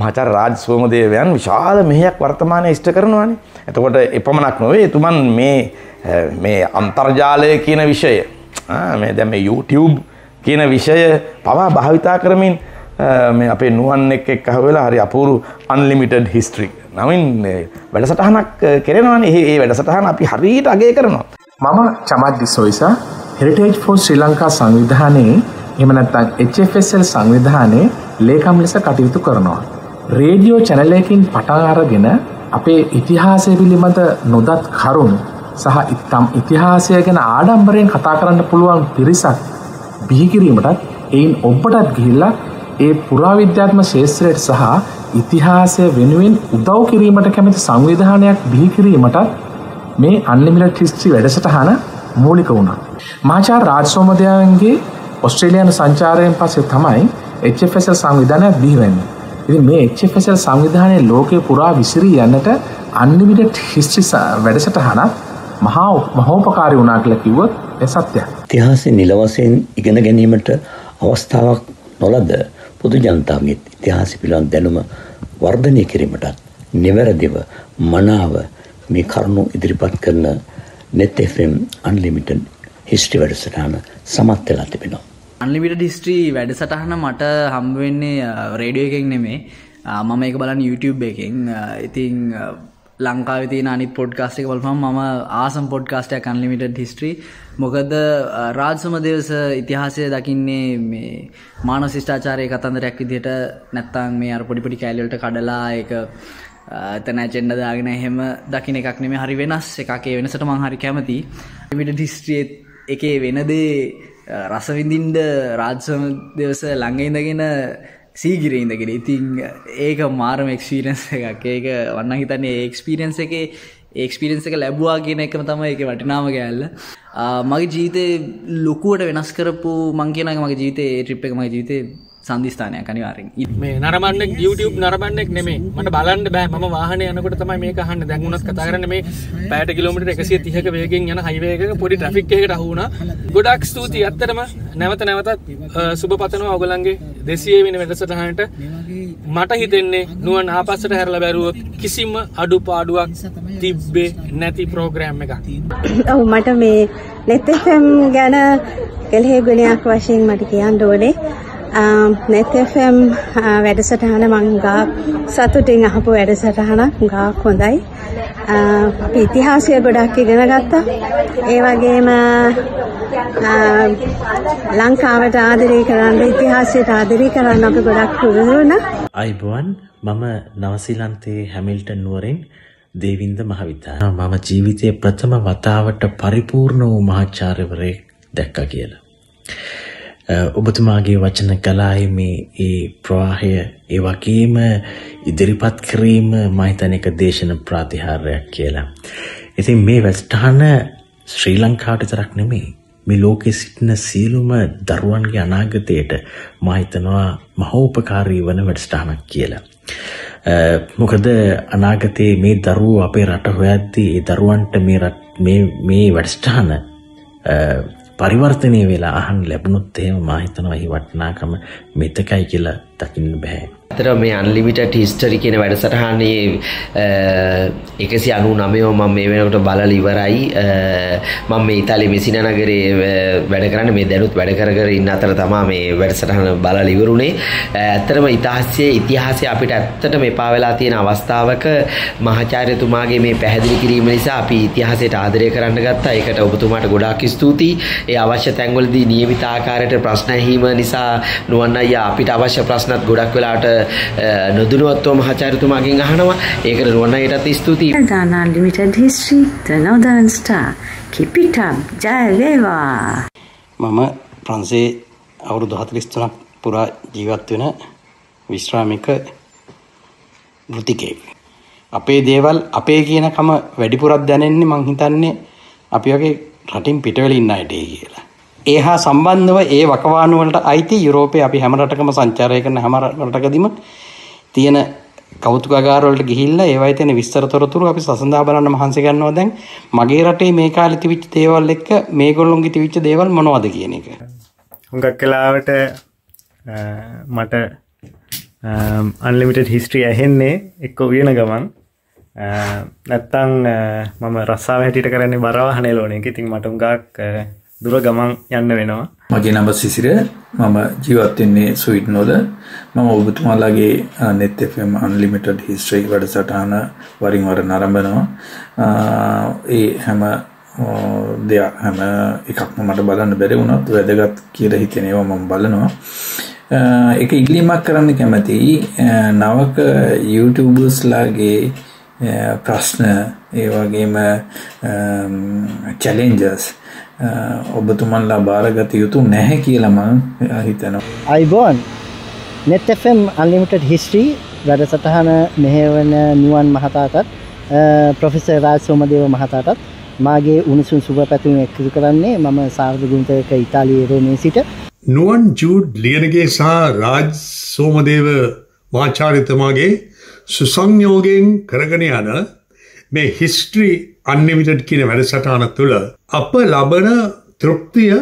මහාචාර රාජ් සෝමදේවයන් විශාල මෙහෙයක් වර්තමානයේ ඉෂ්ට කරනවානේ. එතකොට එපමණක් නොවේ එතුමන් මේ මේ අන්තර්ජාලය කියන විෂය මේ දැන් මේ YouTube කියන විෂය පවා භාවිතා කරමින් මේ අපේ නුවන් එක් එක් අහුවෙලා හරි අපූරු අන්ලිමිටඩ් හිස්ටරි නවින් වැඩසටහනක් කරනවානේ. ඒ වැඩසටහන අපි හරියට අගය කරනවා. මම චමත් දිසොයිසා හෙරිටේජ් ෆෝ ශ්‍රී ලංකා සංවිධානයේ එහෙම නැත්නම් HFSL සංවිධානයේ ලේකම් ලෙස කටයුතු කරනවා. රේඩියෝ චැනලයකින් පටන් අරගෙන අපේ ඉතිහාසය පිළිබඳ නොදත් කරුණු සහ ඉත්තම් ඉතිහාසය ගැන ආඩම්බරයෙන් කතා කරන්න පුළුවන් පිරිසක් බිහිකිරීමටත් එයින් ඔබටත් ගිහිල්ලා ඒ පුරාවිද්‍යාත්ම ශේත්‍රයට සහ ඉතිහාසය වෙනුවෙන් උදව් කිරීමට කැමති සංවිධානයක් බිහිකිරීමටත් මේ අන්ලිමිට හිස්ත්‍රි වැඩසටහන මූලික වුණා. මාචා රාජ්සෝමදයන්ගේ ඔස්ට්‍රේලියන සංචාරයෙන් පස්සේ තමයි එFSල් සංවිධානයක් බිහිවන්නේ. ඉතින් මේ HFSL සංවිධානයේ ලෝකය පුරා විසිරී යන්නට අන්ලිමිටඩ් හිස්ට්‍රි වැඩසටහනක් මහා මහෝපකාරී වුණා කියලා කිව්වොත් ඒ සත්‍යයක්. ඉතිහාසයේ නිල වශයෙන් ඉගෙන ගැනීමට අවස්ථාවක් නොලද පොදු ජනතාවගේ ඉතිහාස පිළිබඳ දැනුම වර්ධනය කිරීමටත් නිවැරදිව මනාව මේ කරුණු ඉදිරිපත් කරන net fm unlimited history වැඩසටහන සමත් වෙලා තිබෙනවා. අන්ලිවිට ඩිස්ට්‍රී වැඩසටහන මට හම්බවෙන්නේ රේඩියෝ එකෙන් නෙමේ මම එක බලන් YouTube එකෙන් ඉතිං ලංකාව තින අනි පොඩ්කාස්ටික වල්පම් ම ආසම් පොඩ්කාස්ටයක් අන්ලිමිට හිස්ට්‍රී මොකද රාජසමදවස ඉතිහාසය දකින්නේ මේ මාන ශිෂ්ඨාචාරය කතන්දරයක් විදිට නැත්තං මේ අර පොඩිපිටි කෑලල්ට කඩලා එක එතන චෙන්ඩ දාගෙන එහෙම දකින එකක් නෙම හරි වෙනස් එකේ වෙනසට මං හරි කැමති මිට ඩිස්ට්‍රියත් එකේ වෙනදේ රසවිඳින්ට රාජ්සම දෙවස ළඟඉඳගෙන සීගිරඉඳගෙන ඉතිං ඒක මාරම එක්ස්පීරන්ස එකක් ඒක වන්න හිතන්නේ ඒක්ස්පිරන්ස එක ඒක්ස්පිරන්ස එක ලැබවා කියන එකම තම එක වටිනාම ගැල්ල මගේ ජීතය ලොකුවට වෙනස් කරපු මං කියනක මගේ ජීතය ට්‍රිප් එක මගේ ජීතය සන්ධස්ථානයක් අනිවාරෙන් මේ නරමන්නෙක් YouTube නරබන්නෙක් නෙමේ මට බලන්න බෑ ම වාහන යනකට තමයි මේ කහන්න දැන්ුණත් කතාරන මේ පෑට කිලමට එකසිේ තිහක වේගෙන් යන හයිවේක පොඩි ට්‍රික්කට හුුණ ගොඩක් ස්තුති අත්තරම නැවත නැවතත් සුබ පතනවා ඔගලන්ගේ දෙසිය වෙන වැඩසටහනට මට හිතෙන්නේ නුව නාපස්සට හැරල බැරුවොත් කිසිම අඩු පාඩුවක් තිබ්බේ නැති ප්‍රෝග්‍රෑම් එක ඔහු මට මේ නෙත්තම් ගැන කෙළෙහි ගුණයක් වශයෙන් මට කියන්න ඕනේ නැතFම් වැඩසටහන මංගා සතුටින් අහපු වැඩසටහනක් ගාක් හොඳයි. අපි ඉතිහාසය ගොඩක් ඉගෙන ගත්තා. ඒ වගේම ලංකාවට ආදරය කරන්න ඉතිහාසයට ආදරය කරන්න අපි ගොඩක් පුරුදු වුණා. අයිබෝන් මම නවසීලන්තයේ හැමිල්ටන් නුවරින් දේවින්ද මහවිතා. මම ජීවිතයේ ප්‍රථම වතාවට පරිපූර්ණ වූ මහාචාර්යවරයෙක් දැක්කා කියලා. Uh, ඔබතුමාගේ වචන කලාය මේ ඒ ප්‍රවාහය ඒ වගේම ඉදිරිපත් කිරීම මහිතනක දේශන ප්‍රාතිහාරයක් කියලා. ඉතින් මේ වැස්ටාන ශ්‍රී ලංකාවට තරක් නෙමේ මේ ලෝකෙ සිටින සියලුම දරුවන්ගේ අනාගතයට මහිතනවා මහෝපකාරී වන වැඩස්ටානක් කියලා. Uh, මොකද අනාගතයේ මේ දරුවෝ අපේ රට හොයද්දී ඒ දරුවන්ට මේ මේ වැඩස්ටාන uh, පරිවර්තනය වෙලා අහන්න ලැබුණොත් එහෙම මා හිතනවා එහි වටිනාකම මෙතකයි කියලා දකින්න බෑ. ඇතර මේ අන්ලිමිට හිස්ටරි කියන වැඩසටහන්නේ එකසි අනු නමයෝ මම මේ වෙනකට බලල ඉවරයි මම මේ ඉතාලි මෙසින නගරේ වැඩ කරන්න මේ දැනුත් වැඩ කරගර ඉන්න අතර තමා මේ වැඩසටහන බලල ඉවරුණේ ඇත්තරම ඉතිහාසය ඉතිහාසය අපිට ඇත්තට මේ පාවෙලා තියෙන අවස්ථාවක මහචාර්යතුමාගේ මේ පැහැදිලි කිරීම නිසා අපි ඉතිහාසයට ආදරය කරන්න ගත්තා ඒකට ඔබතුමාට ගොඩාක් ස්තුතියි ඒ අවශ්‍ය තැන්වලදී නියමිත ආකාරයට ප්‍රශ්න ඇහිම නිසා නුවන් අයියා අපිට අවශ්‍ය ප්‍රශ්නත් ගොඩක් වෙලාට නොදුනුවත්ව මහාචාර්යතුමාගෙන් අහනවා. ඒකට රුවන්හයිටත් ස්තුතියි. දානා limited history the northern star keep it up ජය වේවා. මම ප්‍රංශේ අවුරුදු 43ක් පුරා ජීවත් වෙන විශ්‍රාමික වෘතිකයෙක්. අපේ දේවල් අපේ කියනකම වැඩිපුරක් දැනෙන්නේ මං හිතන්නේ අපි වගේ රටින් පිටවෙල ඉන්න අයටේ කියලා. ඒ හා සම්බන්ධව ඒ වකවානුවලට අයිති යුරෝපය අපි හැම රටකම සංචාරය කරන හැම රටකදීම තියෙන කෞතුකාගාරවලට ගිහිල්ලා ඒවයි තියෙන විස්තර තොරතුරු අපි සසඳා බලන්න මහන්සි ගන්නවා දැන් මගේ රටේ මේ කාලේ තිබිච්ච දේවල් එක්ක මේගොල්ලොන්ගේ තිබිච්ච දේවල් මොනවද කියන එක. හුඟක් කලාවට මට අන්ලිමිටඩ් හිස්ට්‍රී ඇහෙන්නේ එක්ක වියන ගමන් නැත්තං මම රස්සාාව හැටිට කරන්නේ බරවාහනේ ලෝන එක ඉතින් මටුන්ගක් දුර ගමන් යන්න වෙනවා. මගේ නම සිසිර මම ජීවත්වෙන්නේ සුවිට් නොද මම ඔබතුමාලාගේ නෙත්තම් අන්ලිමිටඩ් හිස්ට්‍රී වැඩසටහන වරින් වර නරඹනවා ඒ හැම දෙයක් හැම එකක්ම මට බලන්න බැරි වුණත් වැදගත් කියලා හිතෙන ඒවා මම බලනවා එක ඉගලීමක් කරන්න කැමතියි නවක YouTubeබස්ලාගේ ප්‍රශ්න ඒ වගේම චැලෙන්ජස් ඔබතුමන්ලා භාරගත යුතු නැහැ කියලම හිතනවා. අයිබෝන් නෙත්Fම් අන්ලිමිට හිස්ට්‍රී වැඩසටහන මෙහෙවන නිුවන් මහතාටත් පොෆෙස රාජ සෝමදේව මහතාටත් මාගේ උණුසුන් සුභ පැතුම් එක්කරු කරන්නේ මම සාර්ධගුන්තක ඉතාලී රෝමේ සිට. නුවන් ජූඩ් ලියනගේ සහ රාජ් සෝමදේව මාචාරිතමාගේ සුසංයෝගයෙන් කරගෙන යන මේ හිස්ට්‍රී අන්නෙවිටඩ් කියන වැඩසටාන තුළ අප ලබන තෘප්තිය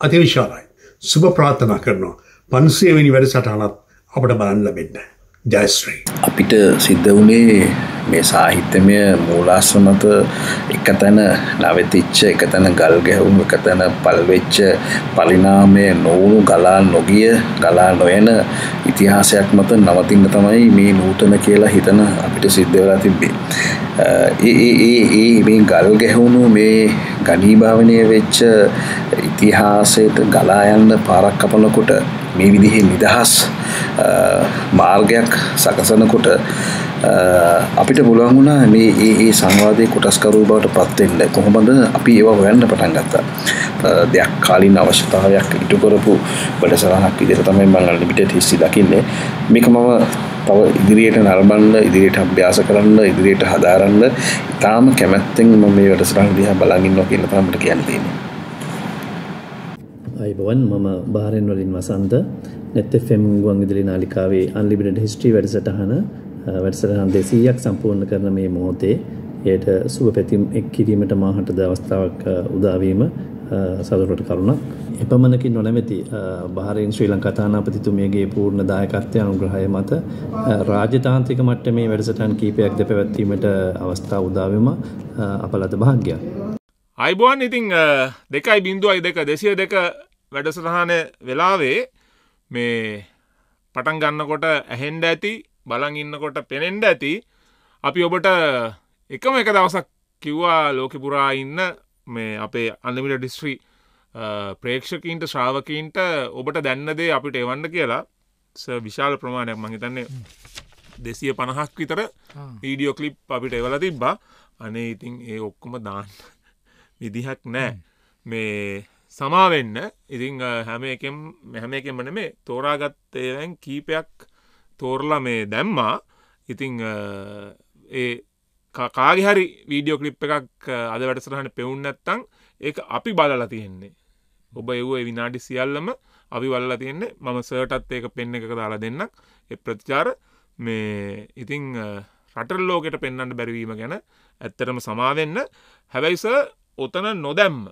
අතිවිශාලයි. සුභ ප්‍රාථනා කරනවා. පන්සියවෙනි වැඩසටානත් අපට බලන්න ලබෙන්න. ජයස්ශ්‍රී. අපිට සිද්ධ වුණේ මේ සාහිත්‍යමය මූලාස්වමත එක තැන නැවතිච්ච එක තැන ගල් ගැහුණු එක තැන පල්වෙච්ච පරිනාමය නොවුණු ගලා නොගිය ගලා නොයන ඉතිහාසයක් මත නවතින්න තමයි මේ නූතන කියලා හිතන අපිට සිද්ධ වෙලා තිබ්බේ. ඒ මේ ගල් ගැහුණු මේ ගනීභාවනය වෙච්ච ඉතිහාසයට ගලා යන්න පාරක් කපනකොට මේ විදිහේ නිදහස් මාර්ගයක් සකසනකොට අපිට පුළුවන් වුණා මේ ඒ ඒ සංවාදයේ කොටස්කරු බවට පත්වෙන්න කොහොමද අපි ඒවා හොයන්න පටන් ගත්තා දෙයක් කාලින් අවශ්‍යතාවයක් ඉටු කරපු වැඩසරහක් විදිහට තමයි මම අන්ලිමිටඩ් හිස්ටි දකින්නේ මේක මම තව ඉදිරියට නරඹන්න ඉදිරියට අභ්‍යාස කරන්න ඉදිරියට හදාරන්න ඉතාම කැමැත්තෙන් මම මේ වැඩසටහන දිහා බලන් ඉන්නවා කියලා තමයි මට කියන්න තියෙන්නේ අයිබවන් මම බාරෙන් වලින් වසන්ත නැත්තෙෆම් ගුවන් විදුලි නාලිකාවේ අන්ලිමිටඩ් හිස්ටරි වැඩසටහන වැඩසටහන් 200ක් සම්පූර්ණ කරන මේ මොහොතේ එයට සුබ පැතිම් එක් කිරීමට මාහට ද අවස්ථාවක් උදා වීම සතුටට කරුණක්. එපමණකින් නොනැමැති බාරෙන් ශ්‍රී ලංකා තානාපතිතුමියගේ පූර්ණ දායකත්වය අනුග්‍රහය මත රාජ්‍යතාන්ත්‍රික මට්ටමේ වැඩසටහන් කීපයක් ද පැවැත්වීමට අවස්ථා උදා වීම අප ලද භාග්‍යයක්. අයිබෝන් ඉතිං දෙකයි බින්දුවයි දෙක දෙසිය දෙක වැඩසටහන වෙලාවේ මේ පටන් ගන්නකොට ඇහෙන්ඩ ඇති බලන් ඉන්නකොට පෙනෙන්ඩ ඇති අපි ඔබට එකම එක දවසක් කිව්වා ලෝකපුරා ඉන්න මේ අපේ අන්නමිට ඩිස්ත්‍රී ප්‍රේක්ෂකීන්ට ශ්‍රාවකීන්ට ඔබට දැන්නදේ අපිට එවන්න කියලා විශාල ප්‍රමාණයක් මහිතන්නේ දෙසිය පණහක් විතර ඊඩියෝ කලිප් අපිට එවල තිබ්බා අනේ ඉතින් ඒ ඔක්කොම දාන්න විදිහක් නෑ මේ සමාවෙන්න ඉතිං හැමකම් මෙහැමකෙන්මන මේ තෝරාගත්තයන් කීපයක් තෝරලා මේ දැම්මා ඉතිං ඒ කාගේ හරි වීඩියෝ කලිප් එකක් අද වැඩසරහන පෙවුන් නැත්තං ඒ අපි බලලා තියෙන්නේ ඔබ එව්ව විනාඩි සියල්ලම අපි වල්ලා තියෙන්නේ මම සර්ටත් ඒක පෙන්න එක දාලා දෙන්නක් එ ප්‍රතිචාර මේ ඉතිං රටල් ලෝකෙට පෙන්න්නට බැරිවීම ගැන ඇත්තටම සමාවෙන්න හැබැයිස ඔතන නොදැම්ම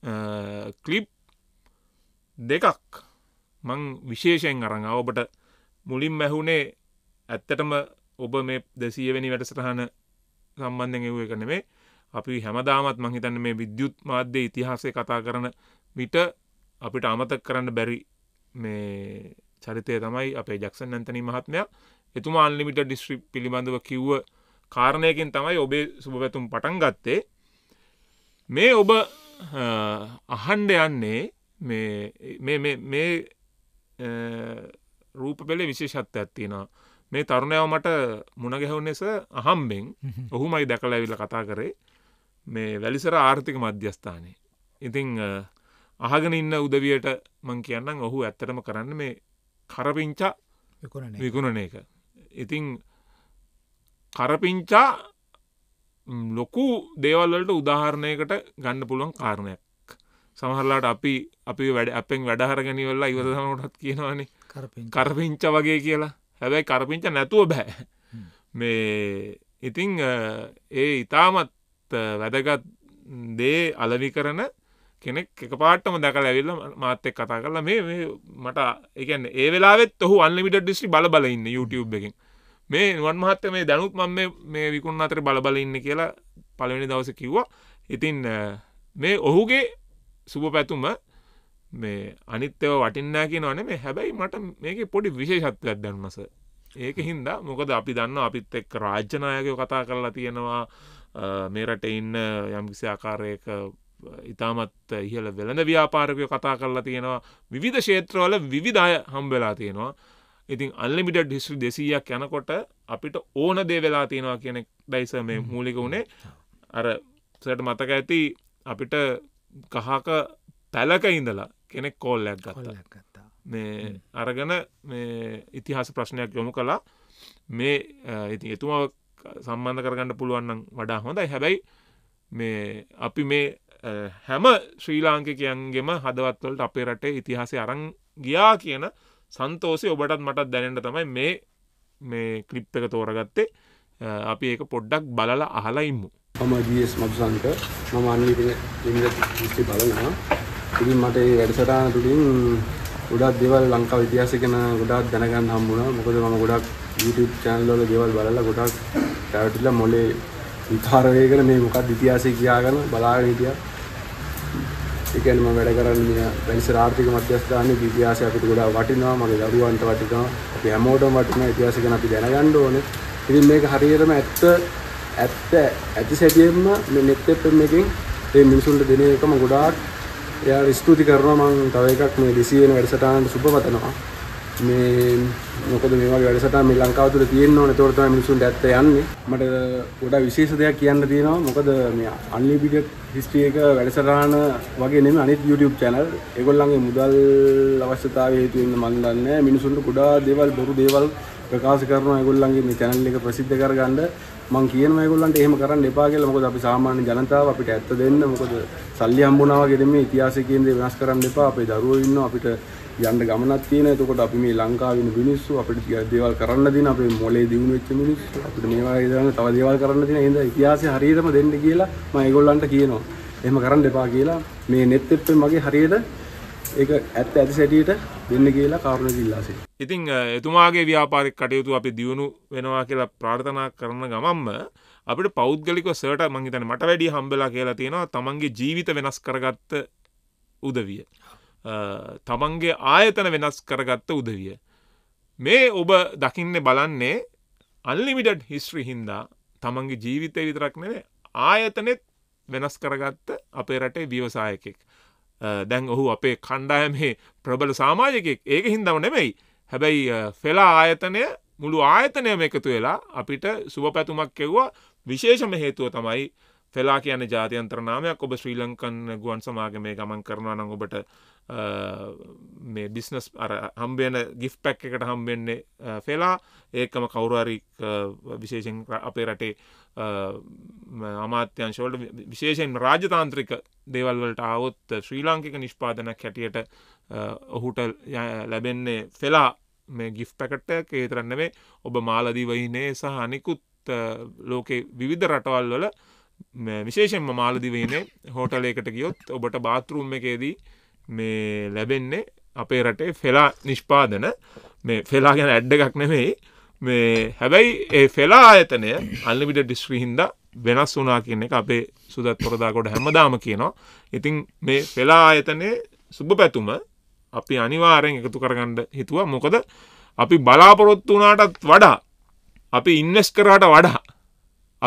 කලිප් දෙකක් මං විශේෂයෙන් අරං ඔබට මුලින් මැහුණේ ඇත්තටම ඔබ මේ දෙසීවැනි වැටසටහන සම්බන්ධෙන් එව්ව එක නෙමේ අපි හැමදාමත් මහිතන්න මේ විද්‍යුත් මාධ්‍ය ඉතිහාසය කතා කරන විට අපිට අමතක් කරන්න බැරි මේ චරිතය තමයි අපේ ජක්සන් නැන්තනී මහත්මය එතුමා අන්ලිමිට ඩිස්ට්‍රි පිළිබඳව කිව්ව කාරණයකින් තමයි ඔබේ සුභපැතුම් පටන් ගත්තේ මේ ඔබ අහන්ඩ යන්නේ මේ රූප පෙළේ විශේෂත්ව ඇත්තිනවා මේ තරුණයව මට මුණගැහවුනෙස අහම්බෙන් ඔහුමයි දැකල ඇවිල කතා කරේ මේ වැලිසර ආර්ථික මධ්‍යස්ථානය ඉතිං අහගෙන ඉන්න උදවියට මං කියන්නම් ඔහු ඇත්තටම කරන්න මේ කරපිංචා විකුණන එක ඉතිං කරපිංචා ලොකු දේවල්වලට උදාහරණයකට ගන්න පුළුවන් කාරණයක් සමහරලාට අපි අපි වැඩ අපෙන් වැඩහරගනිවෙල්ලා ඉවසනකොටත් කියනවානේ කරපිංච වගේ කියලා හැබැයි කරපිංච නැතුව බෑ මේ ඉතිං ඒ ඉතාමත් වැදගත් දේ අලවි කරන කෙනෙක් එක පාටම දැකල ඇවිල්ල මාතෙක් කතා කරලා මේ මට එකන්න ඒ වෙලාවෙත් ඔහු අන්ලිමිට ඩිස්ටි බල බලඉන්න YouTube එකෙන් මේ නුවන් මහත්ත මේ දැනුත් මම මේ විකුණු අතර බලබල ඉන්න කියලා පළවෙනි දවස කිව්වා ඉතින් මේ ඔහුගේ සුබ පැතුම මේ අනිත්‍යව වටින්නා කියනවනේ මේ හැබැයි මට මේකේ පොඩි විශේෂත්වයක් දැනුනස ඒක හින්දා මොකද අපි දන්න අපිත් එක්ක රාජ්‍ය නායකයෝ කතා කරලා තියෙනවා මේ රටේ ඉන්න යම්කිසි ආකාරයක ඉතාමත් ඉහළ වෙළඳ ව්‍යාපාරකයෝ කතා කරලා තියෙනවා විවිධ ක්ෂේත්‍රවල විවිධ අය හම්බ වෙලා තියෙනවා ඉතින් අන්ලිමිටඩ් හිස්ටරි 200ක් යනකොට අපිට ඕන දේ වෙලා තියෙනවා කියන ඩයිස මේ මූලික උනේ අර සට මතක ඇති අපිට කහක පැලක ඉඳලා කෙනෙක් කෝල්ලයක් ගත්තා මේ අරගන මේ ඉතිහාස ප්‍රශ්නයක් යොමු කලා මේ ඉති එතුම සම්බන්ධ කරගන්න පුළුවන්න්න වඩා හොඳයි හැබැයි මේ අපි මේ හැම ශ්‍රී ලාංකිකයන්ගේම හදවත්වලට අපේ රටේ ඉතිහාසය අරං ගියා කියන සන්තෝසි ඔබටත් මටත් දැනට තමයි මේ මේ කලිප් එක තෝරගත්තේ අපි ඒක පොඩ්ඩක් බලලා අහලා ඉමු. මම ජීස් මදුසන්ට මම අන්විතින ඉංග්‍රීසි බලනවා. ඉතින් මට මේ වැඩසටහන තුලින් ගොඩක් දේවල් ලංකාව ඉතිහාසය ගැන ගොඩක් දැනගන්න හම්බුණා. මොකද මම ගොඩක් YouTube channel වල දේවල් බලලා ගොඩක් රැවටිලා මොලේ විකාර වේගෙන මේ මොකක්ද ඉතිහාසය කියාගෙන බලාගෙන හිටියා. එකන ම වැඩ කරන්න පැනිස ආර්ථික මධ්‍යස්ථාන ඉතිහාස අපිට ගොඩා වටිනවා මගේ දරුවන්ට වටිනවා අපි හැමෝටම වටින ඉතිහාස ගැන අපි දැනගන්න ඕනේ ඉතින් මේක හරියටම ඇත්ත ඇත්ත ඇති සැටියෙන්ම මේ නෙට් එෆ්එම් එකෙන් මේ මිනිසුන්ට දෙන එකම ගොඩාක් එයා ස්තුති කරනවා මම තව එකක් මේ 200 වෙනි වැඩසටහනට සුබ පතනවා මේ මොකද මේ වගේ වැඩසටහන් මේ ලංකාව තුළ තියෙන්න ඕනේ. ඒතකොට තමයි මිනිසුන්ට ඇත්ත යන්නේ. මට ගොඩාක් විශේෂ දෙයක් කියන්න තියෙනවා. මොකද මේ අන්ලිමිටඩ් හිස්ටරි එක වැඩසටහන වගේ නෙමෙයි අනිත් YouTube channel. ඒගොල්ලන්ගේ මුදල් අවශ්‍යතාවය හේතුවෙන් මම දන්නේ මිනිසුන්ට ගොඩා දේවල් බොරු දේවල් ප්‍රකාශ කරනවා ඒගොල්ලන්ගේ මේ channel එක ප්‍රසිද්ධ කරගන්න. මං කියනවා ඒගොල්ලන්ට එහෙම කරන්න එපා කියලා. මොකද අපි සාමාන්‍ය ජනතාව අපිට ඇත්ත දෙන්න. මොකද සල්ලි හම්බුනා වගේ නෙමෙයි ඉතිහාසය කියන දේ වෙනස් කරන්න එපා. අපේ දරුවෝ ඉන්නවා අපිට යන්න ගමනක් තියෙන එතකොට අපි මේ ලංකාවෙන මිනිස්සු අපිට දේවල් කරන්න දින අපේ මොලේ දියුණු වෙච්ච මිනිස්සු අපිට මේවා ඉදරන තව දේවල් කරන්න දින එහෙනම් ඉතිහාසය හරියටම දෙන්න කියලා මම ඒගොල්ලන්ට කියනවා එහෙම කරන්න එපා කියලා මේ net app මගේ හරියට ඒක ඇත්ත ඇති සැටියට දෙන්න කියලා කාරණා කිල්ලාසේ ඉතින් එතුමාගේ ව්‍යාපාරික කටයුතු අපි දියුණු වෙනවා කියලා ප්‍රාර්ථනා කරන ගමන්ම අපිට පෞද්ගලික සර්ට මංහිතන මට වැඩි හම්බලා කියලා තියෙනවා තමන්ගේ ජීවිත වෙනස් කරගත්ත උදවිය තමන්ගේ ආයතන වෙනස් කරගත්ත උදවිය. මේ ඔබ දකින්න බලන්නේ අල්ලිමිටඩ් හිස්ට්‍රි හින්දා තමන්ගේ ජීවිතය විතරක් නෙවේ ආයතනෙත් වෙනස් කරගත්ත අපේ රටේ ව්‍යවසායකෙක්. දැන් ඔහු අපේ කණ්ඩායමේ ප්‍රබල සාමාජකෙක් ඒක හින්දම නෙමෙයි. හැබැයි ෆෙලා ආයතනය මුළු ආයතනයම එකතු වෙලා අපිට සුව පැතුමක් එව්වා විශේෂම හේතුව තමයි ෆෙලා කියන ජාතියන්ත්‍රනාමයක් ඔබ ශ්‍රී ලංකන් ගුවන් සමාග මේ ගමන් කරනවා නම් ඔබට මේ බිස්නස් අර හම්බෙන ගිෆ් පැක් එකට හම්බෙන්නේ ෆෙලා ඒකම කවුරුහරි විශේෂෙන් අපේ රටේ අමාත්‍යංශවලට විශේෂයෙන් රාජතාන්ත්‍රික දේවල් වලට ආවොත් ශ්‍රී ලාංකික නිෂ්පාදනයක් හැටියට ඔහුට ලැබෙන්නේ ෆෙලා මේ ගිෆ් පැකට්ට කේතරන්නවේ ඔබ මාලදීවයිනේ සහ අනිකුත් ලෝකේ විවිධ රටවල් වල මේ විශේෂෙන්ම මාලදිවේනේ හෝටලයකට ගියොත් ඔබට බාත්රූම් එකේදී මේ ලැබෙන්නේ අපේ රටේ ෆෙලා නිෂ්පාදන මේ ෆෙලා ගැන ඇඩ්ඩ එකක් නෙමෙයි මේ හැබැයි ඒ ෆෙලා ආයතනය අල්ලිමිට ඩිස්්‍රීහින්ද වෙනස් වනා කියන එක අපේ සුදත් පොරදාකොට හැමදාම කියනවා ඉතින් මේ ෆෙලා ආයතනය සුබ පැතුම අපි අනිවාරයෙන් එකතු කරගණ්ඩ හිතුවා මොකද අපි බලාපොරොත්තු වනාටත් වඩා අපි ඉන්වස් කරාට වඩා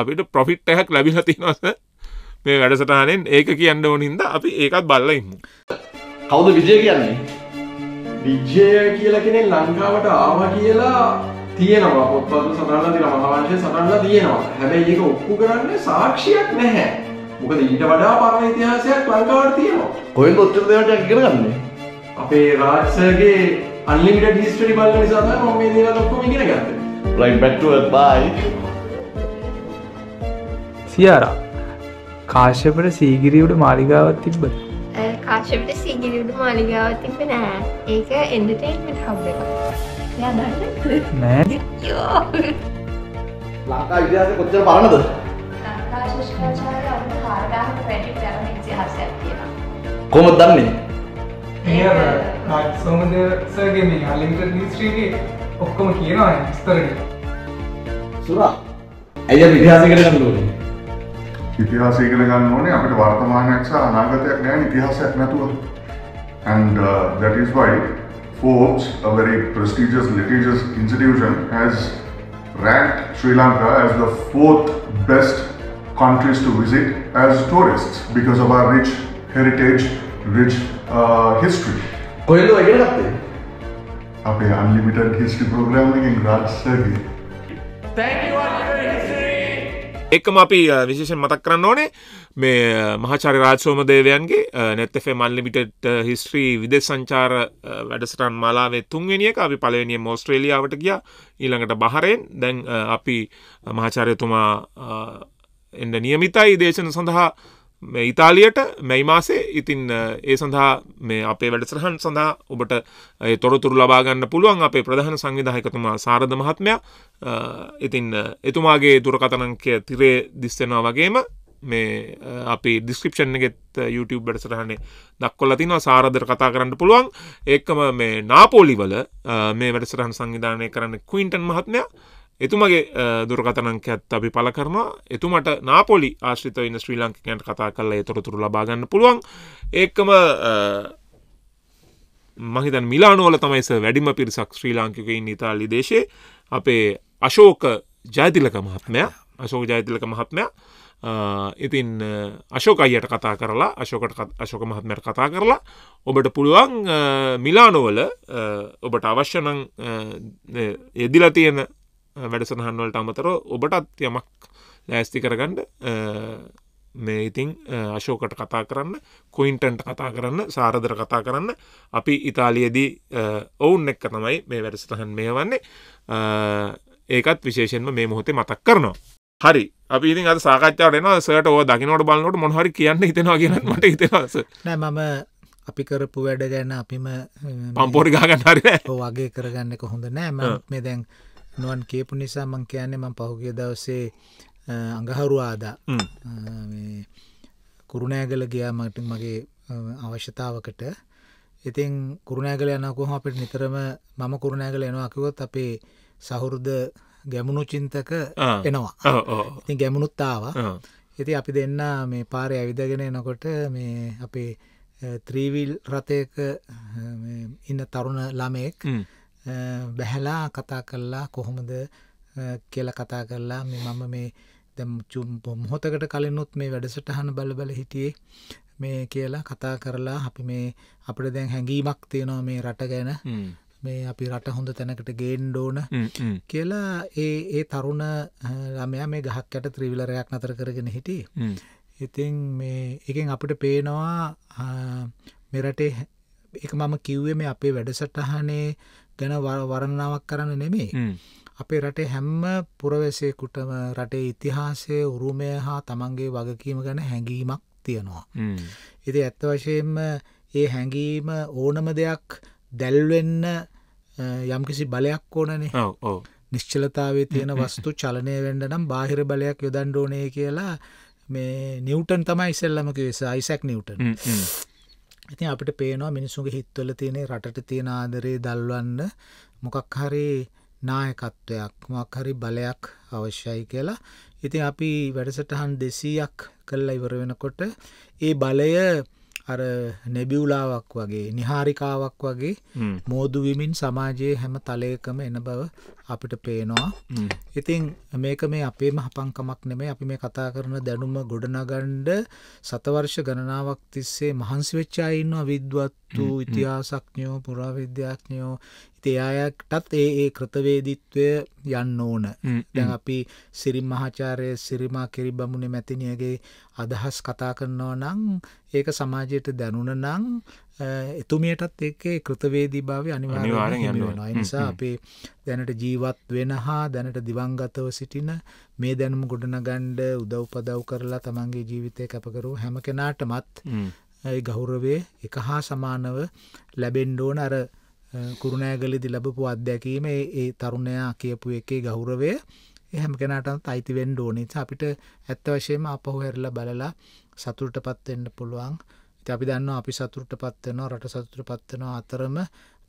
අපිට ප්‍රොෆිට් එකක් ලැබිලා තියෙනවා සර්. මේ වැඩසටහනෙන් ඒක කියන්න ඕන හින්දා අපි ඒකත් බලලා ඉමු. කවුද විජය කියන්නේ? විජය කියලා කෙනෙක් ලංකාවට ආවා කියලා තියෙනවා පොත්වල සඳහන්ලා තියෙනවා මහාවංශයේ සඳහන්ලා තියෙනවා. හැබැයි ඒක ඔප්පු කරන්න සාක්ෂියක් නැහැ. මොකද ඊට වඩා පරණ ඉතිහාසයක් ලංකාවට තියෙනවා. කොහෙන්ද ඔච්චර දේවල් ඉගෙන ගන්නෙ? අපේ රාජ්සර්ගේ unlimited history බලන නිසා තමයි මම මේ දේවල් ඔක්කොම ඉගෙන ගත්තේ. Right back to earth bye. සියාරා කාශ්‍යපට සීගිරියුට මාලිගාවත් තිබ්බ කාශපට සීගිරියුට මාලිගාවත් තිබ නෑ ඒක එන්ඩටේන්මට හබ් එක නෑ ලංකා ඉතිහාස කොච්චර පරණද කොම දන්නේ සෝමදසගේ මේ අලිට නිස්ත්‍රීගේ ඔක්කොම කියනවා ස්තරගෙන සුරා ඇය විදහාසකට කඳුරුවනේ ඉතිහාසය ඉගෙන ගන්න ඕනේ අපිට වර්තමානයක් සහ අනාගතයක් නැහැ ඉතිහාසයක් නැතුව. And uh, that is why Forbes, a very prestigious litigious institution, has ranked Sri Lanka as the fourth best countries to visit as tourists because of our rich heritage, rich uh, history. කොහෙන්ද ඔය ඉගෙන ගත්තේ? අපේ unlimited history program එකෙන් Raj සර්ගේ. Thank you all. එක්කම අපි විශේෂෙන් මතක් කරන්න ඕනේ මේ මහාචාරි රාජසෝම දේවයන්ගේ නැත්තෆේ මල්ලිමිටට හිස්ත්‍රී විදෙ සංචාර වැඩසටන් මලාවේ තුන්වෙනියක අපි පලවෙනිය මෝස්ට්‍රේලියාවට ගිය ඊළඟට බහරෙන් දැන් අපි මහාචාරයතුමා එඩ නියමිතයි දේශන සඳහා මේ ඉතාලියට මැයි මාසේ ඉතින් ඒ සඳහා මේ අපේ වැඩසටහන් සඳහා ඔබට ඒ තොරතුරු ලබා ගන්න පුළුවන් අපේ ප්‍රධාන සංවිධායකතුමා සාරද මහත්මයා ඉතින් එතුමාගේ දුරකථන අංකය තිරේ දිස් වෙනවා වගේම මේ අපි ඩිස්ක්‍රපෂන් එකෙත් YouTube වැඩසටහනේ දක්වලා තිනවා සාරදර කතා කරන්න පුළුවන් ඒකම මේ නාපෝලිවල මේ වැඩසටහන් සංවිධානය කරන්න ක්වින්ටන් මහත්මයා එතුමගේ දුරකතනංක ඇත් අපි පල කරනවා එතුමට නාපොලි ආශ්‍රිත ඉන්න ශ්‍රී ලංකිකන්ට කතා කරලා එතොරතුරු ලබාගන්න පුළුවන් ඒකම මහිත මිලානෝල තමයිස වැඩිම පිරිසක් ශ්‍රී ලාංකිකයින් ඉතාලි දේශේ අපේ අශෝක ජයතිලක මහත්මය අශෝක ජයතිලක මහත්මය ඉතින් අශෝක අයියට කතා කරලා අශෝකට අශෝක මහත්මයට කතා කරලා ඔබට පුළුවන් මිලානෝවල ඔබට අවශ්‍යනං යෙදිලා තියෙන වැඩසටහන්වලට අමතර ඔබටත් යමක් ලෑස්ති කරගඩ මේ ඉතිං අශෝකට කතා කරන්න කොයින්ටන්ට කතා කරන්න සාරදර කතා කරන්න අපි ඉතාලියදී ඔවුන් එක්ක තමයි මේ වැඩසටහන් මේ වන්නේ ඒකත් විශේෂෙන්ම මේ මොහොතේ මතක් කරනවා. හරි අපි ඉතින් අද සාකච්ඡාවටන සට ඕ දකිනට බලන්නට මොහරි කියන්න හිතෙනවා කියනට හිතවස නෑ මම අපි කරපු වැඩ ගැන්න අපිම පම්පෝරිගාගන්න හරි වගේ කරගන්න කොහොඳ නෑ මේ දැන් නුවන් කියපු නිසා මං කියන්නේ මං පහුගිය දවසේ අඟහරුවාදා කුරුණෑගල ගියා මට මගේ අවශ්‍යතාවකට ඉතින් කුරුණෑගල යනකොහොම අපිට නිතරම මම කුරුණෑගල එනවා කිව්වොත් අපේ සහෘද ගැමුණු චින්තක එනවා ඉතින් ගැමුණුත්තාව ඉති අපි දෙන්න මේ පාරය ඇවිදගෙන එනකොට මේ අපේ ත්‍රීවිල් රථයක ඉන්න තරුණ ළමයෙක් බැහැලා කතා කරලා කොහොමද කියල කතා කරලා මේ මම මේ දැම් මොහොතකට කලින්නුත් මේ වැඩසටහන බලබල හිටියේ මේ කියලා කතා කරලා අපි මේ අපට දැන් හැඟීමක් තියෙනවා මේ රට ගැන මේ අපි රට හොඳ තැනකට ගේන් ඩෝන කියලා ඒ ඒ තරුණ ළමයා මේ ගහක් යට ත්‍රීවිලරයක් නතර කරගෙන හිටිය ඉතින් මේ එකෙන් අපිට පේනවා මෙරටේ එක මම කිව්වේ මේ අපේ වැඩසටහනේ ගැන වරණාවක් කරන්න නෙමේ අපේ රටේ හැම්ම පුරවැසයකුටම රටේ ඉතිහාසය උරුමය හා තමන්ගේ වගකීම ගැන හැඟීමක් තියෙනවා. ඉති ඇත්ත වශයෙන්ම ඒ හැඟීම ඕනම දෙයක් දැල්වෙන්න යම්කිසි බලයක් ඕනනේ නිශ්චලතාවේ තියෙන වස්තු චලනය වෙන්ඩ නම් බාහිර බලයක් යොදන්ඩෝනය කියලා මේ නිවටන් තමයි ඉසල්ලමක වෙසා යිසැක් නිවටන් ඉතින් අපිට පේනවා මිනිසුන්ගේ හිත්වල තියෙන රටට තියෙන ආදරේ දල්වන්න මොකක් හරි නායකත්වයක් මොකක් හරි බලයක් අවශ්‍යයි කියලා. ඉතින් අපි වැඩසටහන් 200ක් කළා ඉවර වෙනකොට ඒ බලය අර නැබියුලාවක් වගේ නිහාරිකාවක් වගේ මෝදු විමින් සමාජයේ හැම තලයකම එන බව අපිට පේනවා ඉතිං මේක මේ අපේ මහපංකමක් නෙමේ අපි මේ කතා කරන දැනුම ගොඩනගණ්ඩ සතවර්ෂ ගණනාවක් තිස්සේ මහන්සි වෙච්චායින්නවා විද්වත් වූ ඉතිහාසක්ඥයෝ පුරාවිද්‍යාඥයෝ ඉති එයායටත් ඒ ඒ ක්‍රතවේදිත්වය යන්න ඕන දැන් අපි සිරිම් මහාචාරය සිරිමා කිරි බමුණ මැතිනියගේ අදහස් කතා කරනවා නං ඒක සමාජයට දැනුන නං එතුමියටත් එකේ කෘතවේදී භාවය අනිවාර්ය යන්නවා නිසා අපේ දැනට ජීවත් වෙන හා දැනට දිවංගතව සිටින මේ දැනුම ගොඩනගණ්ඩ උදව්පදව් කරලා තමන්ගේ ජීවිතය කැපකරු හැම කෙනාටමත් ගෞරවේ එක හා සමානව ලැබෙන්ඩෝන අර කුරුණෑගලෙදි ලැබපු අත්දැකීම ඒ තරුණයා කියපු එකේ ගෞරවය හැම කෙනටත් අයිති වෙන්ඩ ඕනිත් අපිට ඇත්ත වශයෙන්ම අපහු හැරල බලලා සතුට පත්වෙන්න පුළුවන් අපි දන්න අපි සතුරට පත්වනවා රට සතුට පත්වනවා අතරම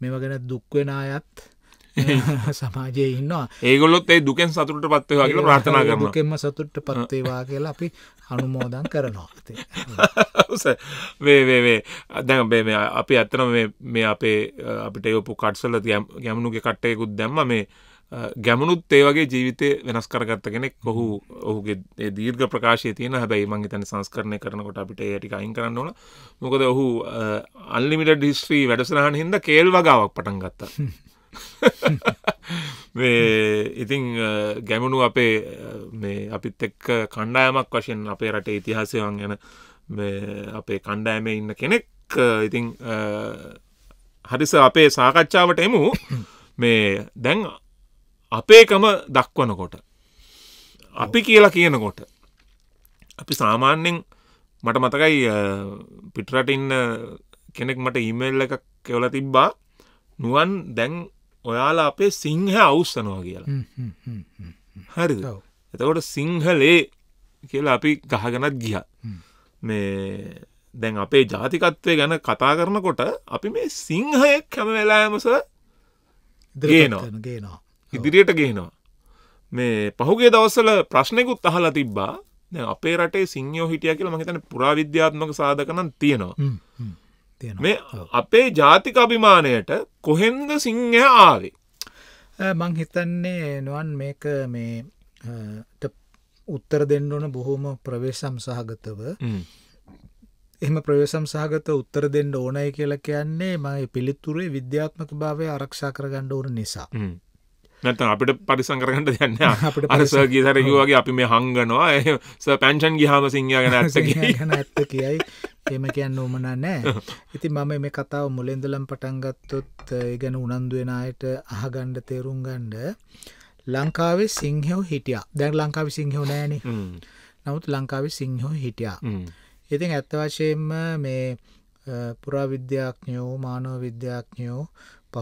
මෙම ගැන දුක්වෙන අයත් සමාජයේ ඉන්නවා ඒගොල්ලොත් ඒ දුකෙන් සතුට පත්වේවා කියලා ප්‍රාර්ථනා කරනවා දුකෙන්ම සතුට පත්වේවා කියලා අපි අනුමෝදන් කරනවා වේ වේ වේ දැන් මේ අපි ඇත්තටම මේ මේ අපේ අපිට යොපු කට්ස්වල ගැමුණුගේ කට්ටයකුත් දැම්ම මේ ගැමනුත් ඒ වගේ ජීවිතය වෙනස් කරගත්ත කෙනෙක් ඔහු ඔහුගේ දීර්ග ප්‍රකාශය තියෙන හැබැයි මං තන සංස්කරණය කරනකොට අපිට ඒටික අයින් කරන්න ඕන මොකද ඔහු අල්ලිමිට ඩිස්ත්‍රී වැඩසරහන් හිද කේල් වගාවක් පටන් ගත්තා මේ ඉතිං ගැමුණු අපේ මේ අපිත් එක්ක කණ්ඩායමක් වශයෙන් අපේ රටේ ඉතිහාසයවන් ගැන අපේ කණ්ඩෑම ඉන්න කෙනෙක් ඉතිං හරිස අපේ සාකච්ඡාවට එමු මේ දැන් අපේකම දක්වනකොට අපි කියලා කියනකොට අපි සාමාන්‍යෙන් මට මතකයි පිටරට ඉන්න කෙනෙක් මට ඉමල් එකක් කෙවල තිබ්බා නුවන් දැන් ඔයාලා අපේ සිංහ අවස්සනවා කියලා හරි එතකොට සිංහලේ කියලා අපි ගහගනත් ගිහ මේ දැන් අපේ ජාතිකත්වය ගැන කතා කරනකොට අපි මේ සිංහයෙක් කැම වෙලාමස ගේනවා ගේනවා ඉදිරියට ගේනවා මේ පහුගේ දවස්සල ප්‍රශ්නයකුත් අහලා තිබ්බා අපේ රටේ සිංහෝ හිටිය කියල මහිතන පුරාවිද්‍යාත්මක සාධකනන් තියෙනවා මේ අපේ ජාතික අභිමානයට කොහෙන්ද සිංහ ආවේ. මං හිතන්නේ නොවන් මේක මේ උත්තර දෙන්න ඕන බොහොම ප්‍රවේශම් සහගතව එහම ප්‍රවේශම් සහගත උත්තර දෙන්න ඕනයි කියලා කියන්නේ මගේ පිළිතුරේ විද්‍යාත්මක භාවය ආරක්ෂා කරගණ්ඩ ඕන නිසා. නැත්තම් අපිට පරිස්සම් කරගන්න දෙයක් නෑ අපිට අර සර් ගිය සැරේ කිව්වාගේ අපි මේ හංගනවා සර් පැන්ෂන් ගියාම සිංහයා ගැන ඇත්ත ගැන ඇත්ත කියයි එහෙම කියන්න ඕමනා නෑ ඉතින් මම මේ කතාව මුලින්දලම් පටන් ගත්තොත් ඒ ගැන උනන්දු වෙන අයට අහගන්න තේරුම් ගන්න ලංකාවේ සිංහයෝ හිටියා දැන් ලංකාවේ සිංහයෝ නෑනේ නමුත් ලංකාවේ සිංහයෝ හිටියා ඉතින් ඇත්ත වශයෙන්ම මේ පුරාවිද්‍යාඥයෝ මානව විද්‍යාඥයෝ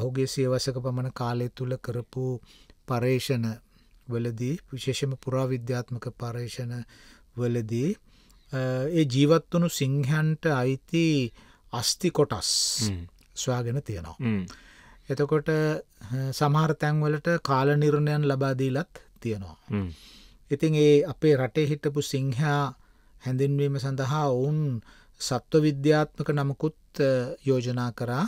පහුගේ සියවසක පමණ කාලය තුළ කරපු පර්ේෂණ වලදී විශේෂම පුරාවිද්‍යාත්මක පර්ේෂණ වලදී ඒ ජීවත්වනු සිංහන්ට අයිති අස්ති කොටස් ස්වාගෙන තියෙනවා. එතකොට සමහර තැන්වලට කාල නිර්ණයන් ලබාදීලත් තියෙනවා. ඉතින් ඒ අපේ රටේ හිටපු සිංහා හැඳින්වීම සඳහා ඔවුන් සත්ව විද්‍යාත්මක නමකුත් යෝජනා කරා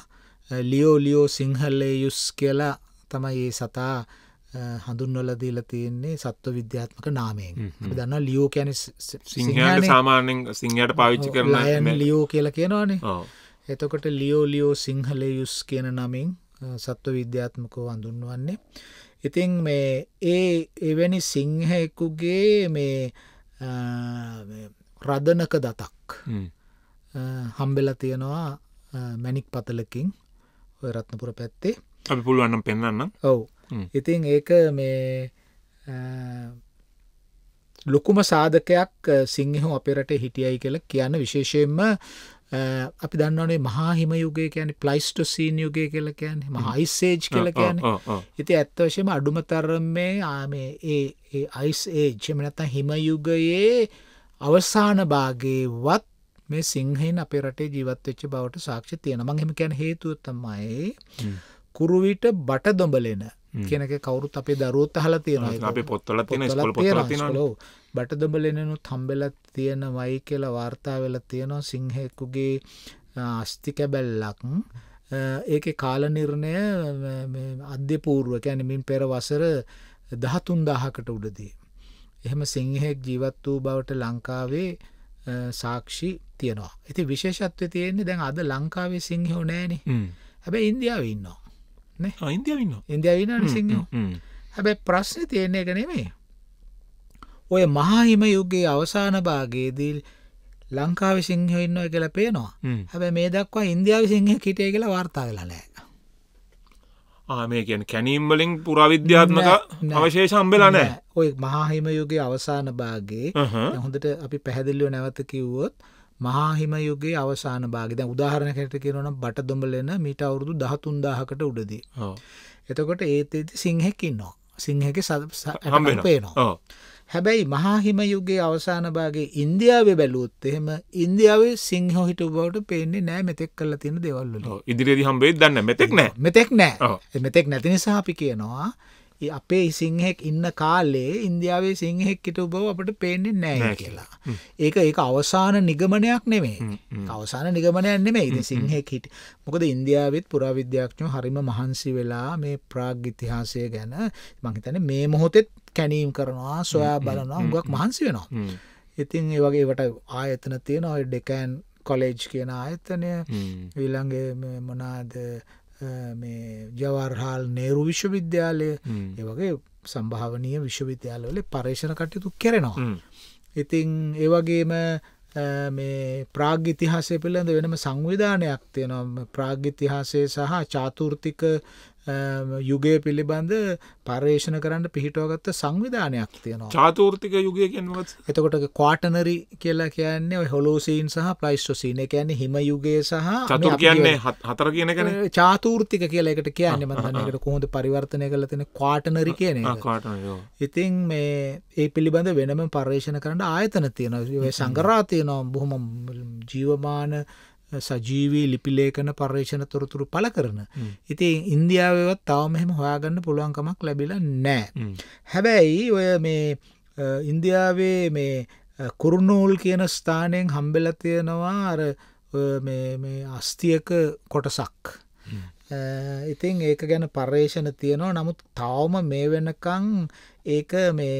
ලියෝ ලියෝ සිංහල්ලේ යුස් කියලා තමයි ඒ සතා හඳුන්වල දීල තියෙන්නේ සත්ව විද්‍යාත්මක නාමයෙන් දන්න ලියෝ කියන සිංහල සාමාන්‍යෙන් සිංහට පාවිච්චි කරන ලියෝ කියලා කියනවානේ එතකොට ලියෝ ලියෝ සිංහලේ යුස් කියන නමින් සත්ව විද්‍යාත්මකෝ හඳුන්වන්නේ ඉතින් මේ ඒ එවැනි සිංහයකුගේ මේ රදනක දතක් හම්බෙල තියෙනවා මැනික් පතලකින් ඔය රත්නපුර පැත්තේ අපි පුළුවන්නම් පෙන්න්න ඔවු ඉතින් ඒක මේ ලොකුම සාධකයක් සිංහෝ අපරට හිටියයි කියල කියන්න විශේෂයෙන්ම අපි දන්නවනේ මහාහිම යුගය කියන ප්ලයිස්ට සීන් යුගය කියල කියන මහයිසේජ් කියල කියන ඉති ඇත්තවශයම අඩුමතරම් මේ ආමේ ඒ අයිස් ඒජ්‍යමනත හිම යුගයේ අවසාන භාගේවත් මේ සිංහයින් අපේ රටේ ජීවත්වෙච්ච බවට සාක්ෂි තියෙන මං හෙමිකැන් හේතුවත්තමයි කුරුවිට බට දොඹලෙන කෙනක කවරුත් අපේ දරුවත් හල තියෙන අප පොත්තල ලෝ බට දොඹලෙනනු තම්බෙලත් තියෙන වයි කියලා වාර්තා වෙල තියෙනවා සිංහෙකුගේ අස්තිකැබැල්ලක් ඒක කාල නිර්ණය අධ්‍යපූර්ුව ැනමින් පෙර වසර දහතුන් දාහකට උඩදී. එහෙම සිංහෙක් ජීවත් වූ බවට ලංකාවේ සාක්ෂි තියනවා ඇති විශේෂත්ව තියෙන්නේ දැන් අද ලංකාවේ සිංහෝ නෑන හැබැ ඉන්දියාව ඉන්නවා ඉන්දියන්න ඉන්දියාවන්න සිංහෝ හැබැ ප්‍රශ්න තියන්නේ එක නෙමේ ඔය මහාහිම යුගගේ අවසාන භාගයේදී ලංකාව සිංහෝ ඉන්න කියලා පේනවා හැබැ මේ දක්වා ඉන්දියාව සිංහ හිටේ කියලා වාර්තා වෙලා නෑ ආමය කියන කැනීම්වලින් පුරාවිද්‍යාත්මක අවශේ සම්බෙලා නෑ ඔය මහාහිමයුගේ අවසාන භාගේ හොඳට අපි පැහැදිල්ලිව නැවත කිව්වොත් මහාහිම යුගේ අවසාන භාග දැන් උදාහරණකට කියනවන බට දොඹලෙන මීට අවුරුදු දහතුන්දාහකට උඩදී. එතකොට ඒත් සිංහෙක් ඉන්නවා. සිංහක පේනවා. හැබැයි මහාහිම යුගයේ අවසාන භාගයේ ඉන්දියාවේ බැලුවොත් එහෙම ඉන්දියාවේ සිංහෝ හිටපු බවට පේන්නේ නැහැ මෙතෙක් කරලා තියෙන දේවල් වල. ඉදිරියේදී හම්බෙයි දන්නේ මෙතෙක් නැහැ. මෙතෙක් නැහැ. මෙතෙක් නැති නිසා අපි කියනවා අපේ සිංහෙක් ඉන්න කාලේ ඉන්දියාවේ සිංහෙක් කිටු බව අපට පේන්නේ නෑ කියලා. ඒක ඒක අවසාන නිගමනයක් නෙමේ අවසාන නිගමනයක් නෙමේ ඉති සිංහෙක් හිට මොකද ඉන්දියාවත් පුරාවිද්‍යයක්ඥෝ හරිම මහන්සි වෙලා මේ ප්‍රාග් ඉතිහාසය ගැන මහිතන මේ මොහොතෙත් කැනීම් කරනවා සොයා බලනවා උගක් මහන්සි වෙනවා. ඉතින් ඒ වගේට ආයතන තියෙන ඔය ඩෙකෑන් කොලෙජ් කියන ආයතනය විල්ලන්ගේ මොනාද මේ ජවර්හාල් නේරු විශ්වවිද්‍යාලය ඒ වගේ සම්භාවනය විශ්වවිද්‍යාලවල පර්ේෂණ කටයුතු කෙරෙනවා. ඉතිං ඒවගේම මේ ප්‍රාග්ගිතිහාසය පිළිබඳ වෙනම සංවිධානයක් තියෙනවා ප්‍රාග්ගිතිහාසය සහ චාතෘතික යුගය පිළිබඳ පර්යේෂණ කරන්න පිහිටෝගත්ත සංවිධානයක් තියෙනවා චාතූර්තික යුගය කියනවත් එතකොට කවාටනරි කියලා කියන්නේ හොලෝසීන් සහ ප්ලයිස්ටෝසීන කියන්නේ හිම යුගයේ සහ කියන්නේ හතර කියන චාතූර්තික කියලා එකට කියන්නේ මතනකට කොහොඳ පරිවර්තනය කළ තියෙන කවාටනරි කියන ඉතින් මේ ඒ පිළිබඳ වෙනම පර්යේෂණ කරන්න ආයතන තියෙනවා සංගරා තියෙනවා බොහොම ජීවමාන සජීවී ලිපිලේකන පර්ේෂණ තොරතුරු පල කරන. ඉතින් ඉන්දියාවත් තව මෙහෙම හොයාගන්න පුළුවන්කමක් ලැබිලා නෑ. හැබැයි ඔය මේ ඉන්දියාවේ මේ කුරුණූල් කියන ස්ථානයෙන් හම්බෙල තියෙනවා අර අස්තියක කොටසක්. ඉතින් ඒක ගැන පර්ේෂණ තියෙනවා නමුත් තවම මේ වෙනකං ඒක මේ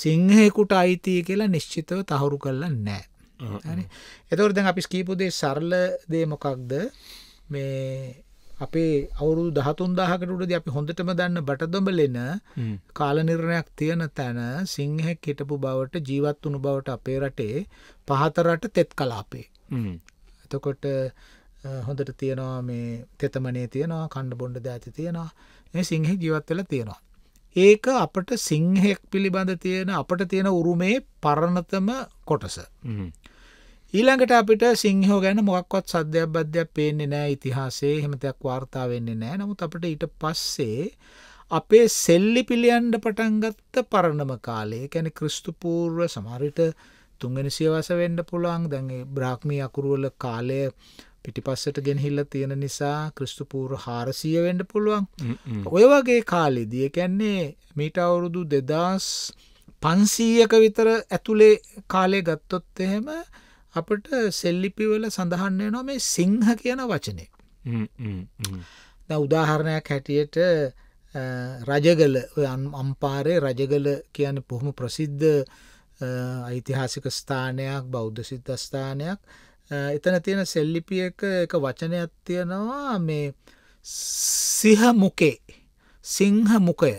සිංහෙකුට අයිතිය කියලා නිශ්චිතව තහුරු කරලා නෑ. හරි එතකොට දැන් අපි කීපු දේ සරල දේ මොකක්ද මේ අපේ අවුරුදු 13000කට උඩදී අපි හොඳටම දන්න බටදොඹලෙන කාල නිර්ණයක් තියෙන තැන සිංහෙක් හිටපු බවට ජීවත් වුණු බවට අපේ රටේ පහතරට තෙත් කලාපේ. එතකොට හොඳට තියෙනවා මේ තෙතමනේ තියෙනවා කණ්ඩ බොන්්ඩ දෑති තියෙනවා ඒ සිංහ ජීවත් වෙලා තියෙනවා. ඒක අපට සිංහෙක් පිළිබඳ තියෙන අපට තියෙන උරුමේ පරණතම කොටස. ඊළඟට අපිට සිංහෝ ගැන මොක්වත් සද්‍යයක් බද්ධයක් පේන්නේ නෑ ඉතිහාසේ හෙමතයක් වාර්තා වෙන්නේ නෑ නමුත් අපට ඊට පස්සේ අපේ සෙල්ලි පිළියන්ඩ පටන්ගත්ත පරණම කාලේ ැන ක්‍රිස්තුපූර්ව සමරිට තුන්ගෙන සියවස වෙන්ඩ පුළන් දැගේ බ්‍රාක්්මී අකුරුවල කාලය පිටිපස්සට ගෙනහිල්ල තියෙන නිසා ක්‍රිස්තුපූර් හාරසිය වෙන්ඩ පුළුවන් ඔය වගේ කාලෙ දිය කැන්නේ මීට අවුරුදු දෙදස් පන්සීයක විතර ඇතුළේ කාලය ගත්තොත් එහෙම අපට සෙල්ලිපිවල සඳහන්න වෙනවා මේ සිංහ කියන වචනේ. ද උදාහරණයක් හැටියට රජගල අම්පාරය රජගල කියන පොහොම ප්‍රසිද්ධ ඓතිහාසික ස්ථානයක් බෞද්ධ සිද්ධස්ථානයක් එතන තියෙන සෙල්ලිපියක එක වචනයක් තියෙනවා මේ සිහමුකේ සිංහ මුකය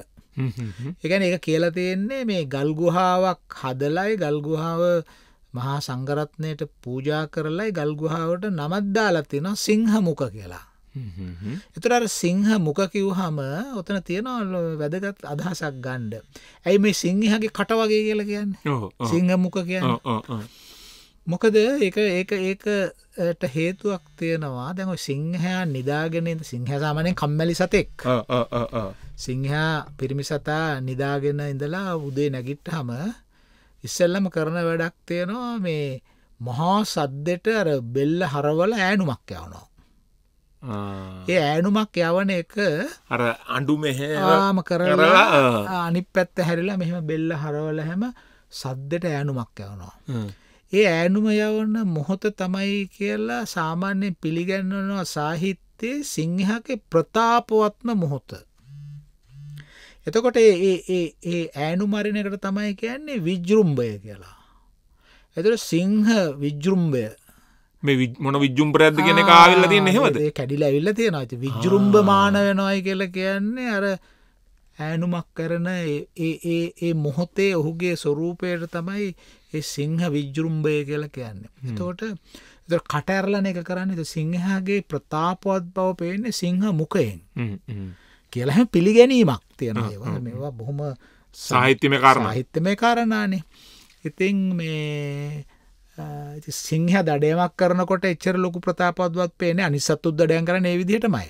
එකැන එක කියලා තියෙන්නේ මේ ගල්ගුහාාවක් හදලයි ගල්ගුහාාව මහා සංගරත්නයට පූජා කරලයි ගල්ගුහාාවට නමද්දාලතින සිංහමුක කියලා. එතුරට සිංහ මුක කිව්හම ඔතන තියෙනවල්ල වැදගත් අදහසක් ගණ්ඩ. ඇයි මේ සිංහගේ කට වගේ කියලා කියන්න සිංහ මුක කියන්න. මොකද ඒ ඒක ඒකට හේතුවක් තියෙනවා දැම සිංහයා නිදාගෙනෙන් සිංහසාමනය කම්මැලි සතෙක් සිංහා පිරිමි සතා නිදාගෙන ඉඳලා උදේ නැගිට්ට හම ඉස්සල්ලම කරන වැඩක් තියෙනවා මේ මහා සද්දෙට අර බෙල්ල හරවල ෑනුමක් යවනවා. ඒ ෑනුමක් යවන එක අර අඩු මෙහම කරලා අනි පැත්ත හැරිලා මෙහම බෙල්ල හරවල හැම සද්දට ෑනුමක් යවනවා. ඒ ෑනුම යවන්න මොහොත තමයි කියලා සාමාන්‍යයෙන් පිළිගැන්වනවා සාහිත්‍යයේ සිංහක ප්‍රතාපවත්ම මොහොත. එතකොට ඒ ඈනු මරිණකට තමයි කියන්නේ විජ්ජුම්භය කියලා. එතුට සිංහ විජ්ජුම්භය මේ මොන විජ්ජුම්පරඇද කියන කාවිල්ල තිය නෙමද කැඩිල ඇල්ල තියෙන ති විජ්ජුම්භ මාන වෙනයි කියල කියන්නේ අර ඇනුමක් කරන ඒ මොහොතේ ඔහුගේ ස්වරූපයට තමයි ඒ සිංහ විජ්ජුම්භය කියල කියන්නේ. එතෝට කටඇරලන එක කරන්න සිංහගේ ප්‍රතාපවත් බව පේන්නේ සිංහ මුකයෙන් කියලහ පිළිගැනීමක් තියෙන ඒවා මේවා බොහොම සාහිත්‍යමය කාරණා සාහිත්‍යමය කාරණානේ ඉතින් මේ සිංහ දඩයමක් කරනකොට එච්චර ලොකු ප්‍රතාපත්වත් පේන අනිසත්තුත් දඩයන් කරන ඒ විදිහටමයි.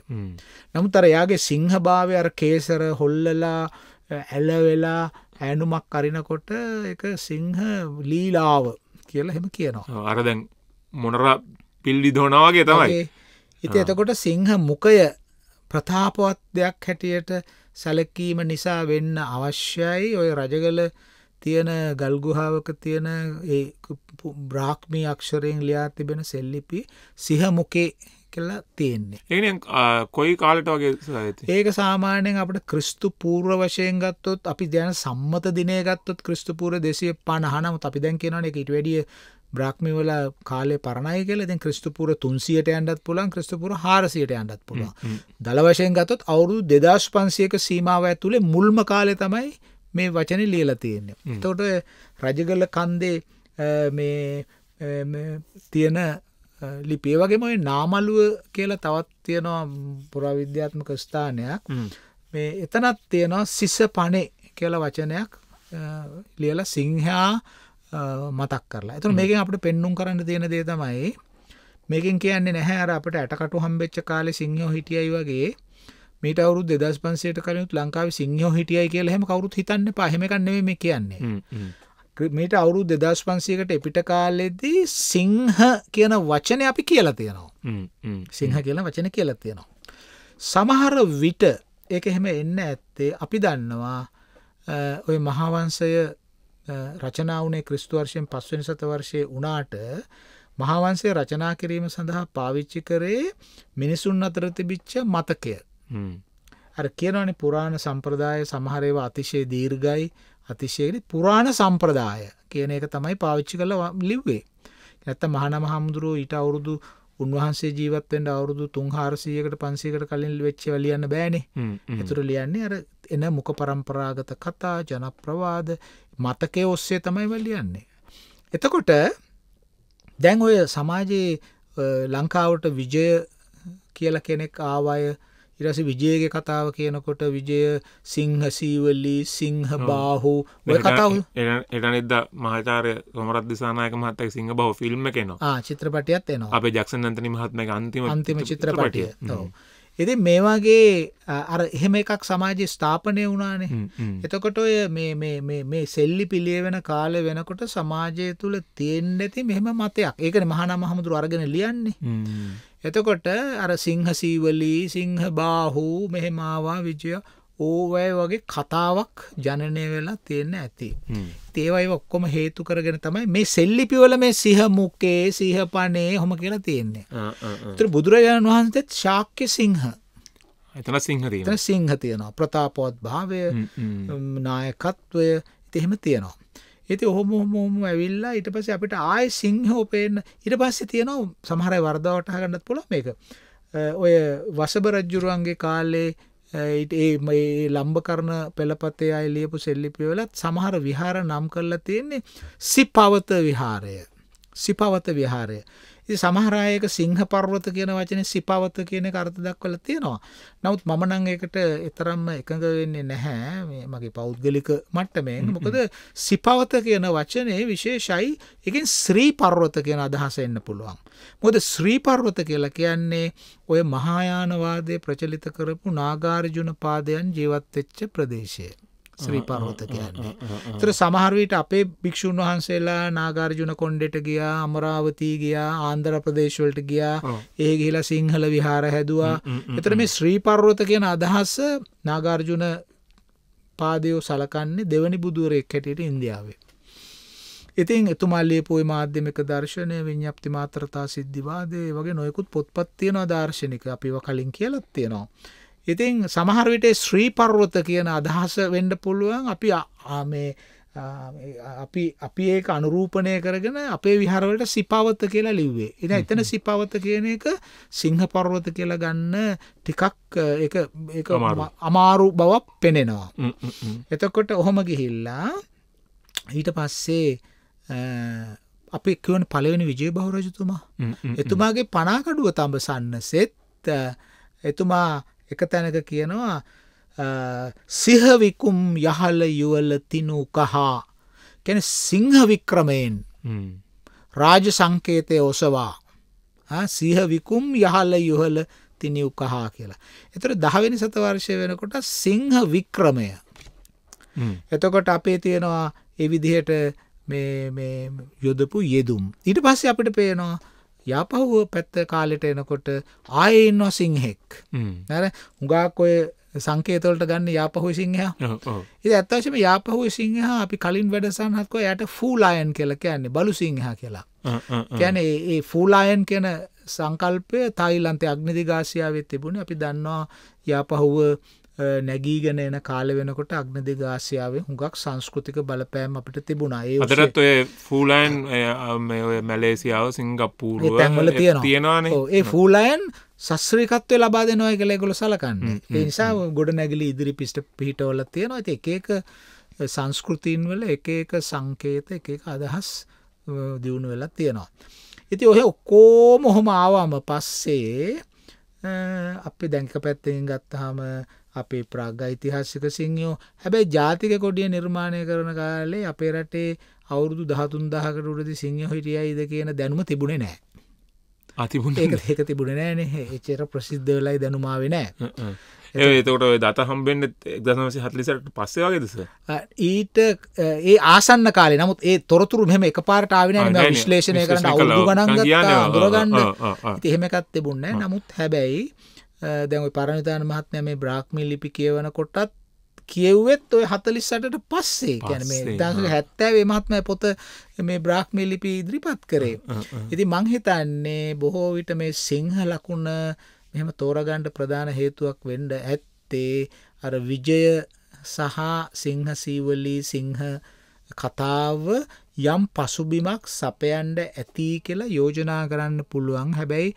නමුත් අර යාගේ සිංහ භාවය අර කේසර හොල්ලලා ඇල වෙලා ඇනුමක් අරිනකොට එක සිංහ ලීලාව කියලා හෙම කියනවා. අර දැන් මොනර පිල්ලි දෝනවාගේ තමයි. ඉති එතකොට සිංහ මුකය ප්‍රතාපවත් දෙයක් හැටියට සැලකීම නිසා වෙන්න අවශ්‍යයි ඔය රජගල තියෙන ගල්ගුහාවක තියෙන බ්‍රාක්්මී අක්ෂරයෙන් ලියා තිබෙන සෙල්ලිපි සිහමුකේ කලා තියෙන්නේ ඒ කොයි කාලට වගේ ඒක සාමාන්‍යයෙන් අපට ක්‍රිස්තු පූර්ව වශයෙන් ගත්තොත් අපි දැන සම්මත දිනය ගත්තොත් ක්‍රිස්තුපූර දෙසිය පණහනම අපි දැන් කියෙනන එක ඉට වැඩිය බ්‍රාහ්මීවල කාලේ පරණයි කියලා දැන් ක්‍රිස්තුපුර 300ට යන්නත් පුළුවන් ක්‍රිස්තුපුර 400ට යන්නත් පුළුවන්. දල වශයෙන් ගත්තොත් අවුරුදු 2500ක සීමාව ඇතුලේ මුල්ම කාලේ තමයි මේ වචනේ ලියලා තියෙන්නේ. එතකොට රජගල කන්දේ මේ තියෙන ලිපිය වගේම ඔය නාමලුව කියලා තවත් තියෙනවා පුරාවිද්‍යාත්මක ස්ථානයක්. මේ එතනත් තියෙනවා සිස පනේ කියලා වචනයක් ලියලා සිංහා මතක් කරලා එතුන මේකින් අපට පෙන්නුම් කරන්න තියෙන දේ තමයි මේකින් කියන්නේ නැහැ අර අපට ඇටකටු හම්බෙච්ච කාලේ සිංහෝ හිටියයි වගේ මීට අවුරුදු 2500ට කලින් ලංකාවේ සිංහෝ හිටියයි කියලා එහෙම කවුරුත් හිතන්න එපා. එහෙම එකක් නෙමෙයි මේ කියන්නේ. මීට අවුරුදු 2500කට එපිට කාලෙදී සිංහ කියන වචනේ අපි කියලා තියෙනවා. සිංහ කියන වචනේ කියලා තියෙනවා. සමහර විට ඒක එහෙම එන්න ඇත්තේ අපි දන්නවා ඔය මහාවංශය රචනාවනේ ක්‍රිස්තුවර්ශයෙන් පස්වෙනි සතවර්ශය වනාට මහාවන්සේ රචනා කිරීම සඳහා පාවිච්චි කරේ මිනිසුන් අතර තිබිච්ච මතකය. අර කියනනි පුරාණ සම්ප්‍රදාය සමහරේව අතිශය දීර්ගයි අතිශයලි පුරාණ සම්ප්‍රදාය කියන එක තමයි පාවිච්චි කල ලිව්වේ. නැත්ත මහනම හාමුදුරුව ඊට අවුරුදු උන්වහන්සේ ජීවත්වෙන්ට අවුරුදු තුන් හාරසීයකට පන්සීකට කලින් වෙච්චව ලියන්න බෑනේ එතුර ලියන්නේ අර එන මොක පරම්පරාගත කතා ජනප්‍රවාද මතකය ඔස්සේ තමයි වලියන්නේ. එතකොට දැන් ඔය සමාජයේ ලංකාවට විජය කියල කෙනෙක් ආවාය ඉරස විජයගේ කතාව කියනකොට විජය සිංහ සීවල්ලි සිංහ බාහු කතාව එටනෙද මහචාරය කොමරත් දිසානායක මහත්තක සිංහ බව ෆිල්ම් කෙනවා චිත්‍රපටියත් එනවා අප ජක්ෂන් අන්තන මහත්ම අන්තිම අන්තිම චිත්‍රපටිය එති මේ වගේ අර එහෙම එකක් සමාජ ස්ථාපනය වුණානේ එතකොට ඔය මේ සෙල්ලි පිළිය වෙන කාලය වෙනකොට සමාජය තුළ තියෙන් ඇති මෙහෙම මතයක් ඒකන මහනා මහමුදුර අරගෙන ලියන්නේ එතකොට අර සිංහ සීවලී සිංහ බාහූ මෙහෙමවා විජය ඕවය වගේ කතාවක් ජනනය වෙලා තියෙන්න ඇති ඒවයි ඔක්කොම හේතු කරගෙන තමයි මේ සෙල්ලිපිවල මේ සිහ මුක්කේ සිහ පනේ හොම කියලා තියෙන්නේ. තර බුදුරජාණන් වහන්සේත් ශාක්‍ය සිංහ එතන සිංහ සිංහ තියෙනවා ප්‍රතාපවත් භාවය නායකත්වය එහෙම තියෙනවා. ඇති ඔහොම හොම ඇවිල්ලා ඉට පස අපිට ආය සිංහෝපයෙන් ඉට පස්ස තියනවා සමහරයි වර්දාවට හගන්නත් පුළ මේක. ඔය වසබරජ්ජුරුවන්ගේ කාලේ ඒ මේ ලම්බකරණ පෙළපතේ අය ලියපු සෙල්ලිපිය වලත් සමහර විහාර නම් කරලා තියෙන්නේ සිපවත විහාරය. සිපවත විහාරය. ඉතින් සමහර අය ඒක සිංහ පර්වත කියන වචනේ සිපවත කියන එක අර්ථ දක්වලා තියෙනවා. නමුත් මම නම් ඒකට තරම්ම එකඟ වෙන්නේ නැහැ මේ මගේ පෞද්ගලික මට්ටමෙන්. මොකද සිපවත කියන වචනේ විශේෂයි ඒකෙන් ශ්‍රී පර්වත කියන අදහස එන්න පුළුවන්. මොකද ශ්‍රී පර්වත කියලා කියන්නේ ඔය මහායානවාදය ප්‍රචලිත කරපු නාගාර්ජුන පාදයන් ජීවත් වෙච්ච ප්‍රදේශය. ශ්‍රී පර්වත කියන්නේ. ඒතර සමහර විට අපේ භික්ෂුන් වහන්සේලා නාගාර්ජුන කොණ්ඩෙට ගියා, අමරාවතී ගියා, ආන්ධ්‍ර ප්‍රදේශ වලට ගියා. ඒ ගිහිලා සිංහල විහාර හැදුවා. ඒතර මේ ශ්‍රී පර්වත කියන අදහස නාගාර්ජුන පාදයෝ සලකන්නේ දෙවනි බුදුරෙක් හැටියට ඉන්දියාවේ. ඉතින් එතුමා ලියපු මාධ්‍යමික දර්ශනය විඤ්ඤාප්ති මාත්‍රතා සිද්ධිවාදය වගේ නොයෙකුත් පොත්පත් තියෙනවා දාර්ශනික අපිව කලින් කියලාත් තියෙනවා. ඉතින් සමහර විට ශ්‍රී පර්වත කියන අදහස වෙන්න පුළුවන් අපි මේ අපි අපි ඒක අනුරූපණය කරගෙන අපේ විහාරවලට සිපවත කියලා ලිව්වේ. එන එතන සිපවත කියන එක සිංහ පර්වත කියලා ගන්න ටිකක් ඒක අමාරු බවක් පෙනෙනවා. එතකොට ඔහොම ගිහිල්ලා ඊට පස්සේ අපි කියවන පලවෙනි විජය බහුරජතුමා එතුමාගේ පනාකඩුව තඹ සන්නසෙත් එතුමා එක තැනක කියනවා සිහවිකුම් යහල යුවල තිනු කහා කැන සිංහ වික්‍රමයෙන් රාජ සංකේතය ඔසවා සිහවිකුම් යහල යුහල තිනිව් කහා කියලා. එතර දහවෙනි සතවර්ශය වෙනකොට සිංහ වික්‍රමය. එතකොට අපේ තියෙනවා එවිදිහට යොදපු යෙදුම්. ඊට පස්ස අපිට පේනවා යපහුව පැත්ත කාලෙට එනකොට ආයේ ඉන්නවා සිංහෙක් නැර හුඟක් ඔය සංකේතවලට ගන්න යාපහුව සිංහයා ඉ ඇත්තශම යාපහුව සිංහා අපි කලින් වැඩසන්හත්කෝ යට ෆූලායන් කියල කියන්නේ බලු සිංහා කියලා ගැන ඒ ෆූලායන් කියන සංකල්පය තයිලන්තය අග්නිදිගාසියාවත් තිබුණ අපි දන්නවා යාපහුව නැගීගෙන එන කාල වෙනකොට අග්නදිග ආසියාවේ හුඟක් සංස්කෘතික බලපෑම් අපිට තිබුණා. ඒ අතරත් ඔය ෆූලෑන් ඔය මැලේසියාව සිංගප්පූරුව තියෙනවානේ. ඔව් ඒ ෆූලෑන් සස්්‍රීකත්වය ලබා දෙනවා කියලා ඒගොල්ලෝ සලකන්නේ. ඒ නිසා ගොඩ නැගිලි ඉදිරි පිට පිටවල තියෙනවා. ඉතින් එක එක සංස්කෘතීන් වල එක එක සංකේත එක එක අදහස් දියුණු වෙලා තියෙනවා. ඉති ඔහ ඔක්කෝම හොම ආවාම පස්සේ අපි දැංක පැත්තෙන් ගත්තහම අපේ ප්‍රාග්යිතිහාසික සිංහයෝ හැබැයි ජාතික කොඩිය නිර්මාණය කරන කාලේ අපේ රටේ අවුරුදු දහතුන් දහකට උඩදි සිංහෝ හිටියයිද කියන දැනුම තිබුණේ නෑ. අතිබුණ ඒක ඒක තිබුණ නෑනේ එචර ප්‍රසිද්ධ වෙලයි දැනුමාවේ නෑ. ඒතකොට දත හම්බෙන් දනවසි හත්ලිසට පස්සේ වගේ දෙස ඊට ඒ ආසන්න කාලේ නමුත් ඒ තොරතුරු මෙම එක පාට ආවින විශ්ලේෂණය කරන්න අවුදු ගනන් දුරගන්න එහෙමකත් තිබුන්න නමුත් හැබැයි දැන් පරණවිතාන මහත්මය මේ බ්‍රාහ්මී ලිපි කියවනකොටත් කියව්වෙත් ඔය හතලිස්සටට පස්සේ ගැන ඉතාසු හැත්තෑවේ මහත්මය පොත මේ බ්‍රාහ්මී ලිපි ඉදිරිපත් කරේ. ඉති මංහිතන්නේ බොහෝ විට මේ සිංහ ලකුණ මෙම තෝරගණ්ඩ ප්‍රධාන හේතුවක් වෙන්ඩ ඇත්තේ අර විජය සහ සිංහසීවලී සිංහ කතාව යම් පසුබිමක් සපයන්ඩ ඇති කියලා යෝජනා කරන්න පුළුවන් හැබැයි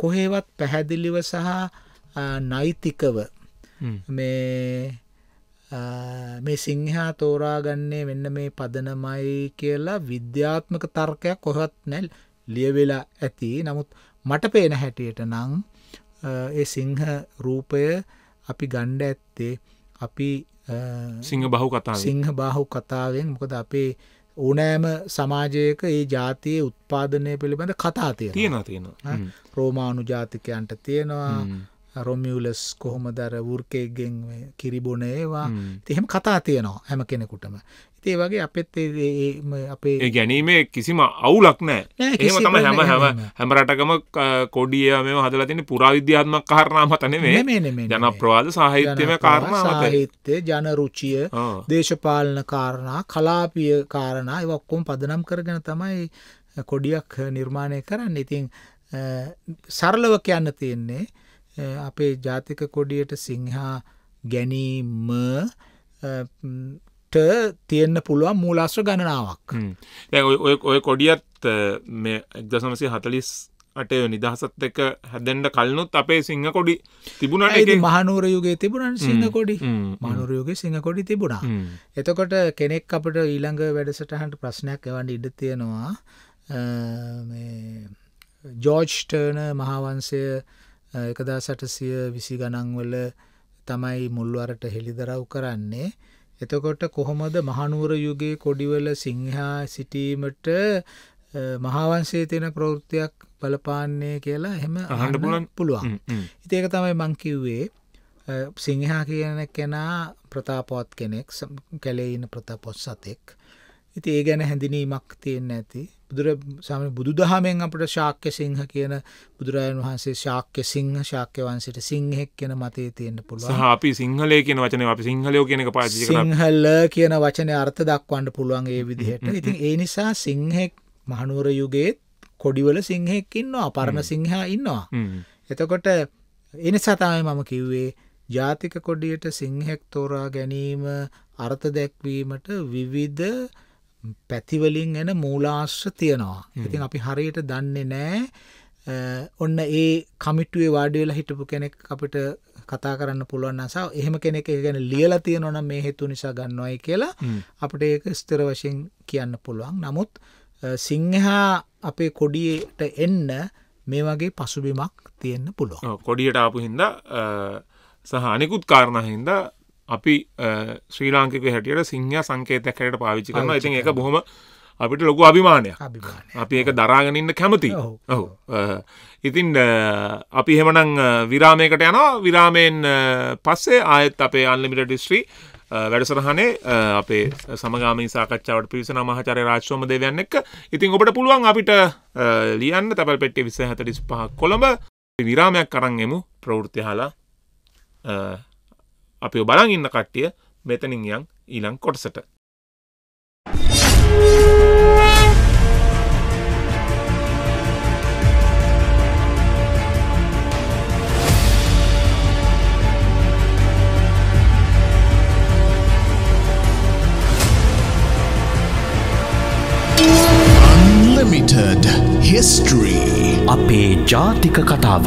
කොහේවත් පැහැදිලිව සහ නෛතිකව මේ මේ සිංහා තෝරාගන්නේ මෙන්න මේ පදනමයි කියලා විද්‍යාත්මක තර්කයක් කොහත් නැල් ලියවෙලා ඇති නමුත් මට පේන හැටියට නං ඒ සිංහ රූපය අපි ගණ්ඩ ඇත්තේ අපි සිංහ බහු කතා සිංහ බාහු කතාවෙන් මොකද අපේ ඕනෑම සමාජයක ඒ ජාතියේ උත්පාදනය පිළිබඳ කතාතිය තියෙන තියෙන රෝමානු ජාතිකයන්ට තියෙනවා රොමියුලස් කොහොම දර වෘර්කයගෙන් කිරිබොන ඒවා තිහෙම කතා තියනවා හැම කෙනෙකුටම ඒ වගේ අපෙත් අපේ ගැනීමේ කිසිම අවුලක් නෑ එහම තම හැම හැම හැමරටකම කොඩිය මෙම හදලා තින පුරාවිද්‍යාත්මක් කාරණාමත නෙමේ ජනප්‍රවාද සාහිත්‍යම කාරණ සාහිත්‍ය ජනරුචිය දේශපාලන කාරණා කලාපිය කාරණා එවක්කොම් පදනම් කරගෙන තමයි කොඩියක් නිර්මාණය කරන්න ඉතින් සරලව කියන්න තියෙන්නේ අපේ ජාතික කොඩියට සිංහා ගැනීම තියෙන්න පුළුවන් මූලාශ්‍ර ගණනාවක්. දැන් ඔය ඔය කොඩියත් මේ 1948 නිදහසත් එක්ක හැදෙන්න කලිනුත් අපේ සිංහ කොඩි තිබුණාට ඒක මහනුවර යුගයේ තිබුණානේ සිංහ කොඩි. මහනුවර යුගයේ සිංහ කොඩි තිබුණා. එතකොට කෙනෙක් අපිට ඊළඟ වැඩසටහනට ප්‍රශ්නයක් එවන්න ඉඩ තියෙනවා. මේ ජෝර්ජ් ටර්න මහාවංශය 1820 ගණන්වල තමයි මුල්වරට හෙළිදරව් කරන්නේ. එතකොට කොහොමද මහනුවර යුගයේ කොඩිවල සිංහා සිටීමට මහාවංශයේ තියෙන ප්‍රවෘත්තියක් බලපාන්නේ කියලා එහෙම අහන්න පුළුවන්. ඉතින් ඒක තමයි මං කිව්වේ සිංහා කියන කෙනා ප්‍රතාපවත් කෙනෙක් කැලේ ඉන්න ප්‍රතාපවත් සතෙක්. ඉතින් ඒ ගැන හැඳිනීමක් තියෙන්නේ නැති. බුදුර සම බුදු දහමෙන් අපට ශාක්‍ය සිංහ කියන බුදුරජාණන් වහන්සේ ශාක්‍ය සිංහ ශාක්‍ය වංශයට සිංහෙක් කියන මතේ තියෙන්න පුළුවන්. සහ අපි සිංහලයේ කියන වචනේ අපි සිංහලයෝ කියන එක පාවිච්චි කරා. සිංහල කියන වචනේ අර්ථ දක්වන්න පුළුවන් ඒ විදිහට. ඉතින් ඒ නිසා සිංහෙක් මහනුවර යුගයේ කොඩිවල සිංහෙක් ඉන්නවා. පරණ සිංහා ඉන්නවා. එතකොට ඒ නිසා තමයි මම කිව්වේ ජාතික කොඩියට සිංහෙක් තෝරා ගැනීම අර්ථ දැක්වීමට විවිධ පැතිවලින් එන මූලාශ්‍ර තියෙනවා. ඉතින් අපි හරියට දන්නේ නෑ ඔන්න ඒ කමිටුවේ වාඩිවෙලා හිටපු කෙනෙක් අපිට කතා කරන්න පුළුවන් නිසා එහෙම කෙනෙක් ගැන ලියලා තියෙනවනම් මේ හේතු නිසා ගන්නවයි කියලා අපිට ඒක ස්ථිර වශයෙන් කියන්න පුළුවන්. නමුත් සිංහා අපේ කොඩියට එන්න මේ වගේ පසුබිමක් තියෙන්න පුළුවන්. කොඩියට ආපු හින්දා සහ අනෙකුත් කාරණ හින්දා අපි ශ්‍රී ලාංකික හැටියට සිංහ සංකේතයක් හැට පාවිච්චි කරන ඉතින් ඒක බොහොම අපිට ලොකු අභිමානයක් අපි ඒක දරාගෙනඉන්න කැමති ඔහු ඉතින් අපි හෙමනං විරාමයකට යනවා විරාමයෙන් පස්සේ ආයත් අපේ අල්ලිමිට ඩිස්ට්‍රී වැඩසරහනේ අපේ සමගාම සාකච්ාවට පිවිස මහචර රාශ්‍රම දෙවයන්න එක් ඉතින් ඔබට පුළුවන් අපිට ලියන්න තැල් පෙට්ටි විස හැතරිස් පහ කොළඹ විරාමයක් කරන්නෙමු ප්‍රවෘති හලා අපි බලන් ඉන්න කට්ටිය මෙතනින් යන් ඊළං කොටසට. Unlimited History අපේ ජාතික කතාව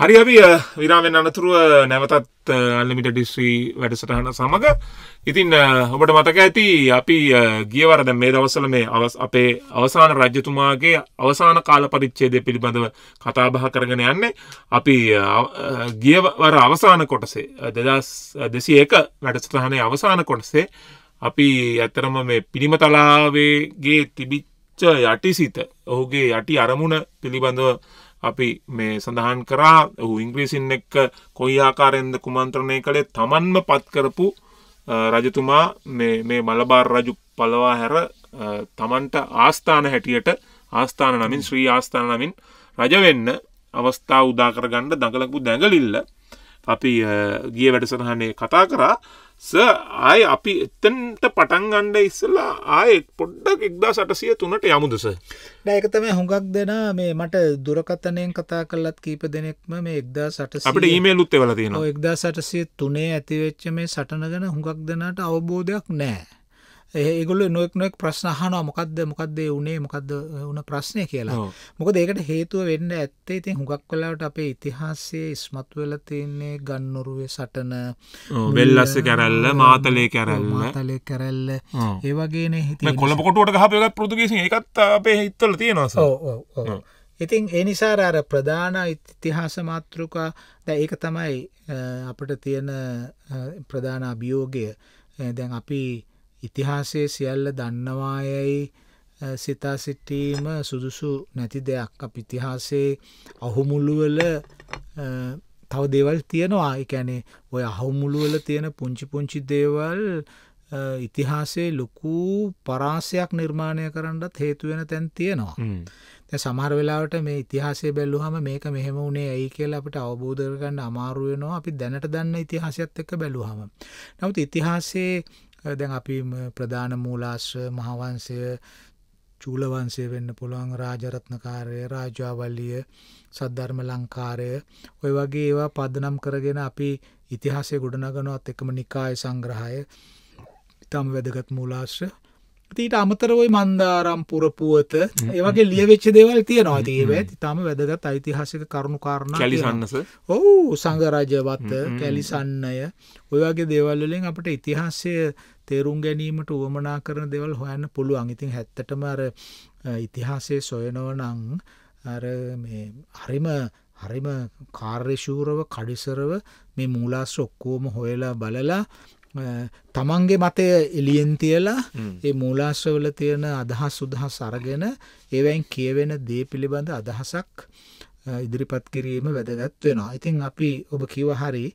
හරි අපි විරාමෙන් අනතුරුව නැවතත් අල්ලිමිට ඩිස්වී වැඩසටහන සමඟ ඉතින් ඔබට මතක ඇති අපි ගියවරද මේ දවසල මේ අවස් අපේ අවසාන රජ්‍යතුමාගේ අවසාන කාල පරිච්චේදය පිළිබඳව කතාබහ කරගෙන යන්නේ අපි ගියවර අවසාන කොටසේ දෙදස් දෙසි ඒක වැඩසටහනේ අවසාන කොටසේ අපි ඇත්තරම මේ පිළිම තලාවේගේ තිබිච්ච යටිසිත ඔහුගේ යටි අරමුණ පිළිබඳව අපි මේ සඳහන් කරා ඔහු ඉංග්‍රීසින් එක්ක කොයි ආකාරයෙන්ද කුමන්ත්‍රණය කළේ තමන්ම පත් කරපු රජතුමා මේ මේ මලබාර රජු පලවා හැර තමන්ට ආස්ථාන හැටියට ආස්ථාන නමින් ශ්‍රී ආස්ථාන නමින් රජවෙන්න අවස්ථාව උදාකරගණ්ඩ දඟලපු දැඟලිල්ල අපි ගිය වැඩසටහනේ කතා කරා ස ආය අපි එතන්ට පටන්ගණ්ඩ ඉස්සලා ආයෙත් පොඩ්ඩක් එක්දා සටසිය තුනට යමුදස ඩයකතම හුඟක් දෙෙන මේ මට දුරකතනයෙන් කතා කලත් කීප දෙනෙක්ම මේ එක්දා සට අපට ඊමේලුත් එවලතින එක්දා සටසිය තුනේ ඇතිවෙච්ච මේ සටන ගැන හුඟක් දෙනට අවබෝධයක් නෑ ඒගොල්ලෝ නොයෙක් නොයෙක් ප්‍රශ්න අහනවා මොකද්ද මොකද්ද ඒ උනේ මොකද්ද වුණ ප්‍රශ්නේ කියලා. මොකද ඒකට හේතුව වෙන්න ඇත්තේ ඉතින් හුඟක් වෙලාවට අපේ ඉතිහාසයේ ඉස්මතු වෙලා තියෙන්නේ ගන්නොරුවේ සටන වෙල්ලස්ස කැරැල්ල මාතලේ කැරැල්ල මාතලේ කැරැල්ල ඒ වගේනේ හිතේ මේ කොළඹ කොටුවට ගහපු එකත් පෘතුගීසින් ඒකත් අපේ හිතවල තියෙනවා සර්. ඔව් ඔව් ඔව්. ඉතින් ඒ නිසා අර ප්‍රධාන ඉතිහාස මාතෘකා දැන් ඒක තමයි අපිට තියෙන ප්‍රධාන අභියෝගය. දැන් අපි ඉතිහාසයේ සියල්ල දන්නවායයි සිතා සිටීම සුදුසු නැති දෙයක් අප ඉතිහාසේ අහුමුළුවල තව දේවල් තියෙනවා එකැනේ ඔය අහුමුළුවල තියෙන පුංචි පුංචි දේවල් ඉතිහාසේ ලොකු පරාසයක් නිර්මාණය කරන්නත් හේතුවෙන තැන් තියෙනවා. සමහර වෙලාවට මේ ඉතිහාසය බැලුහම මේක මෙහෙම වුණේ ඇයි කියලා අපට අවබෝධරගන්න අමාරුවෙනවා අපි දැනට දන්න ඉතිහාසයත් එක්ක බැලුහම. නමුත් ඉතිහාසේ දැන් අපි ප්‍රධාන මූලාශ්‍ර මහවංශය චූලවංශය වෙන්න පුළුවන් රාජරත්නකාරය රාජාවලිය සද්ධර්ම ලංකාරය ඔය වගේ ඒවා පදනම් කරගෙන අපි ඉතිහාසය ගොඩනගනවත් එකම නිකාය සංග්‍රහය ඉතාම වැදගත් මූලාශ්‍ර ඊට අමතරව ওই මන්දාරම් පුරපුවත ඒ වගේ ලියවෙච්ච දේවල් තියෙනවා ඒවේ ඉතාම වැදගත් ඓතිහාසික කරුණු කාරණා කැලිසන්නස ඔව් සංඝ රජවත කැලිසන්නය ඔය වගේ දේවල් වලින් අපිට ඉතිහාසය තේරුම් ගැනීමට උවමනා කරන දේවල් හොයන්න පුළුවන්. ඉතින් ඇත්තටම අර ඉතිහාසයේ සොයනෝ නම් අර මේ හරිම හරිම කාර්යශූරව කඩිසරව මේ මූලාශ්‍ර ඔක්කොම හොයලා බලලා තමන්ගේ මතය එලියෙන් තියලා ඒ මූලාශ්‍රවල තියෙන අදහස් සුදහස් අරගෙන ඒවයින් කියවෙන දේ පිළිබඳ අදහසක් ඉදිරිපත් කිරීම වැදගත් වෙනවා. ඉතින් අපි ඔබ කිව හරි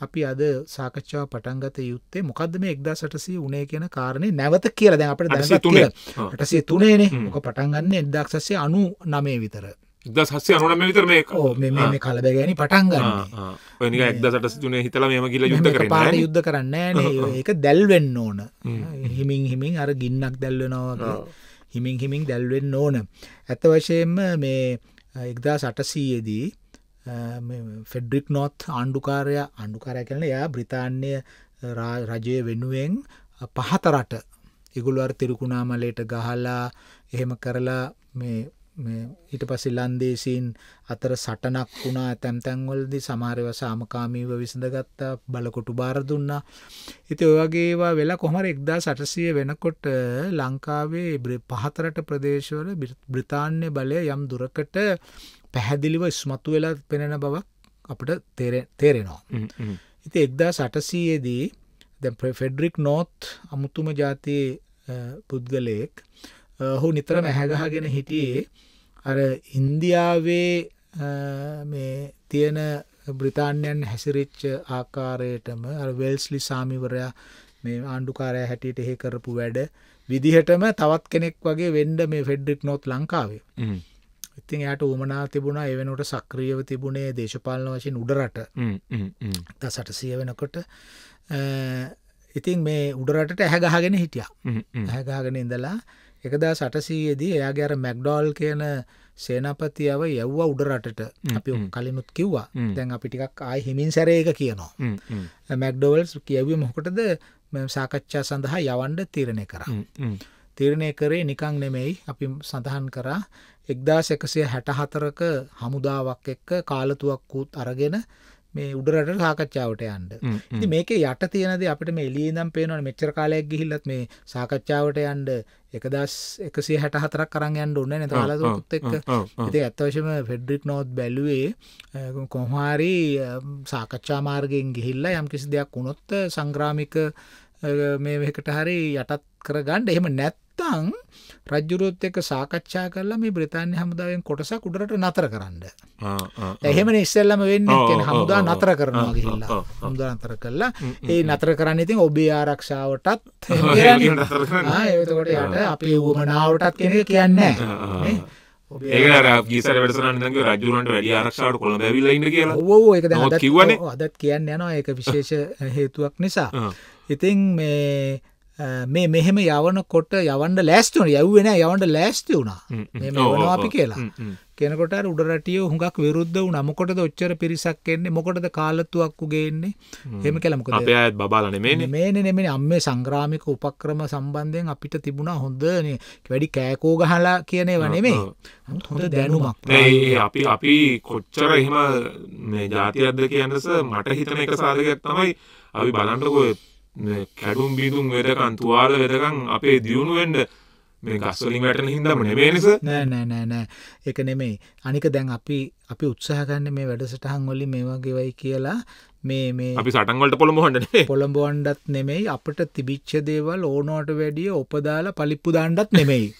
අපි අද සාකච්ඡාව පටන්ගත යුත්තේ මොකද මේ එක්දසටසී උනේ කියන කාරණය නැවත කියල දැන් අපට දැනටසේ තුනේනේ මොක පටන්ගන්න එක්දක්ෂසේ අනු නමේ විතර එක්දහස්සේ අනුනම විතර මේ මේ කලබැගැනි පටන්ගන්න එක්දසට තුන හිතල මෙම කියල යුද්ධ කර පාන යුද්ධ කරන්න ඒක දැල්වෙන්න ඕන හිමින් හිමින් අර ගින්නක් දැල්වෙනවා හිමින් හිමින් දැල්වෙන්න ඕන ඇත වශයෙන්ම මේ එක්දා සටසීයේදී ෆෙඩ්ඩික් නොත් ආණ්ඩුකාරය අණ්ඩුකාරය කරන එයා බ්‍රතාන්්‍ය රජය වෙනුවෙන් පහතරට ඉගුලුවර් තිරුකුණාමලට ගහලා එහෙම කරලා ඊට පසි ලන්දේසින් අතර සටනක් වුණා තැම්තැන්වලදි සමාරව සාමකාමීව විසඳගත්තා බලකොටු බාර දුන්නා. ඉති ඔයගේවා වෙලා කොහමර එක්දා සටසය වෙනකොට ලංකාවේ පහතරට ප්‍රදේශවල බ්‍රතාන්‍ය බලය යම් දුරකට පැහැදිලිව ඉස්මතු වෙලා පෙනෙන බවක් අපට තේරෙනවා. ඉති එක්දා සටසයේදී දැ ප්‍රෆෙඩරික් නෝත් අමුතුම ජාතියේ පුද්ගලයෙක් හු නිතර මැහැගහගෙන හිටියේ අර ඉන්දියාවේ තියෙන බ්‍රතාන්යන් හැසිරිච්ච ආකාරයටම වෙල්ස්ලි සාමිවරයා මේ ආණ්ඩුකාරය හැටියට එහෙ කරපු වැඩ විදිහටම තවත් කෙනෙක් වගේ වෙන්ඩ මේ ෆෙඩ්ඩික් නොත් ලංකාවේ ඉතින් එයාට උමනා තිබුණා ඒ වෙනකොට සක්‍රියව තිබුණේ දේශපාලන වශයෙන් උඩරට දසට සිය වෙනකොට ඉතින් මේ උඩරට ඇහැගහගෙන හිටියා ඇහැගහගෙන ඉඳලා එකදා සටසීයේදී එයාගේ අර මැක්ඩෝල් කියන සේනපතියාව යව්වා උඩරටට අපි කලිනුත් කිව්වා දැන් අපි ටිකක් ආය හිමින් සැරේ එක කියනවා මැක්ඩෝවල්ස් කියව්ව මොකටද සාකච්ඡා සඳහා යවන්ඩ තීරණය කරා තීරණය කරේ නිකං නෙමෙයි අපි සඳහන් කරා එක්දාස් එකසය හැටහතරක හමුදාවක් එක්ක කාලතුවක් වූත් අරගෙන මේ උඩරට සාකච්ඡාවට යන්ඩ මේක යට තියනද අපට මේ එලියදම් පේනවන මෙච්චර කාලයක් ගිහිල්ලත් මේ සාකච්ඡාවට යන්ඩ එකදස් එකසි හැට හතරක් කරන්න යන්න ඔන්න නැත හලතුත් එක් ඒ ඇත්වශම ෆෙඩ්රික් නෝත් බැලුවේ කොහමාරි සාකච්ඡා මාර්ගයෙන් ගිහිල්ලා යම් කිසි දෙයක් වුණොත් සංග්‍රාමික මේකට හරි යටත් කර ගණ්ඩ එහෙම නැත් නැත්තං රජ්ජුරුවොත් එක්ක සාකච්ඡා කරලා මේ බ්‍රතාන්‍ය හමුදාවෙන් කොටසක් උඩට නතර කරන්න. එහෙම ඉස්සල්ලම වෙන්න හමුදා නතර කරනවා ගිහිල්ලා හමුදා නතර කරලා ඒ නතර කරන්න ඉතින් ඔබේ ආරක්ෂාවටත් එතකොට යට අපි වුවමනාවටත් කෙනෙ කියන්නේ. ඒකට ගීසර වැඩසන ගේ රජුරන්ට වැඩි ආරක්ෂාවට කොළ ැවිල්ල ඉන්න කියලා ඕ එක කිවන අදත් කියන්න යනවා ඒක විශේෂ හේතුවක් නිසා ඉතින් මේ මේ මෙහෙම යවනකොට යවන්න ලෑස්ති වන යව්වෙන යවන්ට ලෑස්ති වුණා මේ වනවා අපි කියලා කෙනකොට උඩරටිය හුඟක් විරුද්ධ වු නමකොට ඔච්චර පිරිසක් එන්නේ මොකටද කාලත්තුවක්කුගේන්නේ හෙම කළමක ඇත් බාලන මේ නෙම අම්ම සංග්‍රාමික උපක්‍රම සම්බන්ධයෙන් අපිට තිබුණා හොඳන වැඩි කෑකෝ ගහලා කියනේ වනෙමේ හොඳ දැනුමක් අපි අපි කොච්චර එහෙම මේ ජාතියද්ද කියන්නස මට හිතන එක සාධකයක් තමයි අපි බලන්ටකෝ කැඩුම් බිඳුම් වෙදකන් තුවාල වෙදකන් අපේ දියුණුවෙන්ඩ මේ ගස්වලින් වැටන හිදම නෙමේ නිස නෑනෑනෑ එක නෙමෙයි අනික දැන් අපි අපි උත්සාහගන්න මේ වැඩසටහන් වලි මේ වගේවයි කියලා මේ මේ අපි සටන්වලට පොළඹොන්ඩ පොළඹොන්ඩත් නෙමෙයි අපට තිබිච්ච දේවල් ඕනෝට වැඩිය ඔපදාලා පලිප්පු දාණ්ඩත් නෙමෙයි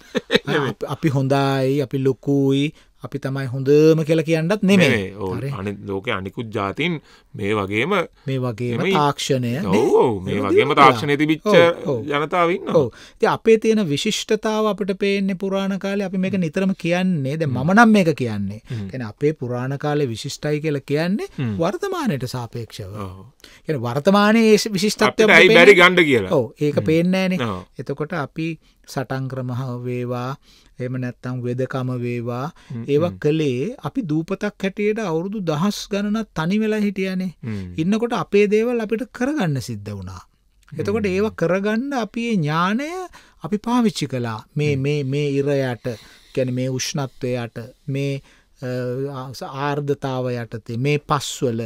අපි හොඳයි අපි ලොකුයි අපි තමයි හොඳම කියලා කියන්නත් නෙමේ ලෝක අනිකුත් ජාතින් මේ වගේම මේ වගේම තාක්ෂණය මේ වගේම තාක්ෂණය තිබිච්ච ජනතාවන්න ඕ ති අපේ තියෙන විශිෂ්ටතාව අපට පේන්නේ පුරාණ කාලය අපි මේක නිතරම කියන්නේ ද මනම් මේක කියන්නේ ගැන අපේ පුරාණ කාලය විශිෂ්ටයි කියලා කියන්නේ වර්තමානයට සාපේක්ෂව වර්තමානයේ විශිෂ්ටත්වය බැරි ගණ්ඩ කියලා ඕ ඒක පේන්නෑනේ එතකොට අපි සටන්ක්‍රමහ වේවා එම නැත්තම් වෙදකම වේවා ඒවා කළේ අපි දූපතක් හැටියට අවුරුදු දහස් ගණන තනි වෙලා හිටියනේ ඉන්නකොට අපේ දේවල් අපිට කරගන්න සිද්ධ වුණා. එතකොට ඒව කරගන්න අපේ ඥානය අපි පාවිච්චි කලා මේ මේ මේ ඉරයට ගැන මේ උෂ්ණත්වයට මේ ආර්ධතාව යටතේ මේ පස්වල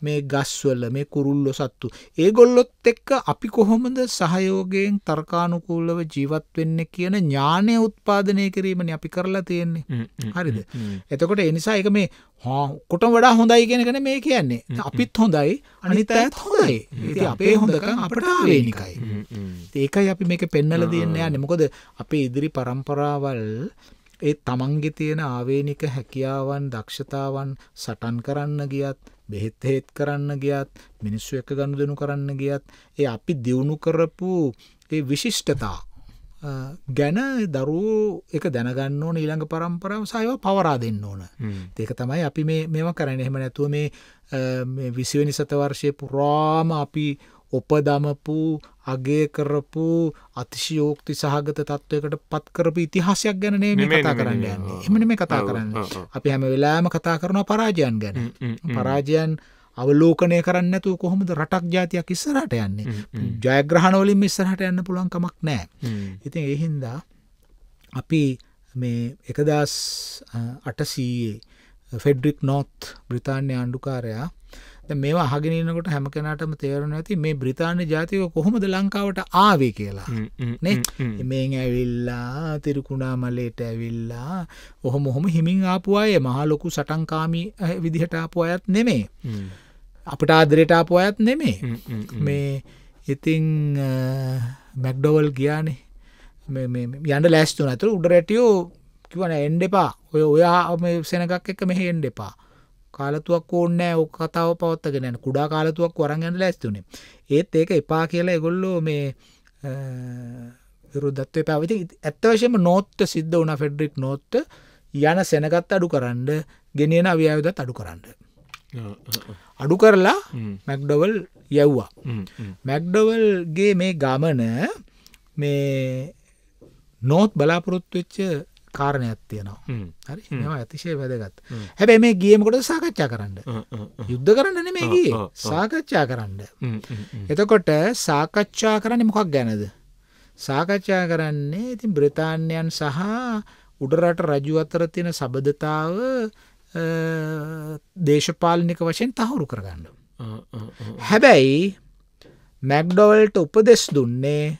මේ ගස්වල මේ කුරුල්ලො සත්තු. ඒගොල්ලොත් එක්ක අපි කොහොමද සහයෝගයෙන් තර්කානුකූලව ජීවත් වෙන්න කියන ඥානය උත්පාදනය කිරීමන අපි කරලා තියෙන්නේ හරිද. එතකොට එනිසා එක මේ කොට වඩා හොඳයි කියෙනගෙන මේ කියන්නේ අපිත් හොඳයි අනිතත් හොඳයි ඒ අපේ හොඳක අපට ආවේනිකයි. ඒකයි අපි මේක පෙන්නල දෙන්න යන්න මොකද අපේ ඉදිරි පරම්පරාවල් ඒ තමන්ගෙ තියෙන ආවේනික හැකියාවන් දක්ෂතාවන් සටන් කරන්න ගියත් බෙහෙත් හේත් කරන්න ගියත් මිනිස්සු එක ගණු දෙනු කරන්න ගියත් ඒ අපි දියුණු කරපු ඒ විශිෂ්ටතා ගැන දරුවෝ එක දැනගන්න ඕන ඊළඟ පරම්පරාව සයව පවරා දෙන්න ඕන ඒක තමයි අපි මේම කරන්න එහෙම නැතුව මේ විසිවනි සතවර්ශය පුරාම අපි ඔපදමපු අගය කරපු අතිශයෝක්ති සහගත තත්ත්වයකට පත් කරපු ඉතිහාසයක් ගැන මේ කතා කරන්න යන්නේ එමන මේ කතා කරන්න අපි හැම වෙලාම කතා කරන පරාජයන් ගැන පරාජයන් අවලෝකනය කරන්නතු කොහොමද රටක් ජාතියක් ඉස්සරහට යන්නේ ජයග්‍රහණවලින් ඉස්සරහට යන්න පුළුවන්කමක් නෑ ඉතින් එහින්දා අපි මේ එකදස් අටසීයේ ෆෙඩ්‍රික් නෝත් බ්‍රතාන්‍ය ආණ්ඩුකාරයා දැන් මේවා අහගෙන ඉන්නකොට හැම කෙනාටම තේරෙනවා ඇති මේ බ්‍රිතාන්‍ය ජාතික කොහොමද ලංකාවට ආවේ කියලා නේ මේන් ඇවිල්ලා තිරුකුණාමලේට ඇවිල්ලා ඔහොම ඔහොම හිමින් ආපු අය මහා ලොකු සටන්කාමී විදිහට ආපු අයත් නෙමේ අපිට ආදරයට ආපු අයත් නෙමේ මේ ඉතිං මැක්ඩෝවල් ගියානේ යන්න ලැස්තුන ඇතුළ උඩරැටියෝ කිවන එන්ඩ එපා ඔය ඔයා සෙනකක් එක මෙහෙ එන්ඩ එපා කාලතුවක් ඕන්නෑ ඕක කතාව පවත්තගෙන යන කුඩා කාලතුවක් වරගන්න ලැස්තුනේ ඒත් ඒක එපා කියලා එගොල්ලෝ මේ විරුද්ධත්වය පැවිති ඇත්තවශයම නෝත්ත සිද්ධ වන ෆෙඩ්රික් නෝත්ත යන සෙනගත් අඩු කරන්න ගෙනියෙන අවියයුදත් අඩු කරන්න අඩු කරලා මැක්ඩවල් යැව්වා මැක්ඩවල්ගේ මේ ගමන මේ නෝත් බලාපොරොත්තු වෙච්ච කාරණයක් තියෙනවා හරි ඒවා අතිශය වැදගත් හැබැයි මේ ගියමකොට සාකච්ඡා කරන්න යුද්ධ කරන්න නෙමේ ගියේ සාකච්ඡා කරන්න එතකොට සාකච්ඡා කරන්නේ මොකක් ගැනද සාකච්ඡා කරන්නේ ඉතින් බ්‍රතාන්‍යයන් සහ උඩරට රජු අතර තියෙන සබඳතාව දේශපාලනික වශයෙන් තහවුරු කරගන්න. හැබැයි මැක්ඩොවල්ට උපදෙස් දුන්නේ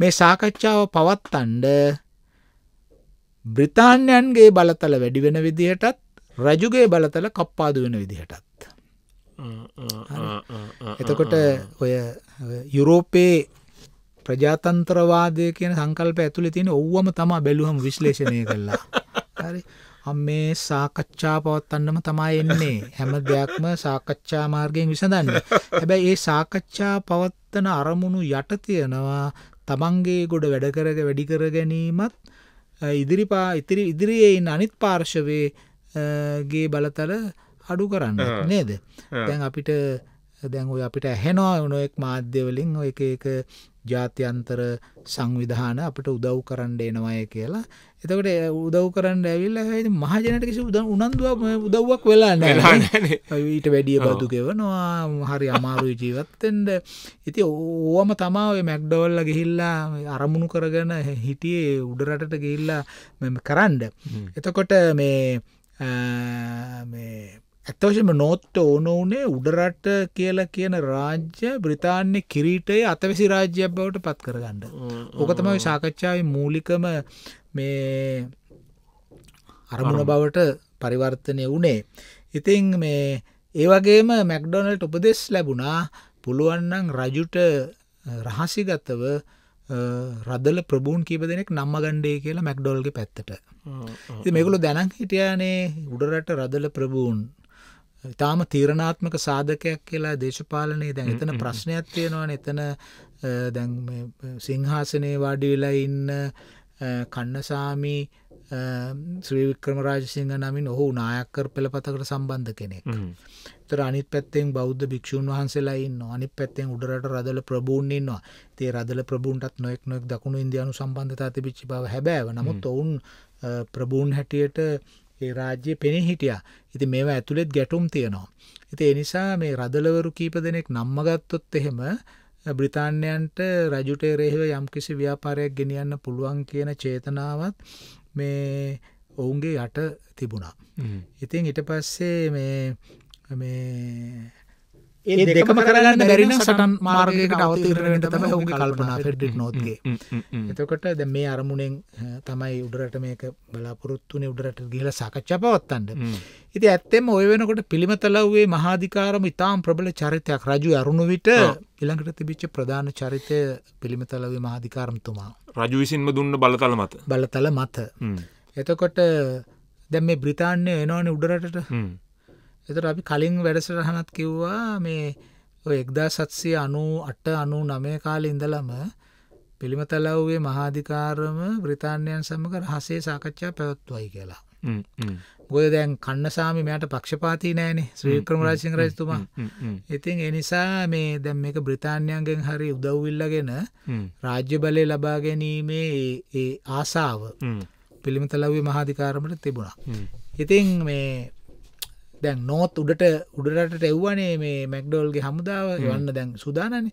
මේ සාකච්ඡාව පවත්තන්ඩ බ්‍රිතාන්‍යන්ගේ බලතල වැඩි වෙන විදිහටත් රජුගේ බලතල කප්පාදු වෙන විදිහටත් එතකොට ඔය යුරෝපයේ ප්‍රජාතන්ත්‍රවාදය කියන සංකල්ප ඇතුළි තියෙන ඔව්වම තමා බැලුහම විශ්ලේෂණය කරලා හරි මේ සාකච්ඡා පවත්තන්නම තමයි එන්නේ හැම දෙයක්ම සාකච්ඡා මාර්ගයෙන් විසඳන්න හැබැයි ඒ සාකච්ඡා පවත්තන අරමුණු යට තියෙනවා තමන්ගේ ගොඩ වැඩකරග වැඩිකර ගැනීමත් ඉදිරිපා ඉතිරි ඉදිරියේ ඉන්න අනිත් පාර්ශවයේ ගේ බලතල අඩු කරන්න නේද දැන් අපිට දැන් ඔය අපිට ඇහෙනවා ඕනෙක් මාධ්‍යවලින් ඔය එක ජාත්‍යන්තර සංවිධාන අපට උදව් කරන්න එනවාය කියලා එතකට උදව් කරන්න ඇවිල්ල මහජනට කිසි උද උනන්දුව උදව්වක් වෙලා ඊට වැඩිය බතු කෙවනවා හරි අමාරු ජීවත්තෙන්ට ඉති ඕම තමාව මැක්්ඩෝල්ල ගිහිල්ලා අරමුණු කරගන හිටියේ උඩරටට ගිල්ලා මෙම කරන්න එතකොට මේ ඇත්තවශම නෝත්ත ඕන වනේ උඩරට කියල කියන රාජ්‍ය බ්‍රතාන්‍ය කිරීටය අතවැසි රාජ්‍ය බවට පත් කරගන්න. ඕක තමයි සාකච්ඡාව මූලිකම මේ අරමුණ බවට පරිවර්තනය වනේ. ඉතිං මේ ඒවගේම මැක්ඩොනල්ට උපදෙස් ලැබුණා පුළුවන්නන් රජුට රහසිගතව රදල ප්‍රබූන් කීප දෙනෙක් නම්ම ගණ්ඩේ කියලා මැක්ඩෝල්ගේ පැත්තට. මෙකුළු දැනක් හිටියානේ උඩරට රදල ප්‍රබූන් ඉතාම තීරණාත්මක සාධකයක් කියලා දේශපාලනයේ දැන් එතන ප්‍රශ්නයක් තියෙනවා එතන දැන් සිංහාසනයේ වාඩි වෙලා ඉන්න කන්නසාමි ශ්‍රී වික්‍රම රාජසිංහ නමින් ඔහු නායක්කර පෙළපතකට සම්බන්ධ කෙනෙක්. තර අනිත් පැත්තෙන් බෞද්ධ භික්ෂූන් වහන්සේලා ඉන්න අනිත් පැත්තෙන් උඩරට රදල ප්‍රබූන් ඉන්නවා. තේ රදල ප්‍රබූන්ටත් නොයෙක් නොයෙක් දකුණු ඉන්දියානු සම්බන්ධතා තිබිච්ච බව හැබෑව. නමුත් ඔවුන් ප්‍රබූන් හැටියට ඒ රාජ්‍ය පෙනෙ හිටිය ඉති මේවා ඇතුළෙත් ගැටුම් තියෙනවා. ඉති එනිසා මේ රදලවරු කීප දෙනෙක් නම්මගත්තොත් එහෙම බ්‍රතාන්යන්ට රජුටේ රෙහිව යම්කිසි ව්‍යාපාරයක් ගෙනියන්න පුළුවන් කියන චේතනාවත් මේ ඔවුන්ගේ යට තිබුණා. ඉතින් ඉට පස්සේ මේ ඒ දෙකම කරන්න බැරින සටන් මාර්ගයකට අවතීරණයට තම හු කල්පනා ෆෙඩික් නොත්ගේ එතකොට ද මේ අරමුණෙන් තමයි උඩරට මේක බලාපොරොත්තුනේ උඩරට ගිල සාකච්ඡා පවත්තන්ට ඉති ඇත්තෙම ඔය වෙනකොට පිළිමතලවේ මහාධිකාරම ඉතාම් ප්‍රබල චරිතයක් රජු අරුණු විට ඉළඟට තිබිච්ච ප්‍රධාන චරිතය පිළිමතලවේ මහාධිකාරමතුමා රජු විසින්ම දුන්න බලතල මත බලතල මත එතකොට දැම් මේ බ්‍රතාන්ය එනවාන උඩරට එතට අපි කලින් වැඩසටහනත් කිව්වා මේ එක්දා සත්සය අනු අට අනු නමය කාල ඉඳලම පිළිමතලව්වේ මහාධිකාරම බ්‍රතාන්යන් සමඟ රහසේ සාකච්ඡා පැවත්වයි කියලා. ගොය දැන් කන්නසාමි මෙයට පක්ෂපාති නෑනේ ශ්‍රී ක්‍රමරාසිං රජතුමා ඉතින් එනිසා මේ දැම් මේක බ්‍රතාන්යන්ගෙන් හරි උදව්විල්ලගෙන රාජ්‍ය බලය ලබා ගැනීමේ ඒ ආසාව පිළිමතලව්වේ මහාධිකාරමට තිබුණා. ඉතින් මේ දැන් නෝත් උඩට උඩරට එව්වනේ මේ මැක්ඩෝල්ගේ හමුදාව වන්න දැන් සුදානන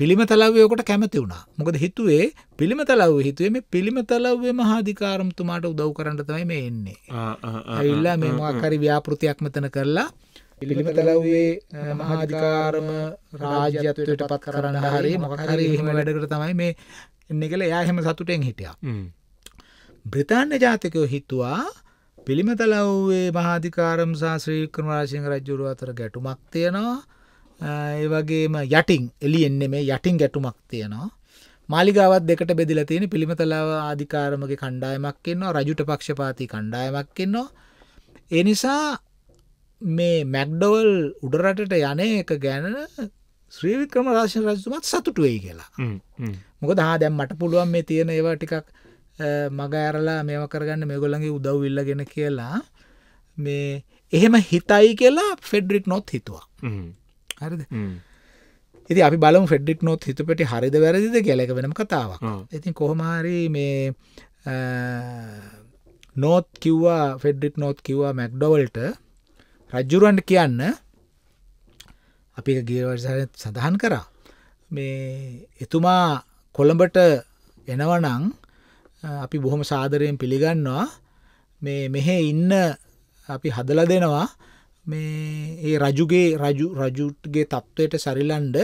පිළිම තලවයකට කැමති වුණා මොකද හිතුවේ පිළිම තලව හිතුවේ මේ පිළිම තලව්වේ මහාධිකාරම්තුමාට උදව් කරන්න තමයි මේ එන්නේ ඇවිල්ලා මේ මක්කරි ව්‍යාපෘතියක් මෙතන කරලා පිළිමතලව්වේ මහාධිකාරම රාජ්‍යත්වයට පත් කරන්න හරි මොකහරි එහෙම වැඩකට තමයි මේ එන්න කළ එයා හෙම සතුටෙන් හිටියා. බ්‍රතාන්‍ය ජාතිකයෝ හිතුවා පිළිමතලව්වේ මහාධිකාරම් සාශ්‍රී ක්‍රමරාශයෙන් රජ්ජුරුව අතර ගැටුමක් තියෙනවා ඒ වගේම යටින් එලියෙන්න්නේ මේ යටින් ගැටුමක් තියෙනවා මාලිගාවත් දෙකට බෙදිල තියෙන පිළිමතලාව ආධිකාරමගේ කණ්ඩායමක් එන්නවා රජුට පක්ෂපාති කණ්ඩායමක් එන්නවා එනිසා මේ මැක්්ඩවල් උඩරටට යන එක ගැන ශ්‍රීවික්‍රම රාශය රජතුමත් සතුටුවයි කියලා මොක දහ දැම් මට පුළුවන් මේ තියෙන ඒවා ටිකක් මග ඇරලා මේව කරගන්න මේගොල්ලගේ උදව් ඉල්ලගෙන කියලා මේ එහෙම හිතයි කියලා ෆෙඩ්රික් නොත් හිතුවා හරිද ඉති අපි බලම් ෆෙඩ්ඩික් නොත් හිතපට හරිද වැරදිද ගැලක වෙනම කතාවක් ඉතින් කොහොමහරි මේ නෝත් කිව්වා ෆෙඩ්ඩික් නොත් කිව්වා මැක්ඩොවල්ට රජ්ජුරුවන්ට කියන්න අපි ගීවර්සාය සඳහන් කරා මේ එතුමා කොළඹට එනවනං අපි බොහොම සාදරයෙන් පිළිගන්නවා මේ මෙහෙ ඉන්න අපි හදල දෙනවා මේ ඒ රජුගේ රජු රජුටගේ තත්ත්වයට සරිලන්ඩ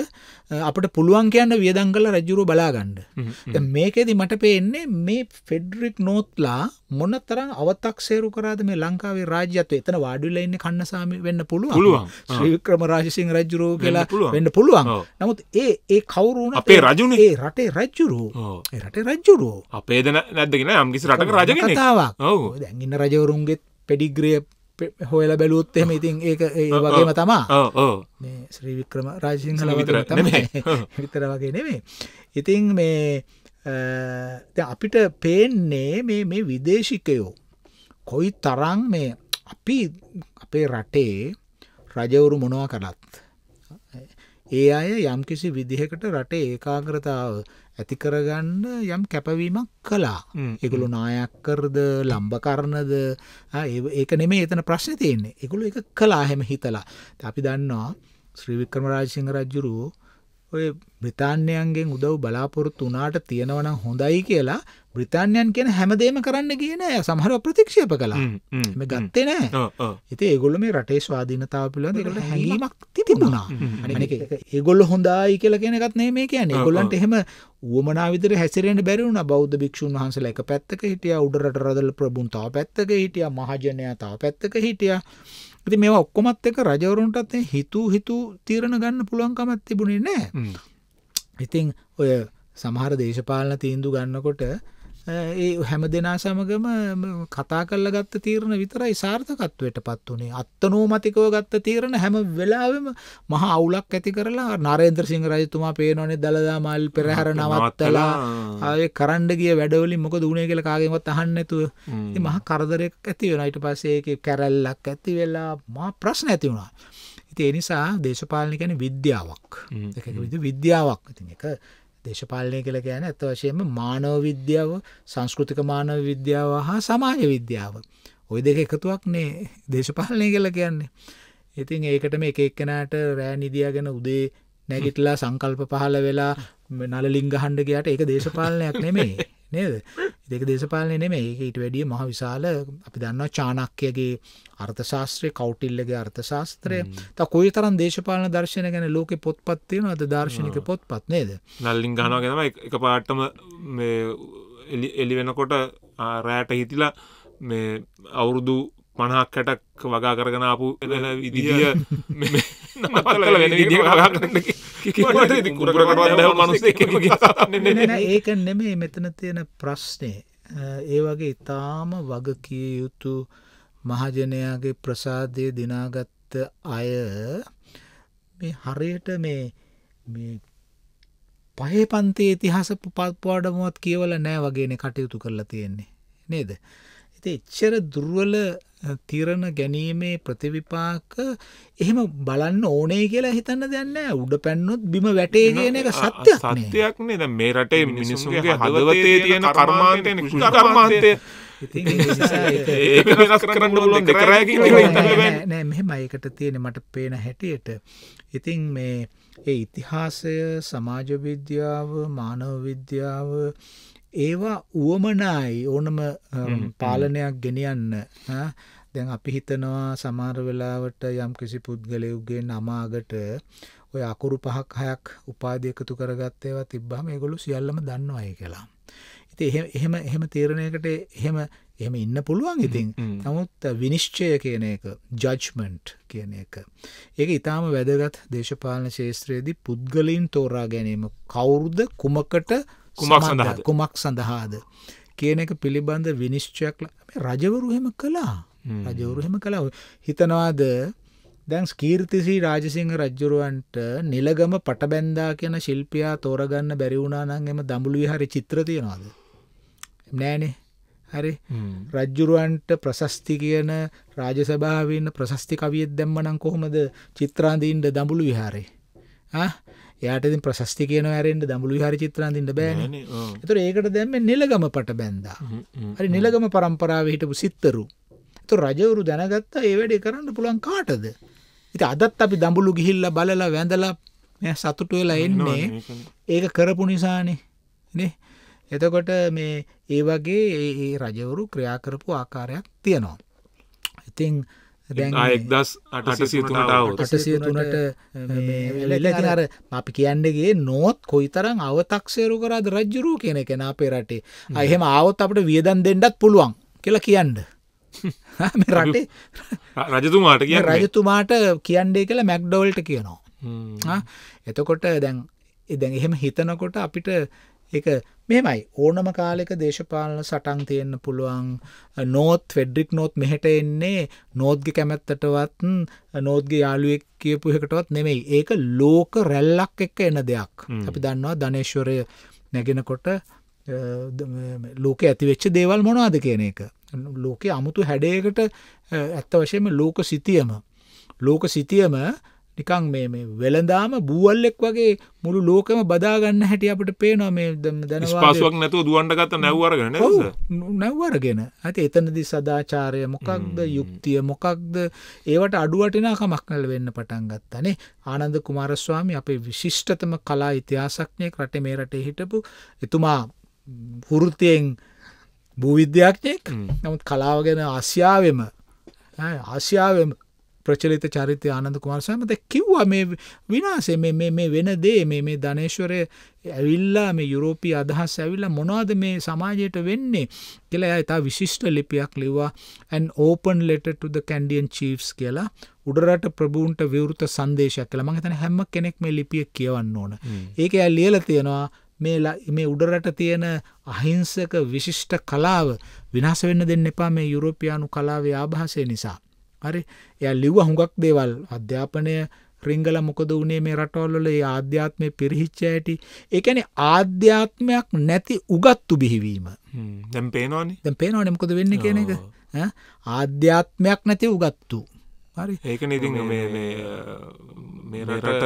අපට පුළුවන් කියන්න වියදං කල රජුරු බලාගණ්ඩ මේකෙදි මට පේන්නේ මේ ෆෙඩරික් නෝත්ලා මොන තරම් අවතක් සේරු කරාද මේ ලංකාවේ රාජ්‍යත්ව එතන වාඩිල ඉන්න කන්නසාම වෙන්න පුළුවන් ශ්‍රීක්‍රම රාශසිං රජුරෝ කියලා වෙන්න පුළුවන් නමුත් ඒ ඒ කවුරුන අපේ රජුන ඒ රටේ රජ්ජුරෝ රටේ රජ්ජුරෝ අපේද නැදගෙන අම්ගිසි රට රජ කතාවක් දැගන්න රජවරුන්ගේ පෙඩිග්‍රිය හොයල බැලූත් එම ඉතින් ඒක ඒ වගේම තමා මේ ශ්‍රී වික්‍රම රාජසිංහල විතර විතර වගේ නෙවේ ඉතින් මේ අපිට පේන්නේ මේ මේ විදේශිකයෝ කොයි තරං මේ අපි අපේ රටේ රජවරු මොනවා කළත් ඒ අය යම්කිසි විදිහකට රටේ ඒකාග්‍රතාව ඇති කරගන්න යම් කැපවීමක් කලා එකළු නායක්කරද ලම්බකරණද ඒක නෙමේ එතන ප්‍රශ්න තියෙන්නේ එකළු එක කලා හැම හිතලා අපි දන්නවා ශ්‍රීවික්‍රම රාජසිංහ රජ්ජුරුවෝ ඔය බ්‍රිතාන්‍යයන්ගෙන් උදව් බලාපොරොත්තු වනාට තියෙනවනම් හොඳයි කියලා බ්‍රතාන්යන් කියන හැමදේම කරන්න කියන සමහර ප්‍රතික්ෂේප කලා මේ ගත්තේ නෑ එති ඒගොල්ල මේ රටේ ස්වාධීනතාව පිළිබඳ හැඟීමක් තිබුණා ඒගොල්ල හොඳයි කියලා කියනකත් නේ මේ කියන්නේ ගොල්ලන්ට එහෙම ුවමනාවිදර හැසිරෙන් බැරිවුණ බෞද්ධ භික්ෂූන් වහන්සල එක පැත්තක හිටිය උඩරට රදල ප්‍රබුන්තාව පැත්තක හිටිය මහජනයතාව පැත්තක හිටිය ඉතින් මේවා ඔක්කොමත් එක රජවරුන්ටත් හිතූ හිතූ තීරණ ගන්න පුළුවන්කමක් තිබුණේ නැහැ. ඉතින් ඔය සමහර දේශපාලන තීන්දුව ගන්නකොට ඒ හැම දෙනා සමගම කතා කරලා ගත්ත තීරණ විතරයි සාර්ථකත්වයටපත් උනේ. අත්නෝමතිකව ගත්ත තීරණ හැම වෙලාවෙම මහා අවුලක් ඇති කරලා නරේන්ද්‍ර සිංහ රජතුමා පේනෝනේ දලදා මල් පෙරහැර නවත්තලා ආයේ කරන්න ගිය වැඩවලින් මොකද වුනේ කියලා කාගෙන්වත් අහන්න නැතුව ඉතින් මහා කරදරයක් ඇති වෙනවා. ඊට පස්සේ ඒකේ කැරැල්ලක් ඇති වෙලා මහා ප්‍රශ්න ඇති වුණා. ඉතින් ඒ නිසා දේශපාලන කියන්නේ විද්‍යාවක්. ඒක විද්‍යාවක්. ඉතින් ඒක දේශපාලනය කියලා කියන්නේ අත වශයෙන්ම මානව විද්‍යාව සංස්කෘතික මානව විද්‍යාව හා සමාජ විද්‍යාව. ওই දෙක එකතුවක් නේ දේශපාලනය කියලා කියන්නේ. ඉතින් ඒකට මේ එක එක්කෙනාට රෑ නිදියාගෙන උදේ නැගිටලා සංකල්ප පහළ වෙලා නලලින් ගහන්න ගියාට ඒක දේශපාලනයක් නෙමෙයි. නේද? ඒක දේශපාලනේ නෙමෙයි. ඒක ඊට වැඩිය මහ විශාල අපි දන්නවා චාණක්‍යගේ අර්ථශාස්ත්‍රය, කෞටිල්‍යගේ අර්ථශාස්ත්‍රය. තව කොයිතරම් දේශපාලන දර්ශන ගැන ලෝකේ පොත්පත් තියෙනවද? දාර්ශනික පොත්පත් නේද? නල්ලින් ගහනවා කියන තමයි එක පාටම මේ එළි වෙනකොට රැට හිතිලා මේ අවුරුදු පණහක් කැටක් වගා කරගෙන ආපු විදිහ ඒක නෙමේ මෙතන තියෙන ප්‍රශ්නය ඒ වගේ ඉතාම වගකිය යුතු මහජනයාගේ ප්‍රසාදය දිනාගත්ත අය මේ හරියට මේ පහේ පන්තේ ඉතිහාස පුපත්වාඩමුවත් කියවල නෑ වගේන කටයුතු කරලා තියෙන්නේ නේද ජීවිතය එච්චර දුර්වල තිරණ ගැනීමේ ප්‍රතිවිපාක එහෙම බලන්න ඕනේ කියලා හිතන්න දෙන්න උඩ පැන්නොත් බිම වැටේ කියන එක සත්‍යයක් සත්‍යයක් නේද මේ රටේ මිනිසුන්ගේ හදවතේ තියෙන කර්මාන්තය කර්මාන්තය නෑ මෙහෙම ඒකට තියෙන මට පේන හැටියට ඉතින් මේ ඒ ඉතිහාසය සමාජවිද්‍යාව මානව විද්‍යාව ඒවා වුවමනායි ඕනම පාලනයක් ගෙනියන්න දැන් අපි හිතනවා සමාර වෙලාවට යම් කිසි පුද්ගලයුගේ නමාගට ඔය අකුරු පහක් හයක් උපාදයකතු කරගත්තයව තිබ්බාම ඒගොලු සියල්ලම දන්නවා අය කලා. ඉති එහෙම එහෙම තීරණයකට එහෙම එහෙම ඉන්න පුළුවන් ඉතින් නමුත් විනිශ්චය කියන එක ජජ්මන්ට් කියන එක. ඒක ඉතාම වැදගත් දේශපාලන ශේත්‍රයේදී පුද්ගලින් තෝරා ගැනීම කවුරුද කුමකට කුමක් සඳහාද කුමක් සඳහාද කියන එක පිළිබඳ විනිශ්චයක් රජවරු එහෙම කළා රජවරු එහෙම කළා හිතනවාද දැන් ස්කීර්තිසි රාජසිංහ රජ්ජුරුවන්ට නිලගම පටබැන්දා කියන ශිල්පියා තෝරගන්න බැරි වුණානන් එම දඹුලුවේ හරි චිත්‍ර තියෙනවාද නෑනේ හරි රජ්ජුරුවන්ට ප්‍රශස්ති කියන රාජසභාවන්න ප්‍රශස්ති කවියත් දැම්මනම් කොහොමද චිත්‍රාදීන්ට දඹුළු විහාරේ යාටති ප්‍රශස්ති කියන ඇරෙන්ට දමුළු හරි චිත්‍රන්තිට බෑන එතුර ඒකට දැම නිලගම පට බැන්දා හරි නිලගම පරම්පරාව හිටපු සිත්තරු තු රජවරු දැනගත්තා ඒවැඩේ කරන්න පුළන් කාටද ඉති අදත් අපි දඹුළු ගිහිල්ල බලලා වැඳලා සතුට වෙලා එන්නේ ඒක කරපු නිසානේ නේ එතකොට මේ ඒ වගේ ඒ රජවරු ක්‍රියා කරපු ආකාරයක් තියෙනවා. ඉතින් එක්දස් අටසිය තුනටාවට අටසිය තුනට අර අපි කියන්නගේ නෝත් කොයි තරම් අවතක්සේරු කරාද රජ්ජුරු කෙන කෙන අපේ රටේ අයහෙම ආවොත් අපට වියදන් දෙන්නත් පුළුවන් කියලා කියන්න රටේ රජතුමාට කිය රජතුමාට කියන්ඩේ කියලා මැක්්ඩවල්ට කියනවා එතකොට දැන් එදැන් එහෙම හිතනකොට අපිට එක මෙමයි ඕනම කාලෙක දේශපාලන සටන් තියෙන්න්න පුළුවන් නෝත් ෆෙඩ්ඩික් නෝත් මෙහට එන්නේ නෝද්ග කැමැත්තටවත් නෝද්ගේ යාලුවෙක් කියපු එකටවත් නෙමෙයි ඒක ලෝක රැල්ලක් එක්ක එන දෙයක් අපි දන්නවා ධනේශ්වරය නැගෙනකොට ලෝක ඇතිවෙච්ච දේවල් මොනවාද කියන එක ලෝකේ අමුතු හැඩයකට ඇත්ත වශයෙන්ම ලෝක සිතියම ලෝක සිතියම නිකන් මේ මේ වෙළඳාම බූවල්ලෙක් වගේ මුළු ලෝකම බදාගන්න හැටි අපට පේනවා මේ දැන පාසුවක් නැතුව දුවන්ඩ ගත්ත නැව්වරගෙන නැව්වරගෙන ඇති එතනදි සදාචාරය මොකක්ද යුක්තිය මොකක්ද ඒවට අඩුවටිනා කමක් කල වෙන්න පටන් ගත්තනේ ආනන්ද කුමාරස්වාමි අපේ විශිෂ්ටතම කලා ඉතිහාසක්ඥයෙක් රට මේ රටේ හිටපු එතුමා හුරුතයෙන් භූවිද්‍යයක්ඥයෙක් නමුත් කලාව ගැන ආසියාවම ආසියාවම ප්‍රචලිත චරිතය ආනන්ද කුමාරසාමත කිව්වා මේ විනාශය මේ වෙන දේ මේ ධනේශ්වරය ඇවිල්ලා මේ යුරෝපී අදහස් ඇවිල්ලා මොනවද මේ සමාජයට වෙන්නේ කියලා එයා ඉතා විශිෂ්ට ලිපියක් ලිව්වා an open letter to the Canadian chiefs කියලා උඩරට ප්‍රභූන්ට විවෘත සංදේශයක් කියලා මම හිතන්නේ හැම කෙනෙක් මේ ලිපිය කියවන්න ඕන. ඒක එයා ලියලා තියෙනවා මේ මේ උඩරට තියෙන අහිංසක විශිෂ්ට කලාව විනාශ වෙන්න දෙන්න එපා මේ යුරෝපියානු කලාවේ ආభాසය නිසා. හරි එය ලිව්ව හුඟක් දේවල් අධ්‍යාපනය රිංගල මොකද වනේ මේ රටවල්ල ඒ ආධ්‍යාත්මය පිරිහිච්ච ඇටි ඒකැන ආධ්‍යාත්මයක් නැති උගත්තු බිහිවීම දැම් පේනවාන දැ පේනවාන මොකද වෙන්න කියන එක ආධ්‍යාත්මයක් නැති උගත්තු හරි ඒක නති මේ රට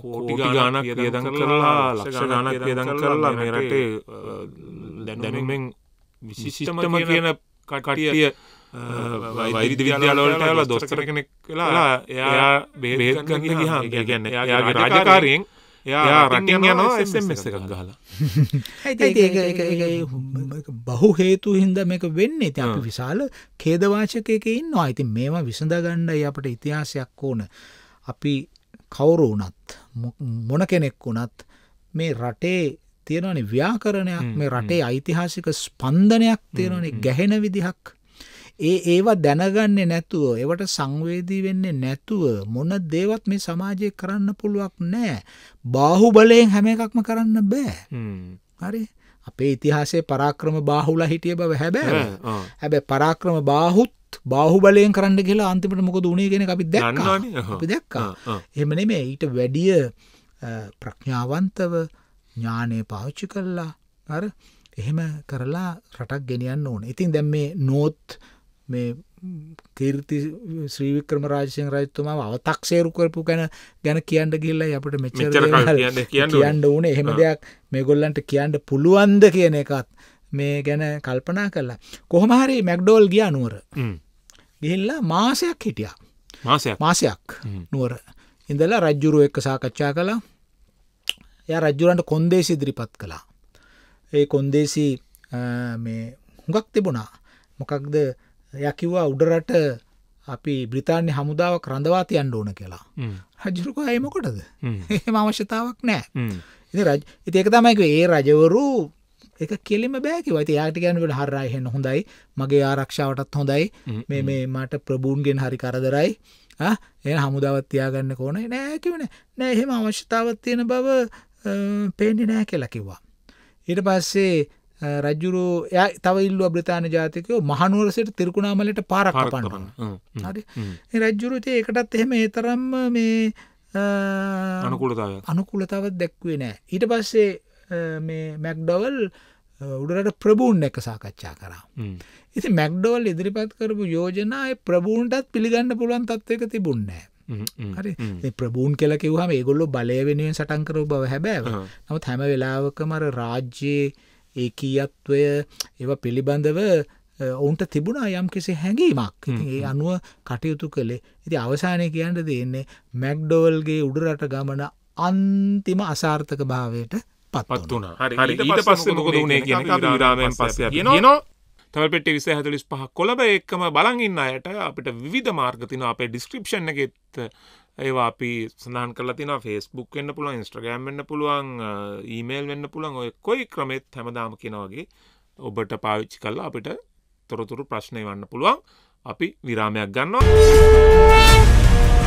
කෝටි ගානක් යදන් කරලා ලක්ෂ ගානක් යදන් කරලා මේ රටේ දැනුමෙන් විශිෂ්ටම කියන කටිය වෛරි විද්‍යාලවලට ඇල දොස්තර කෙනෙක් කලා එයා බේරේත් කරන්න ගහ ගැන්න යාගේ රාජකාරයෙන් යා රටන් යනවා එස්ම එකක් ගහලා බහු හේතු හින්ද මේක වෙන්නේ ති අප විශාල කේදවාශකයක ඉන්නවා ඇති මේවා විසඳගණ්ඩයි අපට ඉතිහාසයක් ඕන අපි කවුරු වනත් මොන කෙනෙක් වුනත් මේ රටේ තියෙනනි ව්‍යාකරණයක් මේ රටේ ඓතිහාසික ස්පන්ධනයක් තියෙනනි ගැහෙන විදිහක් ඒ ඒවා දැනගන්නේ නැතුව ඒවට සංවේදී වෙන්නේ නැතුව මොන දේවත් මේ සමාජයේ කරන්න පුළුවක් නෑ. බාහුබලයෙන් හැම එකක්ම කරන්න බෑ. හරි. අපේ ඉතිහාසයේ පරාක්‍රම බාහුලා හිටිය බව හැබැයි. හැබැයි පරාක්‍රම බාහුත් බාහුබලයෙන් කරන්න කියලා අන්තිමට මොකද උනේ කියන අපි දැක්කා. අපි දැක්කා. එහෙම නෙමෙයි ඊට වැඩිය ප්‍රඥාවන්තව ඥානය පාවිච්චි කළා. අර එහෙම කරලා රටක් ගෙනියන්න ඕනේ. ඉතින් දැන් මේ නෝත් මේ කීර්ති ශ්‍රී වික්‍රම රාජසිංහ රජතුමාව අව탁සේරු කරපු ගැන ගැන කියන්න ගිහිල්ලා අපිට මෙච්චර කියන්න ඕනේ එහෙම දෙයක් මේගොල්ලන්ට කියන්න පුළුවන්ද කියන එකත් මේ ගැන කල්පනා කළා කොහොම හරි මැක්ඩෝල් ගියා නුවර ගිහිල්ලා මාසයක් හිටියා මාසයක් මාසයක් නුවර ඉඳලා රජ්ජුරුව එක්ක සාකච්ඡා කළා ය රජ්ජුරන්ට කොන්දේසි ඉදිරිපත් කළා ඒ කොන්දේසි මේ හුඟක් තිබුණා මොකක්ද යකිව්වා උඩරට අපි බ්‍රිතාන්‍ය හමුදාවක් රඳවාතියන් ඕන කියලා රජරුක අයමකොටද එහෙම අවශ්‍යතාවක් නෑ ඉති එක තමයික ඒ රජවරු එක කෙලිම බෑකි වති යාටිකයන්ට හරයහෙන්න හොඳයි මගේ ආරක්ෂාවටත් හොඳයි මේ මේ මට ප්‍රබූන්ගෙන් හරි කරදරයි එ හමුදාවත් තියාගන්න ඕන නෑකිවන නෑ එහෙම අවශ්‍යතාවත් තියෙන බව පේඩි නෑ කෙලකිවා. ඊට පස්සේ රජ්ජුරෝ ය තව ඉල්ලුව බ්‍රතාාන ජාතිකයෝ මහනුවරසට තිරකුණාමලට පාරක් පන්න හරි රජ්ජුරුතය ඒකටත් එහෙම ඒතරම්ම මේ අනුකුලතාව අනුකුලතාවත් දැක්වේ නෑ ඊට පස්සේ මැක්ඩවල් උඩරට ප්‍රබූන් එක සාකච්ඡා කරා. ඉති මැක්ඩෝල් ඉදිරිපත් කරපු යෝජනාය ප්‍රබූන්ටත් පිළිගන්න පුළුවන් තත්වක තිබුන්නෑ. හරි ප්‍රබූන් කෙල කිවහම ඒගොල්ලො බලය වෙනුවෙන් සටන්කර බව හැබැව නමුත් හැම වෙලාවක මර රාජ්‍යයේ ඒකීයත්වය ඒව පිළිබඳව ඔවුන්ට තිබුණා යම් කෙසේ හැඟීමක් ඒ අනුව කටයුතු කළේ ඉති අවසානය කියන්න දෙන්නේ මැක්්ඩෝවල්ගේ උඩරට ගමන අන්තිම අසාර්ථක භාවයට පත්පත් වුණ හරි ඊට පස්ස මොකද වුණේ කියන රාමයන් පස්ස කියනවා තල් පෙට විස හතුලිස් පහ කොළබ එක්කම බලඟන්න අයට අපිට විධ මාර්ගතින අපේ ඩිස්ක්‍රපෂන් එකෙත් ඒවා අපි සඳහන් කරලා තිනවා ෆේස්බුක් වෙන්න පුළුවන් ඉන්ස්ට්‍රගෑම් වෙන්න පුළුවන් ඊමේල් වෙන්න පුළුවන් ඔය කොයි ක්‍රමෙත් හැමදාම කියන වගේ ඔබට පාවිච්චි කරලා අපිට තොරතුරු ප්‍රශ්න එවන්න පුළුවන් අපි විරාමයක් ගන්නවා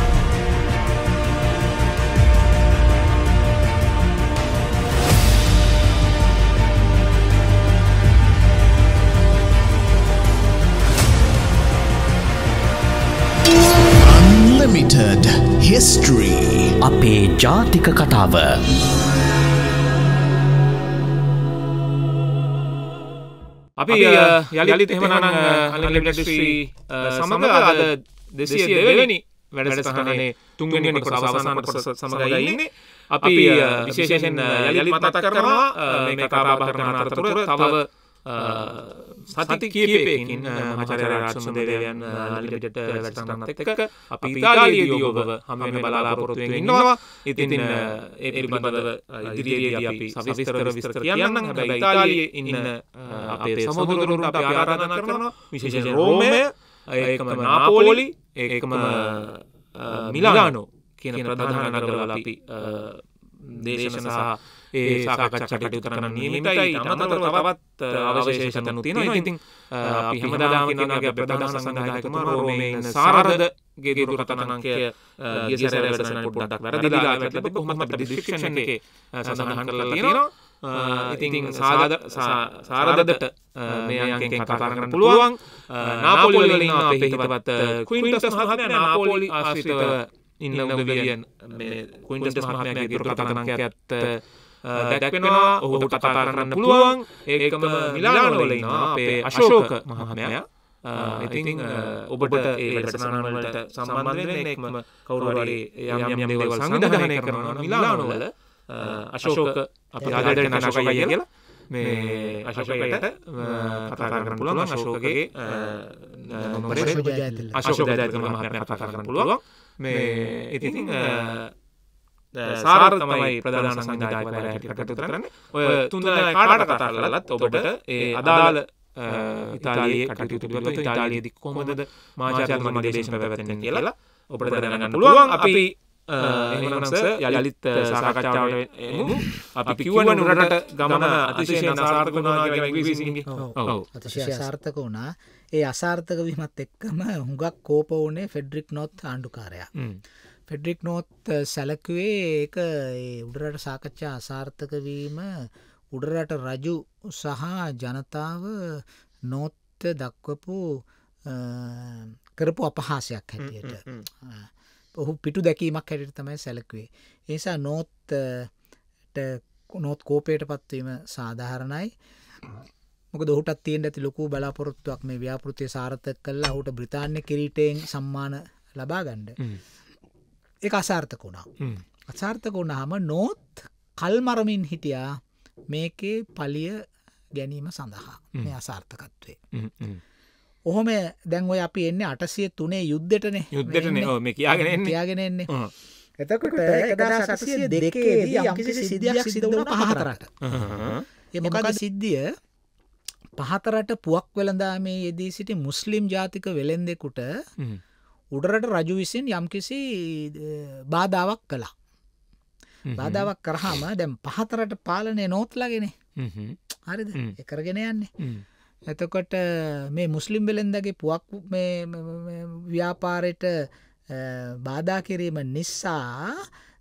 මිස්ට්‍රී අපේ ජාතික කතාව අපි යළි තෙමනන අලිට්‍රී සමඟ අද දෙසිය දෙවැනි වැඩසටහනේ තුන්ගනි කොට අවසාන කොට සමඟයින්නේ අපි විශේෂයෙන් යළි මතත් කරනවා මේ කාරාභරණ අතරතුර තව සති කියපයකින් මචරක්ෂම දෙවයන් ලිට වැටසන්නත් එක අපි ඉතාලියදී ඔබව හමන බලාපොරොත්තුවෙන් ඉන්නවා ඉතින් ඒ පිළිබඳව ඉදිරියේදී අපි සවිස්තර විස්තර කියන්න හැබැයි ඉතාලියේ ඉන්න අපේ සමුදුරුවන්ට අපි ආරාධනා කරනවා විශේෂ රෝමය ඒකම නාපෝලි ඒකම මිලානෝ කියන ප්‍රධාන නගරවල අපි දේශන සහ ඒ සාකච්චටයුතු කරන නියමිතයි අමතර තවත් අවශේෂතනු තියෙන ඉතින් පිහමදාම කියනගේ ප්‍රධාන සංගායකතුම රෝමයෙන් සාරද ගේරු කතනන්කය ගසරවසන පොඩක් වැරදිලා ඇ බොහොමත් ඩිස්ක්ෂන් එක සඳහන් කරලා තියෙනවා ඉතින් සාද සාරදදට මේ අයගෙන් කතා කරන්න පුළුවන් නාපොලිවලින් අපේ හිතවත් කුයින්ටස් මහත්මයා නාපොලි ආශ්‍රිතව ඉන්න උදවියන් මේ කුයින්ටස් මහත්මයාගේ දුරකථන අංකයත් දැක්වෙනවා ඔහුට කතා කරන්න පුළුවන් ඒකම මිලානොලඉන්න අපේ අශෝක මහමයා ඉතින් ඔබට ඒසනවලට සම්බන්ධයෙන් එක්ම කවුරුවරේ යම්යම්දේවල් සංවිධානය කරනවා මිලානොවල අශෝක අප අදට නශකය කියලා මේ අශෝකයට කතා කරන්න පුළුවන් අශෝකගේ අශෝක ජයත මහත්මයා කතා කරන්න පුළුවන් මේ ඉතින් සාර තමයි ප්‍රධාන සංවිධායකවරයාට කරන්න ඔය තුන්දර කාට කතා කරලත් ඔබට ඒ අදාළ ඉතාලයේ කටයුතු කරලා ඉතාලියේදී කොහොමද මාචාර්යතුමා දේශන පැවැත්වෙන්නේ කියලා ඔබට දැනගන්න පුළුවන් අපි එහමනස යලිත් සාකච්ඡාවට එමු අපි කිව්වන උනට ගමන අතිශය අසාර්ථක වුණා අතිශය අසාර්ථක වුණා ඒ අසාර්ථක වීමත් එක්කම හුඟක් කෝපවනේ ෆෙඩ්රික් නොත් ආණ්ඩුකාරයා ෆෙඩරික් නෝත් සැලකුවේ ඒක උඩරට සාකච්ඡා අසාර්ථක වීම උඩරට රජු සහ ජනතාව නෝත්ත දක්වපු කරපු අපහාසයක් හැටියට ඔහු පිටු දැකීමක් හැටිට තමයි සැලකුවේ ඒසා නෝත් නොත් කෝපයට පත්වීම සාධහරණයි මොක දොහටත් තියෙන් ඇති ලොකු බලාපොරොත්තුවක් මේ ව්‍යාපෘතිය සාර්ථක කල්ලා හුට බ්‍රතාාන්‍ය කිරීටයෙන් සම්මාන ලබා ගණ්ඩ එක අසාර්ථක වුණා අසාර්ථක වුණාම නෝත් කල්මරමින් හිටියා මේකේ පලිය ගැනීම සඳහා මේ අසාර්ථකත්වේ ඔහොම දැන් ඔය අපි එන්න අටසිය තුනේ යුද්ධටන යුද්ධටන මේ කියාගෙන යාගෙනෙන්නේ එතකොට එකදා සතසිය දෙකේදී යම්කිසි සිද්ධියක් සිද වුණ පහතරට එමකද සිද්ධිය පහතරට පුවක් වෙළඳාමේ යෙදී සිටි මුස්ලිම් ජාතික වෙළෙන්දෙකුට උඩරට රජු විසින් යම්කිසි බාධාවක් කළා. බාධාවක් කරහාම දැම් පහතරට පාලනය නෝත්ලාගෙන හරිද එකරගෙන යන්නේ. එතකොට මේ මුස්ලිම් වෙලෙන්දගේ පුවක් ව්‍යාපාරයට බාධා කිරීම නිසා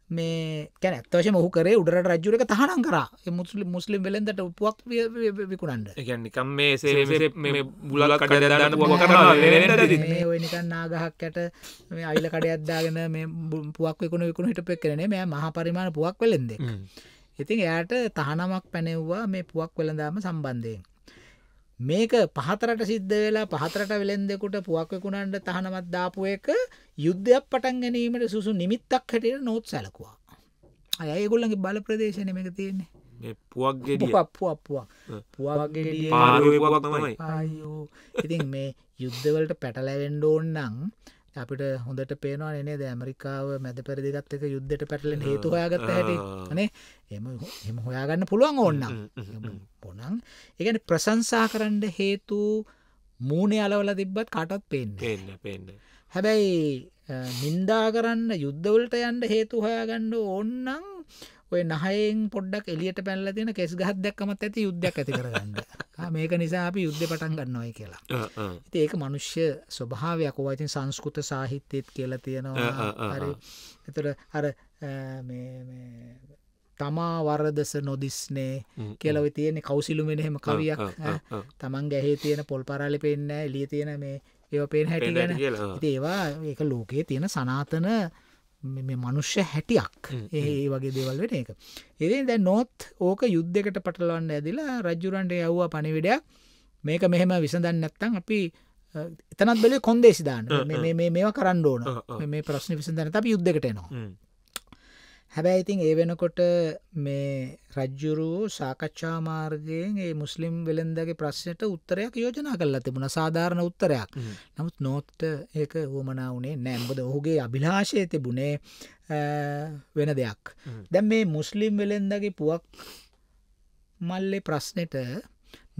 මේ කැන ඇත්තවශය මොහ කරේ උඩරට රජුරක තහනම් කරා මුස්ලි මුස්ලිම් වෙලෙන්දට උපුවක් විකුණන්ට එකනිකම් මේ සේ බුලල කඩදන්න නිකන් නාගහක් ඇට මේ අයිල කඩ අද්දාගෙන මේ පුවක් වකුණ විකුණ හිට පෙක් කරන මේ මහ පරිමාණ පුවක් වෙලෙන්ද ඉතින් එයාට තහනමක් පැනෙව්වා මේ පුවක් වෙළඳාම සම්බන්ධයෙන් මේක පහතරට සිද්ධ වෙලා පහතරට වෙලෙන්දෙකුට පුවක් වෙකුණන්ට තහනමත් දාපු එක යුද්ධයක් පටන් ගැනීමට සුසු නිමිත්තක් හැටියට නෝත් සැලකවා. අය ඒගොල්ලගේ බල ප්‍රදේශන එක තියෙන්නේ. පුවක්ගෙඩිය ඉතින් මේ යුද්ධවලට පැටලැවෙන්ඩෝන්නම් අපිට හොඳට පේනවා නේද ඇමරිකාව මැද පැරදිගත් එක යුද්ධට පැටලෙන් හේතු හොයාගත්ත හැට නේ එම එම හොයාගන්න පුළුවන් ඕන්න පොනං ඒකට ප්‍රසංසා කරන්න හේතු මූුණේ අලවල තිබ්බත් කටත් පෙන්න්න පෙන්න්න හැබැයි නින්දා කරන්න යුද්ධවලට යන්ට හේතු හොයාගන්න ඕන්නම් ඔය නහයෙන් පොඩ්ඩක් එලියට පැල්ල තියෙන කෙස් ගහත් දැක්කමත් ඇති යුද්ධයක් ඇති කරගන්න මේක නිසා අපි යුද්ධ පටන් ගන්නවයි කියලා ඒක මනුෂ්‍ය ස්වභාවයක් ඕවයිතින් සංස්කෘත සාහිත්‍යයත් කියලා තියෙනවා හරි එතුට අර තමා වරදස නොදිස්නේ කියලව තියෙන කවසිලුමෙන හෙම කවියක් තමන් ගැහේ තියෙන පොල් පරාලි පෙන්න එලිය තියෙන මේ ඒව පෙන් හැටි ගැන ඒවා ඒක ලෝකයේ තියෙන සනාතන මනුෂ්‍ය හැටියක් ඒ වගේ දේවල් වෙන එක. එදේ දැ නොත් ඕක යුද්ධකට පටලවන්න ඇදිලා රජ්ජුරන්ට යව්වා පණිවිඩයක් මේක මෙහෙම විසඳන්න නැත්තං අපි එතනත් බල කොන්දේසිදාන්න මේ මේවා කරන්න ඕන මේ ප්‍රශ්න විසඳන්න අප යුද්ධකට නවා. හැබැයි ඉතින් ඒ වෙනකොට මේ රජ්ජුරුවෝ සාකච්ඡා මාර්ගයෙන් ඒ මුස්ලිම් වෙළඳගේ ප්‍රශ්නයට උත්තරයක් යෝජනා කරලා තිබුණ සාධාරණ උත්තරයක් නමුත් නෝත්ට ඒක වුවමනා වුණේ නෑම්බද ඔහුගේ අභිලාශය තිබුණේ වෙන දෙයක් දැම් මේ මුස්ලිම් වෙළෙන්දගේ පුවක් මල්ලේ ප්‍රශ්නයට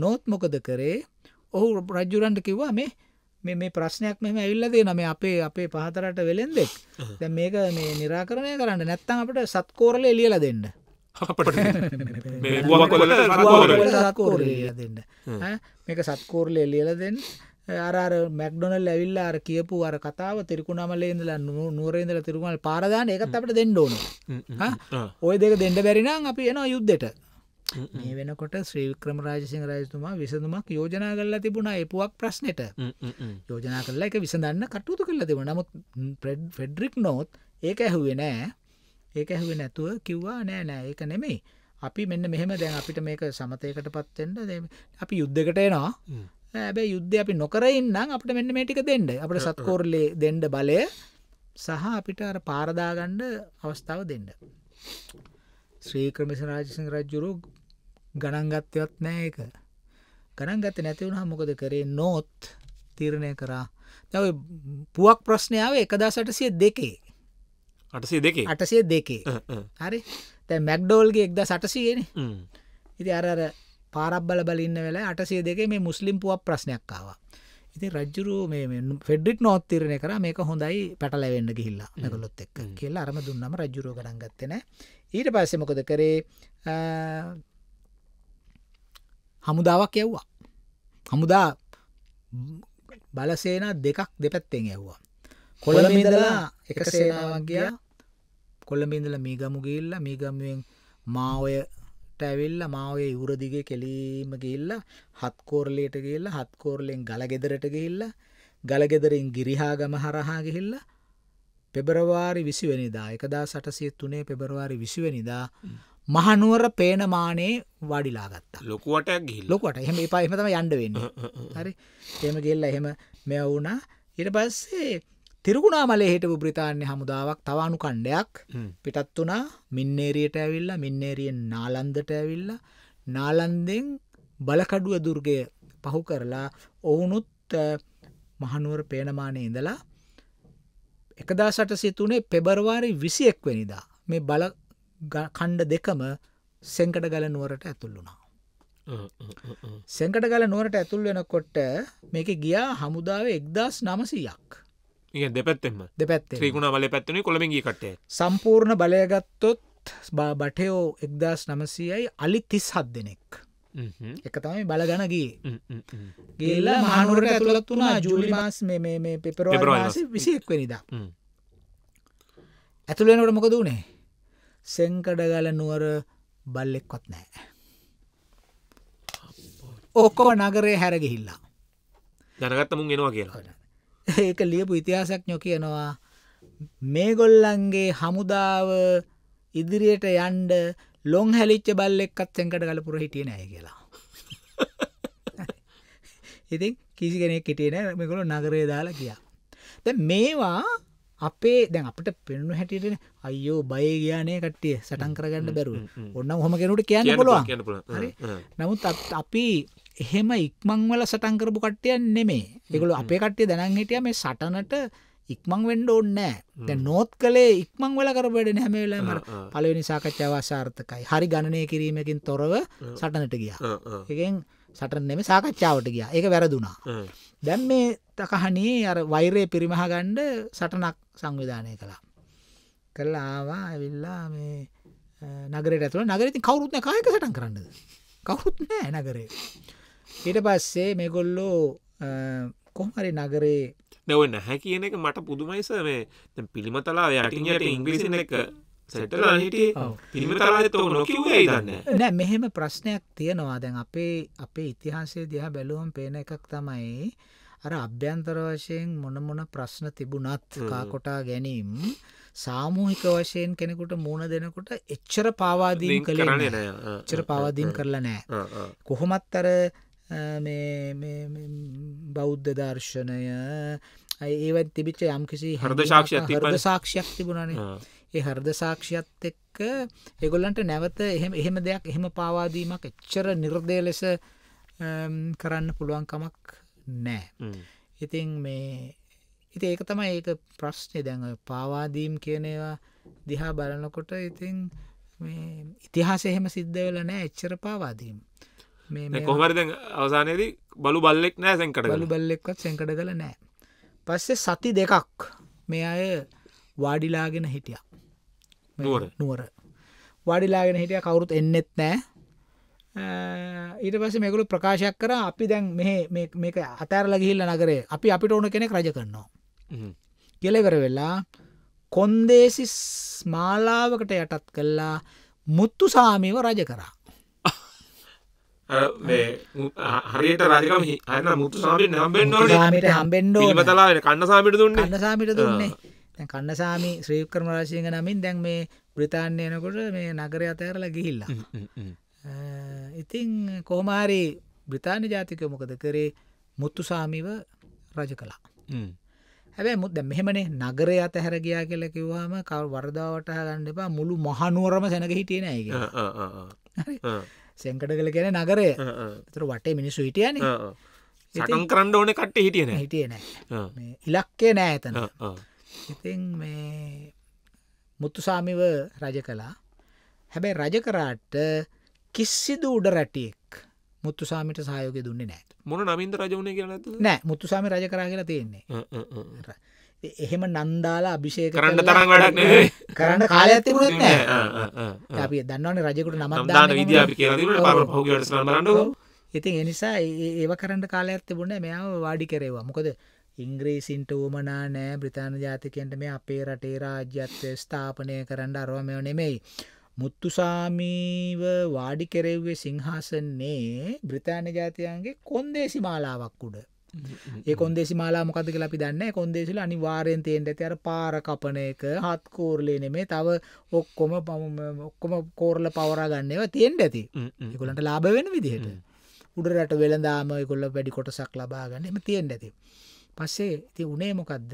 නෝත් මොකද කරේ ඔහු රජ්ජුරන්ට කිව්වා මේ මේ මේ ප්‍රශ්නයක් මෙම ඇවිල්ලා තියෙනවා මේ අපේ අපේ පහතරට වෙලෙන්දෙක්. දැන් මේක මේ निराකරණය කරන්න නැත්නම් අපිට සත්කෝරල එළියලා දෙන්න. දෙන්න. මේක සත්කෝරල එළියලා දෙන්න. අර අර මැක්ඩොනල් ඇවිල්ලා අර කියපු අර කතාව තිරිකුණමලේ ඉඳලා නුවරේ ඉඳලා තිරිකුණමල පාර දාන්න ඒකත් අපිට දෙන්න ඕනේ. ඔය දෙක දෙන්න බැරි නම් අපි එනවා යුද්ධෙට. මේ වෙනකොට ශ්‍රීවික්‍රම රාජසිංහ රජතුමා විසඳුමක් යෝජනා කරලා තිබුණා එපුවක් ප්‍රශ්නයට යෝජනා කරලා එක විසඳන්න කටයුතු කරලා තිබ නමුත් ප්‍රෙඩ් ෆෙඩ්රික් නෝත් ඒක ඇහුවේ නෑ ඒක ඇහුව නැතුව කිව්වා නෑ නෑ ඒක නෙමෙයි අපි මෙන්න මෙහෙම දැන් අපිට මේක සමතයකට පත්වෙන්ට අපි යුද්ධකට එනවා ඇැබැ යුද්ධ අපි නොකරඉන්නම් අපට මෙන්න මේටික දෙන්නඩ අපට සත්කෝරලේ දෙන්ඩ බලය සහ අපිට අර පාරදාගණ්ඩ අවස්ථාව දෙන්න. ශ්‍රීක්‍රමස රාජසිං රජ්ජුරු ගණන්ගත්තයොත් නෑ එක ගණන්ගත නැතිවුණහ මොකද කරේ නෝත් තීරණය කරා තව පුවක් ප්‍රශ්නාව එකදාසට සිය දෙකේ අටසේ දෙකේ අටසේ දෙකේ හරි තැ මැක්්ඩෝල්ගේ එක්ද සටසයන ඉති අරර පාරබ්බල බලන්න වෙලා අටසේ දෙක මේ මුස්ලිම් පුවක් ප්‍රශ්නයක්කාවා ඉති රජ්ජුරු ෆෙඩ්ඩික් නෝත් තිරණය කර මේක හොඳයි පැටලවෙන්න ගිහිල්ලා නැකලොත් එක් කියලා අරම දුන්නම රජ්ජුරෝ ගඩන්ගත්තන ඊට පස්සෙමකොද කරේ හමුදාවක් ඇව්වා හමුදා බලසේනා දෙකක් දෙපැත්තෙන් ඇව්වා කොළමිඳලා එක සේනාවක් ගිය කොල්ලමිඳල මීගමුගිල්ල මීගමුවෙන් මාඔයට ඇවිල්ල මාඔය යුරදිග කෙලීම ගිල්ල හත්කෝරලයට ගිල්ල හත්කෝරලෙන් ගලගෙදරට ගිල්ල ගලගෙදරින් ගිරිහාගම හරහා ගිහිල්ල පෙබරවාරි විසිවනිදා එකදා සටසය තුනේ පෙබරවාරි විසිවනිදා මහනුවර පේනමානේ වඩිලා ගත්තා ලොකුවට ලොකට එහෙම එපා එහමතම යන්ඩ වෙන්න හරි එම ගෙල්ල එහෙම මෙ වුණා ඉට පස්සේ තිරුණා මලේ හිටපු බ්‍රතාන්‍ය හමුදාවක් තවානු කණ්ඩයක් පිටත් වනා මින්නේරයට ඇවිල්ලා මින්නේරියෙන් නාලන්දට ඇවිල්ලා නාලන්දෙන් බලකඩුව දුර්ගය පහු කරලා ඔවුනුත් මහනුවර පේනමානය ඉඳලා එකදා සට සිතුනේ පෙබරවාරි විසියෙක් වෙනිදා මේ බල කණ්ඩ දෙකම සෙංකට ගල නුවරට ඇතුල්ලුණා. සෙංකට ගල නුවරට ඇතුල් වෙනකොට මේක ගියා හමුදාව එක්දස් නමසීයක්. ඒ දෙපැත්තෙම දෙපැත් ්‍රීගුණ වල පැත්වනේ කොළමගී කටේ සම්පූර්ණ බලයගත්තොත් බා බටයෝ එක්දස් නමසීයයි අලි තිස් හත් දෙනෙක් එක තමයි බලගනගේ ගේලා මහනුවට ඇතුළත් වුණා ජූලි මාස් මේ පෙපරෝ විසියෙක් වෙනිදා ඇතුළෙනට මොකද වුණේ සෙංකඩගල නුවර බල්ලෙක්කොත් නෑ. ඕකෝ නගරේ හැරගිහිල්ලා. දැනගත්තමුන් එනවා කියලා. ඒක ලියපු ඉතිහාසයක් ඥො කියනවා මේගොල්ලන්ගේ හමුදාව ඉදිරියට යන්ඩ ලොං හැලිච්ච බල්ලෙක්කත් සෙන්කට ගලපුර හිටිය නෑ කියලා ඉතින් කිසි කෙනෙක් හිටියන මෙකුළු නගරේ දාලා කියා. ද මේවා අපේ දැන් අපට පෙන්නු හැටිටෙන අයෝ බය ගයානය කට්ටිය සටන් කරගන්න බැරුව ඔන්න හොම කෙනට කියන්න පුළුවන් නමුත් අපි එහෙම ඉක්මං වල සටන්කරපු කට්ටයන් නෙමේ එකකළු අපේ කට්ටේ දැනන් හිටිය මේ සටනට ඉක්මං වෙන්ඩ ඕන්නෑ දැ නෝත් කළේ ඉක්මං වල කරබඩන හැමවෙලා මර පලවෙනි සාකච්ඡාවසාර්ථකයි හරි ගණනය කිරීමකින් තොරව සටනට ගියා එකෙන් සටන් නෙම සාකච්ඡාවට ගියා ඒක වැරදුනා දැන් මේ තකහනේ අර වෛරය පිරිමහ ගණ්ඩ සටනක් සංවිධානය කළා. කරලා ආවා ඇවිල්ලා මේ නගරට ඇතුළ නගරති කවරුත්න කායක සටන් කරන්නද. කවුරුත් නෑ නගරේ. ඊට පස්සේ මේගොල්ලෝ කොහමරි නගරේ නැව නැහැ කියන එක මට පුදුමයිස මේ පිළිමතලා යට ඉංග්‍රීසින එක සැටලා හිටිය පිම තරත් ඔ නොකිවේ දන්න නෑ මෙහෙම ප්‍රශ්නයක් තියෙනවා දැන් අපේ අපේ ඉතිහාසේ දිහා බැලුවම් පේන එකක් තමයි අර අභ්‍යන්තර වශයෙන් මොනමොන ප්‍රශ්න තිබුණත් කාකොටා ගැනීම් සාමූහික වශයෙන් කෙනෙකුට මුණ දෙනකොට එච්චර පාවාදීන් කළ චර පවාදීන් කරලා නෑ කොහොමත් අර බෞද්ධ දර්ශනය ඒවත් තිබිච්ච යම්කිසි හරද සාක්ෂයක් තිබුණනේ ඒ හර්ද සාක්ෂියත් එක්ක ඒගොල්ලන්ට නැවත එහෙම එහෙම දෙයක් එහෙම පාවාදීමක් එච්චර නිර්දය ලෙස කරන්න පුළුවන්කමක් නෑ. ඉතින් මේ ඉති ඒක තමයි ඒක ප්‍රශ්නය දැඟ පාවාදීම් කියනවා දිහා බලනකොට ඉතින් ඉතිහාස එහෙම සිද්ධ වෙල නෑ එච්චර පාවාදීම්. කොහමරිද අවසානයේද බලු බල්ලෙක් නෑ සැකට බලු බල්ලෙක්වත් සැකට කළ නෑ. පස්සේ සති දෙකක් මේ අය වාඩිලාගෙන හිටිය නුවර වාඩිලාගෙන හිටිය කවුරුත් එන්නෙත් නෑ ඊට පස මෙකුළු ප්‍රකාශයක් කර අපි දැන් මෙ මේක අතෑරල ගිහිල්ල නගරේ අපි අපිට ඕන කෙනෙක් රජ කරනවා කෙලෙවර වෙලා කොන්දේසි ස්මාලාවකට යටත් කල්ලා මුත්තු සාමීව රජ කරා හරියට රජකම හන්න මුතු සාමි හම්බෙන්ඩ හම්බෙන්ඩ කන්න සාමිට දුන්න කන්න සාමිට දුන්නේ දැන් කන්නසාමි ශ්‍රී වික්‍රමරාජසිංහ නමින් දැන් මේ බ්‍රිතාන්‍ය යනකොට මේ නගරය අතහැරලා ගිහිල්ලා. ඉතින් කොහොම හරි බ්‍රිතාන්‍ය ජාතිකයෝ මොකද කරේ මුත්තුසාමිව රජ කළා. හැබැයි මුත් දැන් මෙහෙමනේ නගරය අතහැර ගියා කියලා කිව්වම කව වරදවා වටහා ගන්න එපා මුළු මහනුවරම සැනග හිටියේ නෑ ඒක. හරි. සෙන්කඩගල කියන නගරය. ඒතර වටේ මිනිස්සු හිටියානේ. සටන් කරන්න ඕනේ කට්ටේ හිටියේ නෑ. හිටියේ නෑ. ඉලක්කේ නෑ එතන. ඉතින් මේ මුත්තුසාමිව රජ කලා හැබැයි රජ කරාට කිසිදු උඩ රැටියෙක් මුත්තුසාමිට සයෝග දුන්න නෑ මොන නමින්ද රජවන කියල නෑ මුත්තුසාමි රජ කරා කියලා තියෙන්නේ එහෙම නන්දාලා අභිෂය කරන්න තරම් වැඩක් කරන්න කාලය ඇතිබුණත් නෑ අපි දන්නවන රජකුට නමත් ඉතින් එනිසා ඒව කරන්න කාලය ඇතිබුණ මෙයාව වාඩි කරේවා මොකද ඉංග්‍රීසින්ට වුවමනා නෑ බ්‍රතාන ජාතිකයන්ට මේ අපේ රටේ රාජ්‍යත්වය ස්ථාපනය කරන්න අරෝමයෝ නෙමෙයි. මුත්තුසාමීව වාඩි කෙරෙව්වේ සිංහාසන්නේ බ්‍රතාන ජාතියන්ගේ කොන්දේසි මාලාවක් උඩ. ඒ කොන්දේසි මාලා මොකද කියලා අපි දන්න කොන්දේසිල අනිවාර්යෙන් තියෙන්ට ඇති අර පාර කපන එක හත් කෝරලේ නෙමේ තව ඔක්කොම ඔක්කොම කෝරල පවරා ගන්නව තියෙන්ට ඇති එකුලන්ට ලාබ වෙන විදිහට උඩරට වෙළදාම කොල්ල වැඩි කොටසක් ලබාගන්න එම තියෙන් ඇති. පස්සේ ති උනේ මොකක්ද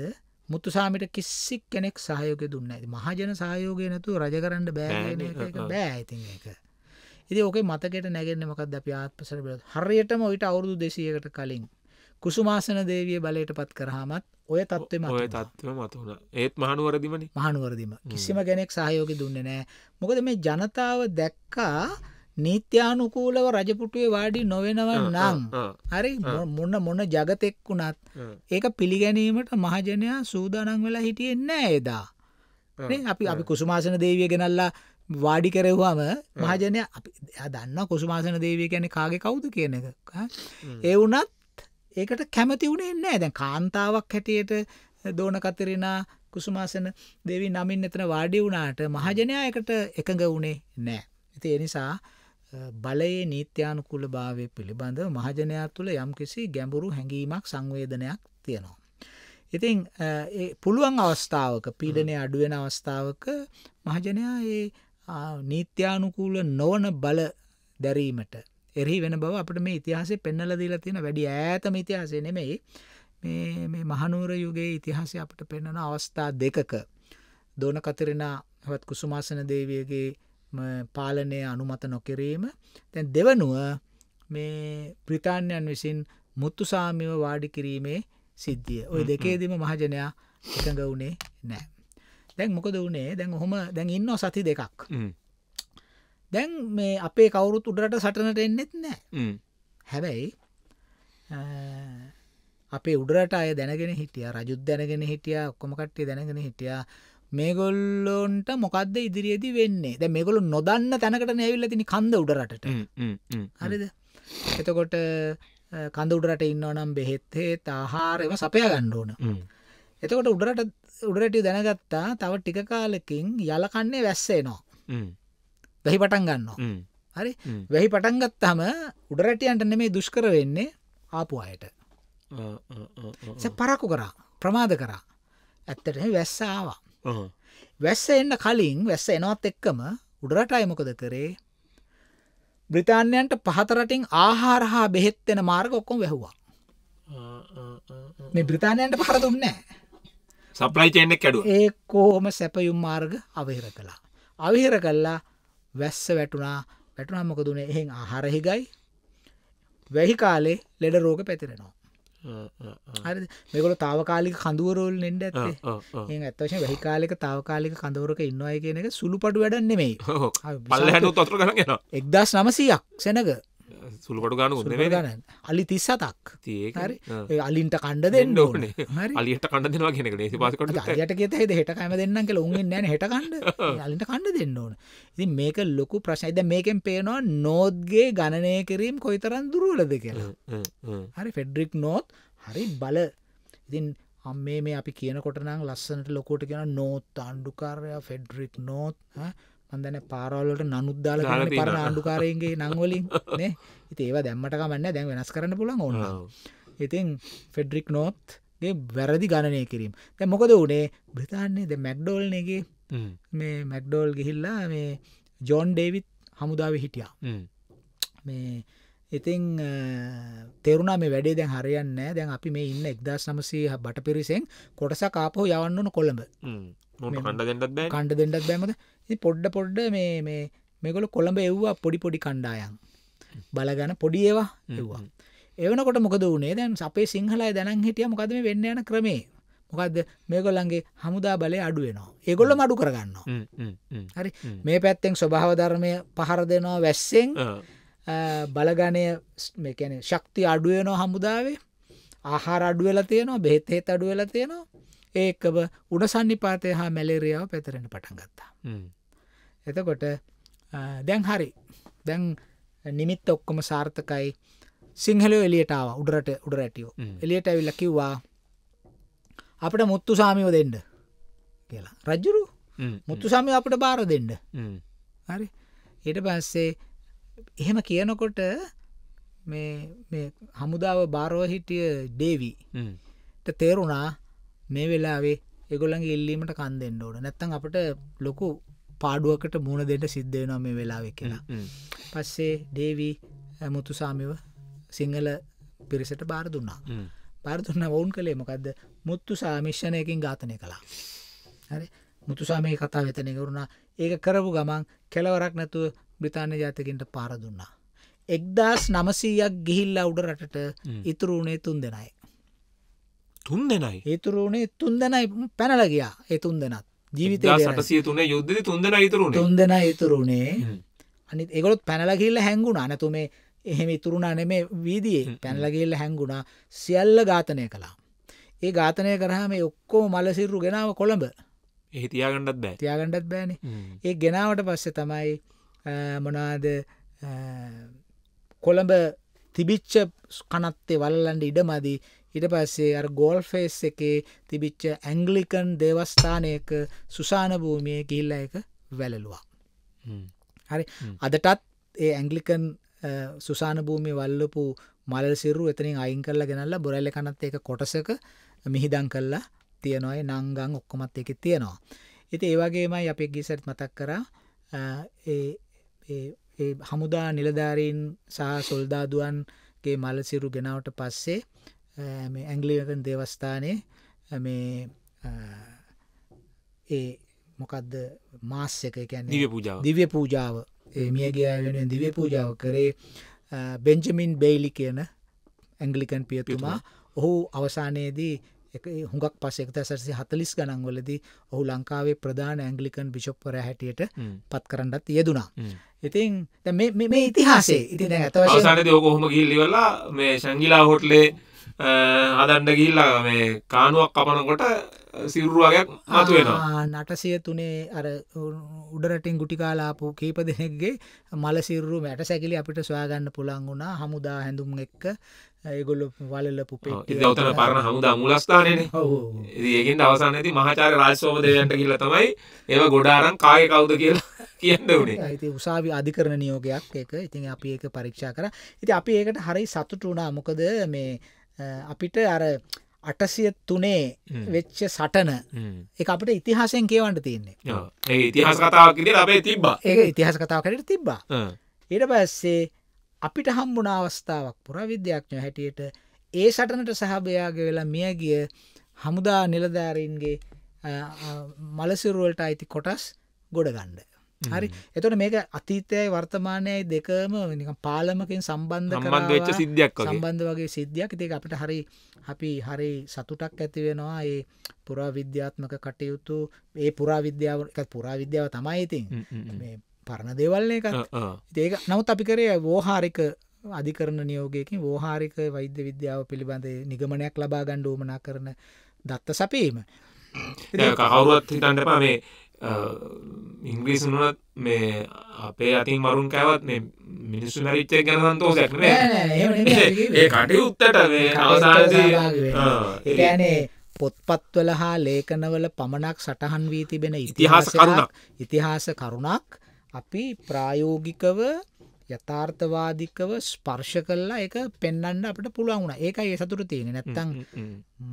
මුත්තුසාමිට කිස්සි කෙනෙක් සහයෝක දුන්න ඇති මහජන සහයෝගය නැතු රජකරන්න බෑන බෑ ඇති එක ඉති ඕක මතකට නැගෙන්න්න මකක් අප ආත්පසර බල හරියටම ඔයිට අවුරුදු දෙසියකට කලින් කුසුමාසන දේවිය බලයට පත් කරහමත් ඔය තත්වම ඔය තත්ව මතුන ඒත් මහනුවරදිමනි මහනුවරදිම කිසිම ගැනෙක් සහයෝක දුන්න නෑ මොකද මේ ජනතාව දැක්කා නීත්‍යානුකූලව රජපුටුවේ වාඩි නොවෙනවා නම් හරි මොන්න මොන ජගතෙක් වුණත් ඒක පිළිගැනීමට මහජනයා සූදානන් වෙලා හිටියෙන්නෑ එදා අපි අපි කුසුමාසන දේවිය ගෙනල්ලා වාඩි කරෙව්වාම මහජනය දන්න කුසුමාසන දේවිය ගැන කාගේ කවුද කියන එක ඒ වුනත් ඒකට කැමති වුණේ නෑ දැන් කාන්තාවක් හැටියට දෝන කතරිනා කුසුමාසන දෙවී නමින් එතන වාඩි වුණාට මහජනයා එකට එකඟ වුණේ නෑ. ඉති එනිසා බලයේ නීත්‍යානුකුල භාවය පිළිබඳ මහජනයා තුළ යම්කිසි ගැඹුරු හැඟීමක් සංවේදනයක් තියෙනවා. ඉතිං පුළුවන් අවස්ථාවක පීඩනය අඩුවෙන අවස්ථාවක මහජනයා ඒ නීත්‍යානුකූල නොවන බල දැරීමට එරහි වෙන බව අපට මේ ඉතිහාසේ පෙන්නලදීලා තියෙන වැඩි ඇතම ඉතිහාසය නෙමෙයි මේ මහනුවර යුගේ ඉතිහාසය අපට පෙන්නන අවස්ථා දෙකක දෝන කතිරෙන හවත් කුසුමාසන දේවියගේ පාලනය අනුමත නොකිරීම තැන් දෙවනුව මේ ප්‍රතාන්යන් විසින් මුත්තු සාමිව වාඩි කිරීමේ සිද්ධිය ඔය දෙකේදීම මහජනයා එකඟ වුණේ නෑ දැන් මොකද වුණේ දැන් හොම දැන් ඉන්න සති දෙකක් දැන් මේ අපේ කවුරුත් උඩරට සටනට එන්නෙත් නෑ හැබැයි අපේ උඩරට අය දැනගෙන හිටිය රජුත් දැනගෙන හිටිය ඔක්කොමකට්ටේ දැනගෙන හිටියා මේගොල්ලොන්ට මොකක්ද ඉදිරියේදී වෙන්නේ ද මේගොලු නොදන්න තැනකට නැවිල්ල තිනි කඳ උඩරට හරිද එතකොට කඳ උඩරට ඉන්න නම් බෙහෙත්තේ තාහාරම සපය ගණ්ඩෝන එතකොට උඩරට උඩරට දැනගත්තා තව ටික කාලකින් යලකන්නේ වැස්සේ නවා වැහි පටන් ගන්න හරි වැහි පටන්ගත්තම උඩරැටියන්ට නෙමේ දුෂ්කර වෙන්නේ ආපු අයට පරකු කරා ප්‍රමාද කරා ඇත්තට වැස්සාවා වැස්ස එන්න කලින් වැස්ස එනවත් එක්කම උඩරටයි මොකද කරේ බ්‍රතාන්යන්ට පහතරටින් ආහාර හා බෙහෙත්වෙන මාර්ග ඔක්කොම වැැහවා මේ බ්‍රතාානයන්ට පහර දුන්නෑ සප්ලයිචයන්න කැඩු ඒ කෝහොම සැපයුම් මාර්ග අවහිර කළා අවිහිර කල්ලා වැස්ස වැටුණා වැටුණා මොකදුනේ එහෙ ආහාරහිගයි වැහි කාලේ ලෙඩ රෝග පැතිරෙනවා හරි මේකොල තාවකාලික කඳුවරෝල් නෙඩ ඇත්තේ ඒ ඇත්වශය වැහි කාලෙක තාවකාලික කඳවරක ඉන්නවාය කියන එක සුළු පටු වැඩන්නෙමෙයි පල්ල හැට තොත්‍ර කරගෙන එක්දස් නමසයක් සැනක සුල්කොට ගන්න උදේ ගන්න අලි තිස්සතක් තියරි අලින්ට කණ්ඩ දෙන්න ඕන අලිට කණඩ දෙනවා කියෙනෙ ේ පසකට යට ගෙත හෙද හට කෑම දෙන්න කෙල උන්ගෙන් නෑන හට කණ්ඩ අලිට කණ්ඩ දෙන්න ඕන ඉති මේක ලොකු ප්‍රශ්යිද මේකෙන් පේනවා නෝද්ගේ ගණනය කිරීම් කොයිතරන් දුරුවලද කියලා හරි ෆෙඩ්රික් නෝත් හරි බල ඉතින් අම්මේ මේ අපි කියනකොටනම් ලස්සනට ලොකෝට කියෙන නෝත් අණ්ඩුකාරය ෆෙඩ්රික් නෝත් හ මන්දන පාරවලට නනුත් දාලා කරන පරණ ආණ්ඩුකාරයන්ගේ නම් වලින් නේ ඉතින් ඒවා දැම්මට කමන්නේ දැන් වෙනස් කරන්න පුළුවන් ඕනවා ඉතින් ෆෙඩරික් නෝත් ගේ වැරදි ගණනය කිරීම දැන් මොකද උනේ බ්‍රතාන්නේ ද මැක්්ඩෝල්න එක මේ මැක්්ඩෝල් ගිහිල්ලා මේ ජෝන් ඩේවිත් හමුදාව හිටියා මේ ඉතිං තෙරුණා මේ වැඩේ දැන් හරයන්න දැන් අපි මේ ඉන්න එක්දා සමසී බට පිරිසෙන් කොටස කාපහෝ යවන්නන කොළඹ කණ්ඩ දෙන්නත් බෑමද පොඩ්ඩ පොඩ්ඩ මේ මේගොල කොළඹ එව්වා පොඩි පොඩි කණ්ඩායන් බලගන පොඩි ඒවා එව්වා එවනකොට මොකද වනේ දැන් අපේ සිංහලයි දැනන් හිටිය මොකද මේ වෙන්න යන ක්‍රමේ මොකක්ද මේගොල්ලන්ගේ හමුදා බලය අඩුවෙනවා ඒගොල්ල මඩු කරගන්නවා හරි මේ පැත්තෙන් ස්වභාවධර්මය පහර දෙනවා වැස්සෙන් බලගනය මේැන ශක්ති අඩුවනෝ හමුදාවේ ආහාර අඩුවෙලා තියනවා බෙහෙත්තෙත් අඩුවෙලා තියෙනවා ඒකව උඩ සන්නිපාතය හා මැලේරියාව පැතරෙන පටන් ගත්තා එතකොට දැන් හරි දැන් නිමිත් ඔක්කොම සාර්ථකයි සිංහලෝ එලියටාව උඩරට උඩ රැටියෝ එලියට ඇවිල්ල කිව්වා අපට මුත්තු සාමියෝ දෙන්න කියලා රජ්ජුරු මුත්තු සාමය අපට බාර දෙන්න හරි ඊට පස්සේ එහෙම කියනකොට මේ හමුදාව බාරව හිටිය ඩේවි තේරුණා මේ වෙලාවේ එගොලන්ගේ ඉල්ලීමට කන් දෙන්න ඕන නැත්තන් අපට ලොකු පාඩුවකට මුණ දෙට සිද්ධ වෙනවා මේ වෙලාවෙ කියලා පස්සේ ඩේවී මුතුසාමිව සිංහල පිරිසට බාර දුන්නා බාරදුන්න ඔවුන් කළේ මොකක්ද මුත්තු සාමිශ්ෂණයකින් ඝාතනය කළා හරි මුතුසාමය කතා වෙතනය කරුණා ඒක කරපු ගමන් කෙලවරක් නැතුව බ්‍රතාන්‍ය ජාතිකින්ට පාර දුන්නා. එක්දස් නමසීයක් ගිහිල්ල උඩරටට ඉතුරුුණේ තුන් දෙනයි. තුන් දෙනයි ඒතුරුණේ තුන් දෙනයි පැනලගයා ඒ තුන් දෙනත් ජීවිත සටසිය තුන යුද්ධ තුන්දෙන ඉතුරු තුන්දෙන ඉතුරුණේ අනි එකොත් පැනලගිල්ල හැංගුණා නැතුමේ එහෙම ඉතුරුණා නෙමේ වීදියේ පැනලගිල්ල හැංගුණා සියල්ල ඝාතනය කලා ඒ ඝාතනය කරහම ඔක්කෝ මලසිරු ගෙනාව කොළඹ එහි තියාගන්නත් බෑ තියාගන්නත් බෑන ඒ ගෙනාවට පස්සේ තමයි මොනාද කොළඹ තිබිච්ච කනත්තේ වල්ලන්ඩ ඉඩමදි ඉට පස්සේ අ ගෝල්ෆේස් එකේ තිබිච්ච ඇංගලිකන් දේවස්ථානයක සුසානභූමිය ගිල්ල එක වැලලුවා. හරි අදටත් ඒ ඇංගලිකන් සුසානභූමි වල්ලපු මල්සිරු එතනින් අයින් කරලා ගෙනල්ලා බොරල්ල කනත් ඒක කොටසක මිහිදං කල්ලා තියනොයි නංගං ඔක්කොමත් එක තියෙනවා. ඉති ඒවාගේමයි අපේ ගිසට මතක් කරා හමුදා නිලධාරීන් සහ සොල්දාදුවන්ගේ මලසිරු ගෙනාවට පස්සේ ඇංගලිකන් දේවස්ථානයේ මේ ඒ මොකක්ද මාස් එක කැන දිව්‍ය පූජාව මියගේ වෙන දිව්‍ය පූජාව කරේ බෙන්ජමින් බෙයිලි කියන ඇංගලිකන් පියතුමා ඔහු අවසානයේදී හුඟක් පස එක්දසරසි හතලිස් ගණන්වලදී ඔහු ලංකාවේ ප්‍රධාන ඇංගලිකන් බිෂොප්පර හැටියට පත් කරන්නත් යෙදුනා. ඉතින් මේ ඉතිහාසේ ඉති අවසානද ඔකොහොම ගිල්ලිවෙලා මේ ශංගිලා හොට්ලේ හදන්ඩ ගිල්ලා මේ කානුවක් කපනකොට සිවරුවගයක් මතු වෙනවා නටසය තුනේ අර උඩරටින් ගුටිකාලාපු කීප දෙනෙක්ගේ මල සිරු මැට සැකිලි අපිට සොයාගන්න පුළන් වුණා හමුදා හැඳුම් එක්ක ඒගොල්ල වලල්ල පුපේ ඉදවතන පරණ හමුදා මුලස්ථානයන ඒගෙන් අවසාන ඇති මහචාර රාශෝපදයන්ට කියල තමයි ඒව ගොඩාරන් කාය කවුද කියලා කියන්න වනේ ඇති උසාවි අධිකරණ නියෝගයක් එක ඉතින් අපි ඒක පරීක්ෂා කර ඉති අපි ඒකට හරි සතුට වුණා මොකද මේ අපිට අර අටසිය තුනේ වෙච්ච සටන එක අපට ඉතිහාසයෙන් කියවන්ට තියන්නේ ඒ ඉතිහාස කතාවක් අපේ තිබ්බා ඒ ඉතිහාස කතාවකට තිබ්බා ඊට පස්සේ අපිට හම්බුණ අවස්ථාවක් පුරාවිද්‍යාඥ හැටියට ඒ සටනට සහභයාගේ වෙලා මියගිය හමුදා නිලධාරීන්ගේ මලසිරුවලට අයිති කොටස් ගොඩගණ්ඩ හරි එතොට මේක අතීතයයි වර්තමානයයි දෙකම පාලමකින් සම්බන්ධ වෙච්ච සිද්ධියක් සම්බන්ධ වගේ සිද්ධියක් ඉතික අපට හරි අපි හරි සතුටක් ඇති වෙනවා ඒ පුරා විද්‍යාත්මක කටයුතු ඒ පුරා විද්‍යාව එකත් පුරා විද්‍යාව තමයි ඉතින් පරණ දේවල්න එක ඒක නවත් අපි කරේ වෝහාරික අධිකරන නියෝගයකින් වෝහාරික වෛද්‍ය විද්‍යාව පිළිබඳ නිගමනයක් ලබා ගණ්ඩුවමනා කරන දත්ත සපීම කවුවත් හිතන්නපා මේ ඉංග්‍රීසිනුනත් මේ අපේ අතින් මරුන් කෑවත් මේ මිනිස්සු මරිච්චය ගැනන් තෝ ගැන ඒ කටය උත්තට මේ අවසානයනේ පොත්පත්වල හා ලේඛනවල පමණක් සටහන් වී තිබෙන ඉතිහාස කරුණක් ඉතිහාස කරුණක් අපි ප්‍රායෝගිකව යථාර්ථවාදිකව ස්පර්ශ කල්ලා එක පෙන්න්න අපට පුළුවන් වුණ ඒක ඒ සතුට තියෙන නැත්තං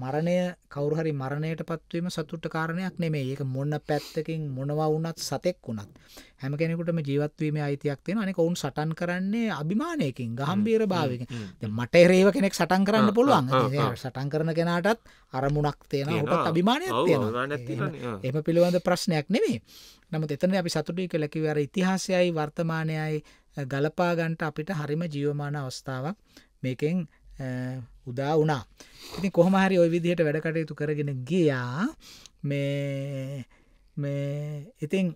මරණය කවරහරි මරණයට පත්වීම සතුට කාරණයක් නෙමේ ඒක මොන්න පැත්තකින් මොනවා වුනත් සතෙක් වුණත් හැම කෙනෙකුටම ජීවත්වීම අයිතියක් තියෙන අනි ඔවුන් සටන් කරන්නේ අභිමානයකින් ගහම්බීර භාවකින් මට රේව කෙනෙක් සටන් කරන්න පුළුවන් සටන් කරන කෙනටත් අරමුණක් තියෙන ට අභිමානයක් තියෙන එම පිළිබඳ ප්‍රශ්නයක් නෙමේ නමුත් එතන අපි සතුටි කලකිවර ඉතිහාසයයි වර්තමානයයි ගලපාගන්ට අපිට හරිම ජීවමාන අවස්ථාවක් මේකෙන් උදා වුණා ඉති කොහමහරි ඔය විදිහයට වැඩකටයුතු කරගෙන ගියා මේ මේ ඉතින්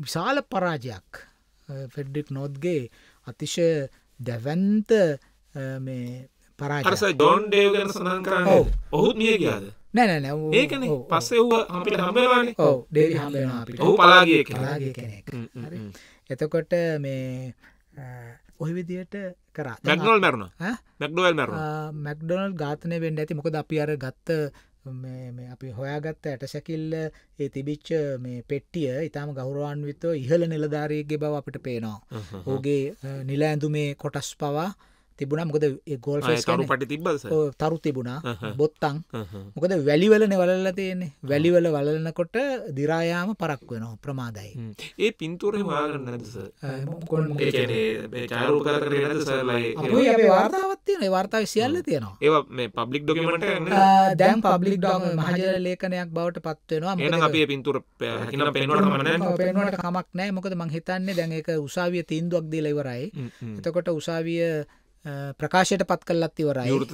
විශාල පරාජයක් ෆෙඩ්ඩික් නෝත්ගේ අතිශය දැවන්ත පරාජ ජොන් ඩේව ගැන සඳන් කරන්න ඔහුත් මිය ගියාද නැන ඒකන පස්සේ ඔව අපිට හම්බවාන ඔව ඩේ හම ඔහු පලාගේ කලාගේ කෙනෙක් එතකොට මේ ඔහි විදියට කරා මැක්නොල් මැරුණ මැක්ඩෝල් මැර මැක්ඩොනල් ගාතනය වෙන්ඩ ඇති මොකද අපි අර ගත්ත අපි හොයාගත්ත ඇටසැකිල්ල ඒ තිබිච්ච මේ පෙට්ටිය ඉතාම ගෞරවාන්විතව ඉහළ නිලධාරයගේ බව අපිට පේනවා. ඕගේ නිල ඇඳුමේ කොටස් පවා තිබුණ මොකද ගෝල් පට තිබ තරු තිබුණා බොත්තං මොකද වැලිවලන වලල්ල තියන්නේ වැලිවල වලනකොට දිරායාම පරක් වෙනවා ප්‍රමාදයි ඒ පින්තුර වාගන්න වාර්තාවත්තියන වාර්තාව සියල්ල තියෙනවා ඒ මේ පබ්ලික් ඩොකමට දැම් පබ්ලික් ඩොම මහජර ලේකනයක් බවට පත්වෙනවා අපේ පින්තුර පෙන්වට කමක් නෑ මොකද මංහිතන්නේ දැන් එක උසාවිය තීන්දුවක් දීලෙවරයි එතකොට උසාවිය ප්‍රකාශයට පත් කලත් ඉවරයි ෘත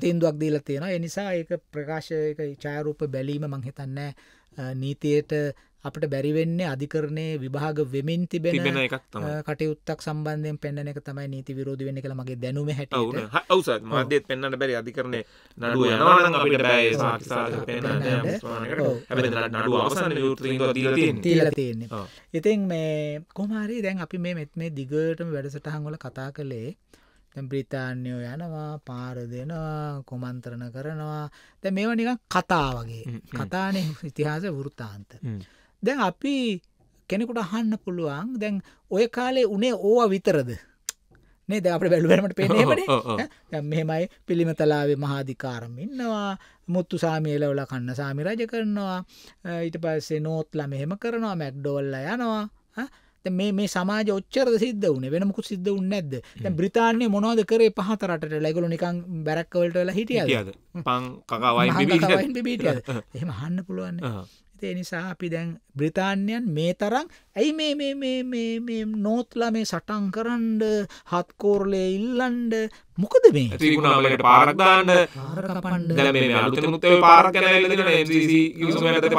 තින්දුවක් දීල තියෙන එනිසා ඒ ප්‍රකාශයක චායරූප බැලීම මංහිතන්න නීතියට අපට බැරිවෙන්නේ අධිකරණය විභාග වෙමින් තිබෙන කටයුත්තක් සම්බන්ධයෙන් පෙන්න්න එක තමයි නීති විරෝධ වෙන්න කළ මගේ දැනුම හැට අවස මාධ්‍යත් පෙන්න්න බැරි අධිකරණය නඩුව යනවාට ඉතින් මේ කොමහරි දැන් අපි මේ මෙත් මේ දිගටම වැඩසටහන්ගොල කතා කළේ බ්‍රිතාන්‍යෝ යනවා පාර දෙනවා කොමන්ත්‍රණ කරනවා දැ මේව නික කතා වගේ කතානය ඉතිහාස වෘතාන්ත දැන් අපි කෙනෙකුට අහන්න පුළුවන් දැන් ඔය කාලේ උනේ ඕවා විතරද නේද අපට බැලුවරමට පේනට මෙමයි පිළිමතලාවේ මහාධිකාරම ඉන්නවා මුත්තු සාමීලවල කන්න සාමි රජ කරනවා ඊට පස්සේ නෝත්ලා මෙහෙම කරනවා මැක්්ඩෝල්ල යනවා මේ මේ සමාජ ඔච්චරද සිද්ධ වනේ වෙනමුකු සිද්ධ උන්න නැද දැ බ්‍රතාානය මොනවද කරේ පහතරට ලැගලු නිකං බැරක්කවලට වෙලා හිටියද පං කකාවයි පිට එහෙම හන්න පුළුවන්න ඒ නිසා අපි දැන් බ්‍රතාන්‍යයන් මේ තරම් ඇයි මේ නෝත්ලා මේ සටන් කරන්ඩ හත්කෝර්ලය ඉල්ලන්ඩ මොකද මේ තිකුණමලට පාරක්දාන්න දැම අලුතනුත් පාරක් ඇත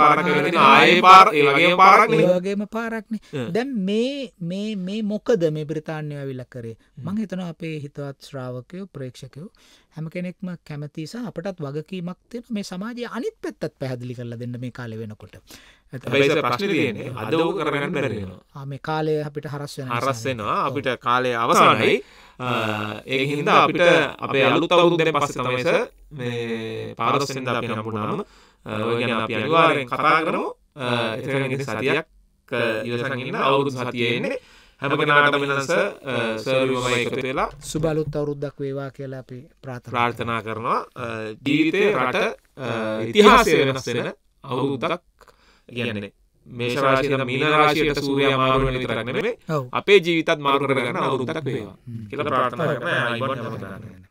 පාරක් ආය පාර ඒගේ පාරක් ඒගේම පාරක්නේ දැන් මේ මේ මේ මොකද මේ බ්‍රතාන්්‍යය විල්ල කරේ මං හිතන අපේ හිතවත් ශ්‍රාවකයෝ ප්‍රේක්ෂකයෝ හැම කෙනෙක්ම කැමතිස අපටත් වගකීමක් තියෙන මේ සමාජය අනිත් පැත්තත් පැහැදිලි කරලා දෙන්න මේ කාල වෙනකොට අදෝ කරගන්න බැරෙනවා මේ කාලය අපිට හරස්වෙන හරස්සෙනවා අපිට කාලය අවසානයි ඒ හින්දා අපිට අපේ අලුත් අවුරුද්ද දැන් පස්සේ තමයි සර් මේ 15 වෙනිදා අපි හම්බුනාම ඔය ගැන අපි අනිවාර්යෙන් කතා කරමු එතනින් ඉතින් සතියක් ඉවසන් ඉන්න අවුරුදු සතියේ ඉන්නේ හැම කෙනාටම වෙනස සර්වම එකතු වෙලා සුබ අලුත් අවුරුද්දක් වේවා කියලා අපි ප්‍රාර්ථනා කරනවා ජීවිතේ රට ඉතිහාසය වෙනස් වෙන අවුරුද්දක් කියන්නේ මේ රාශය මීන රාශයට සූරය මාරුවෙන විතරක් නෙමේ අපේ ජීවිතත් මාරු කරගන්න අවුරුද්දක් වේවා කියලා ප්‍රාර්ථනා කරන අයිබන් නම දාන්න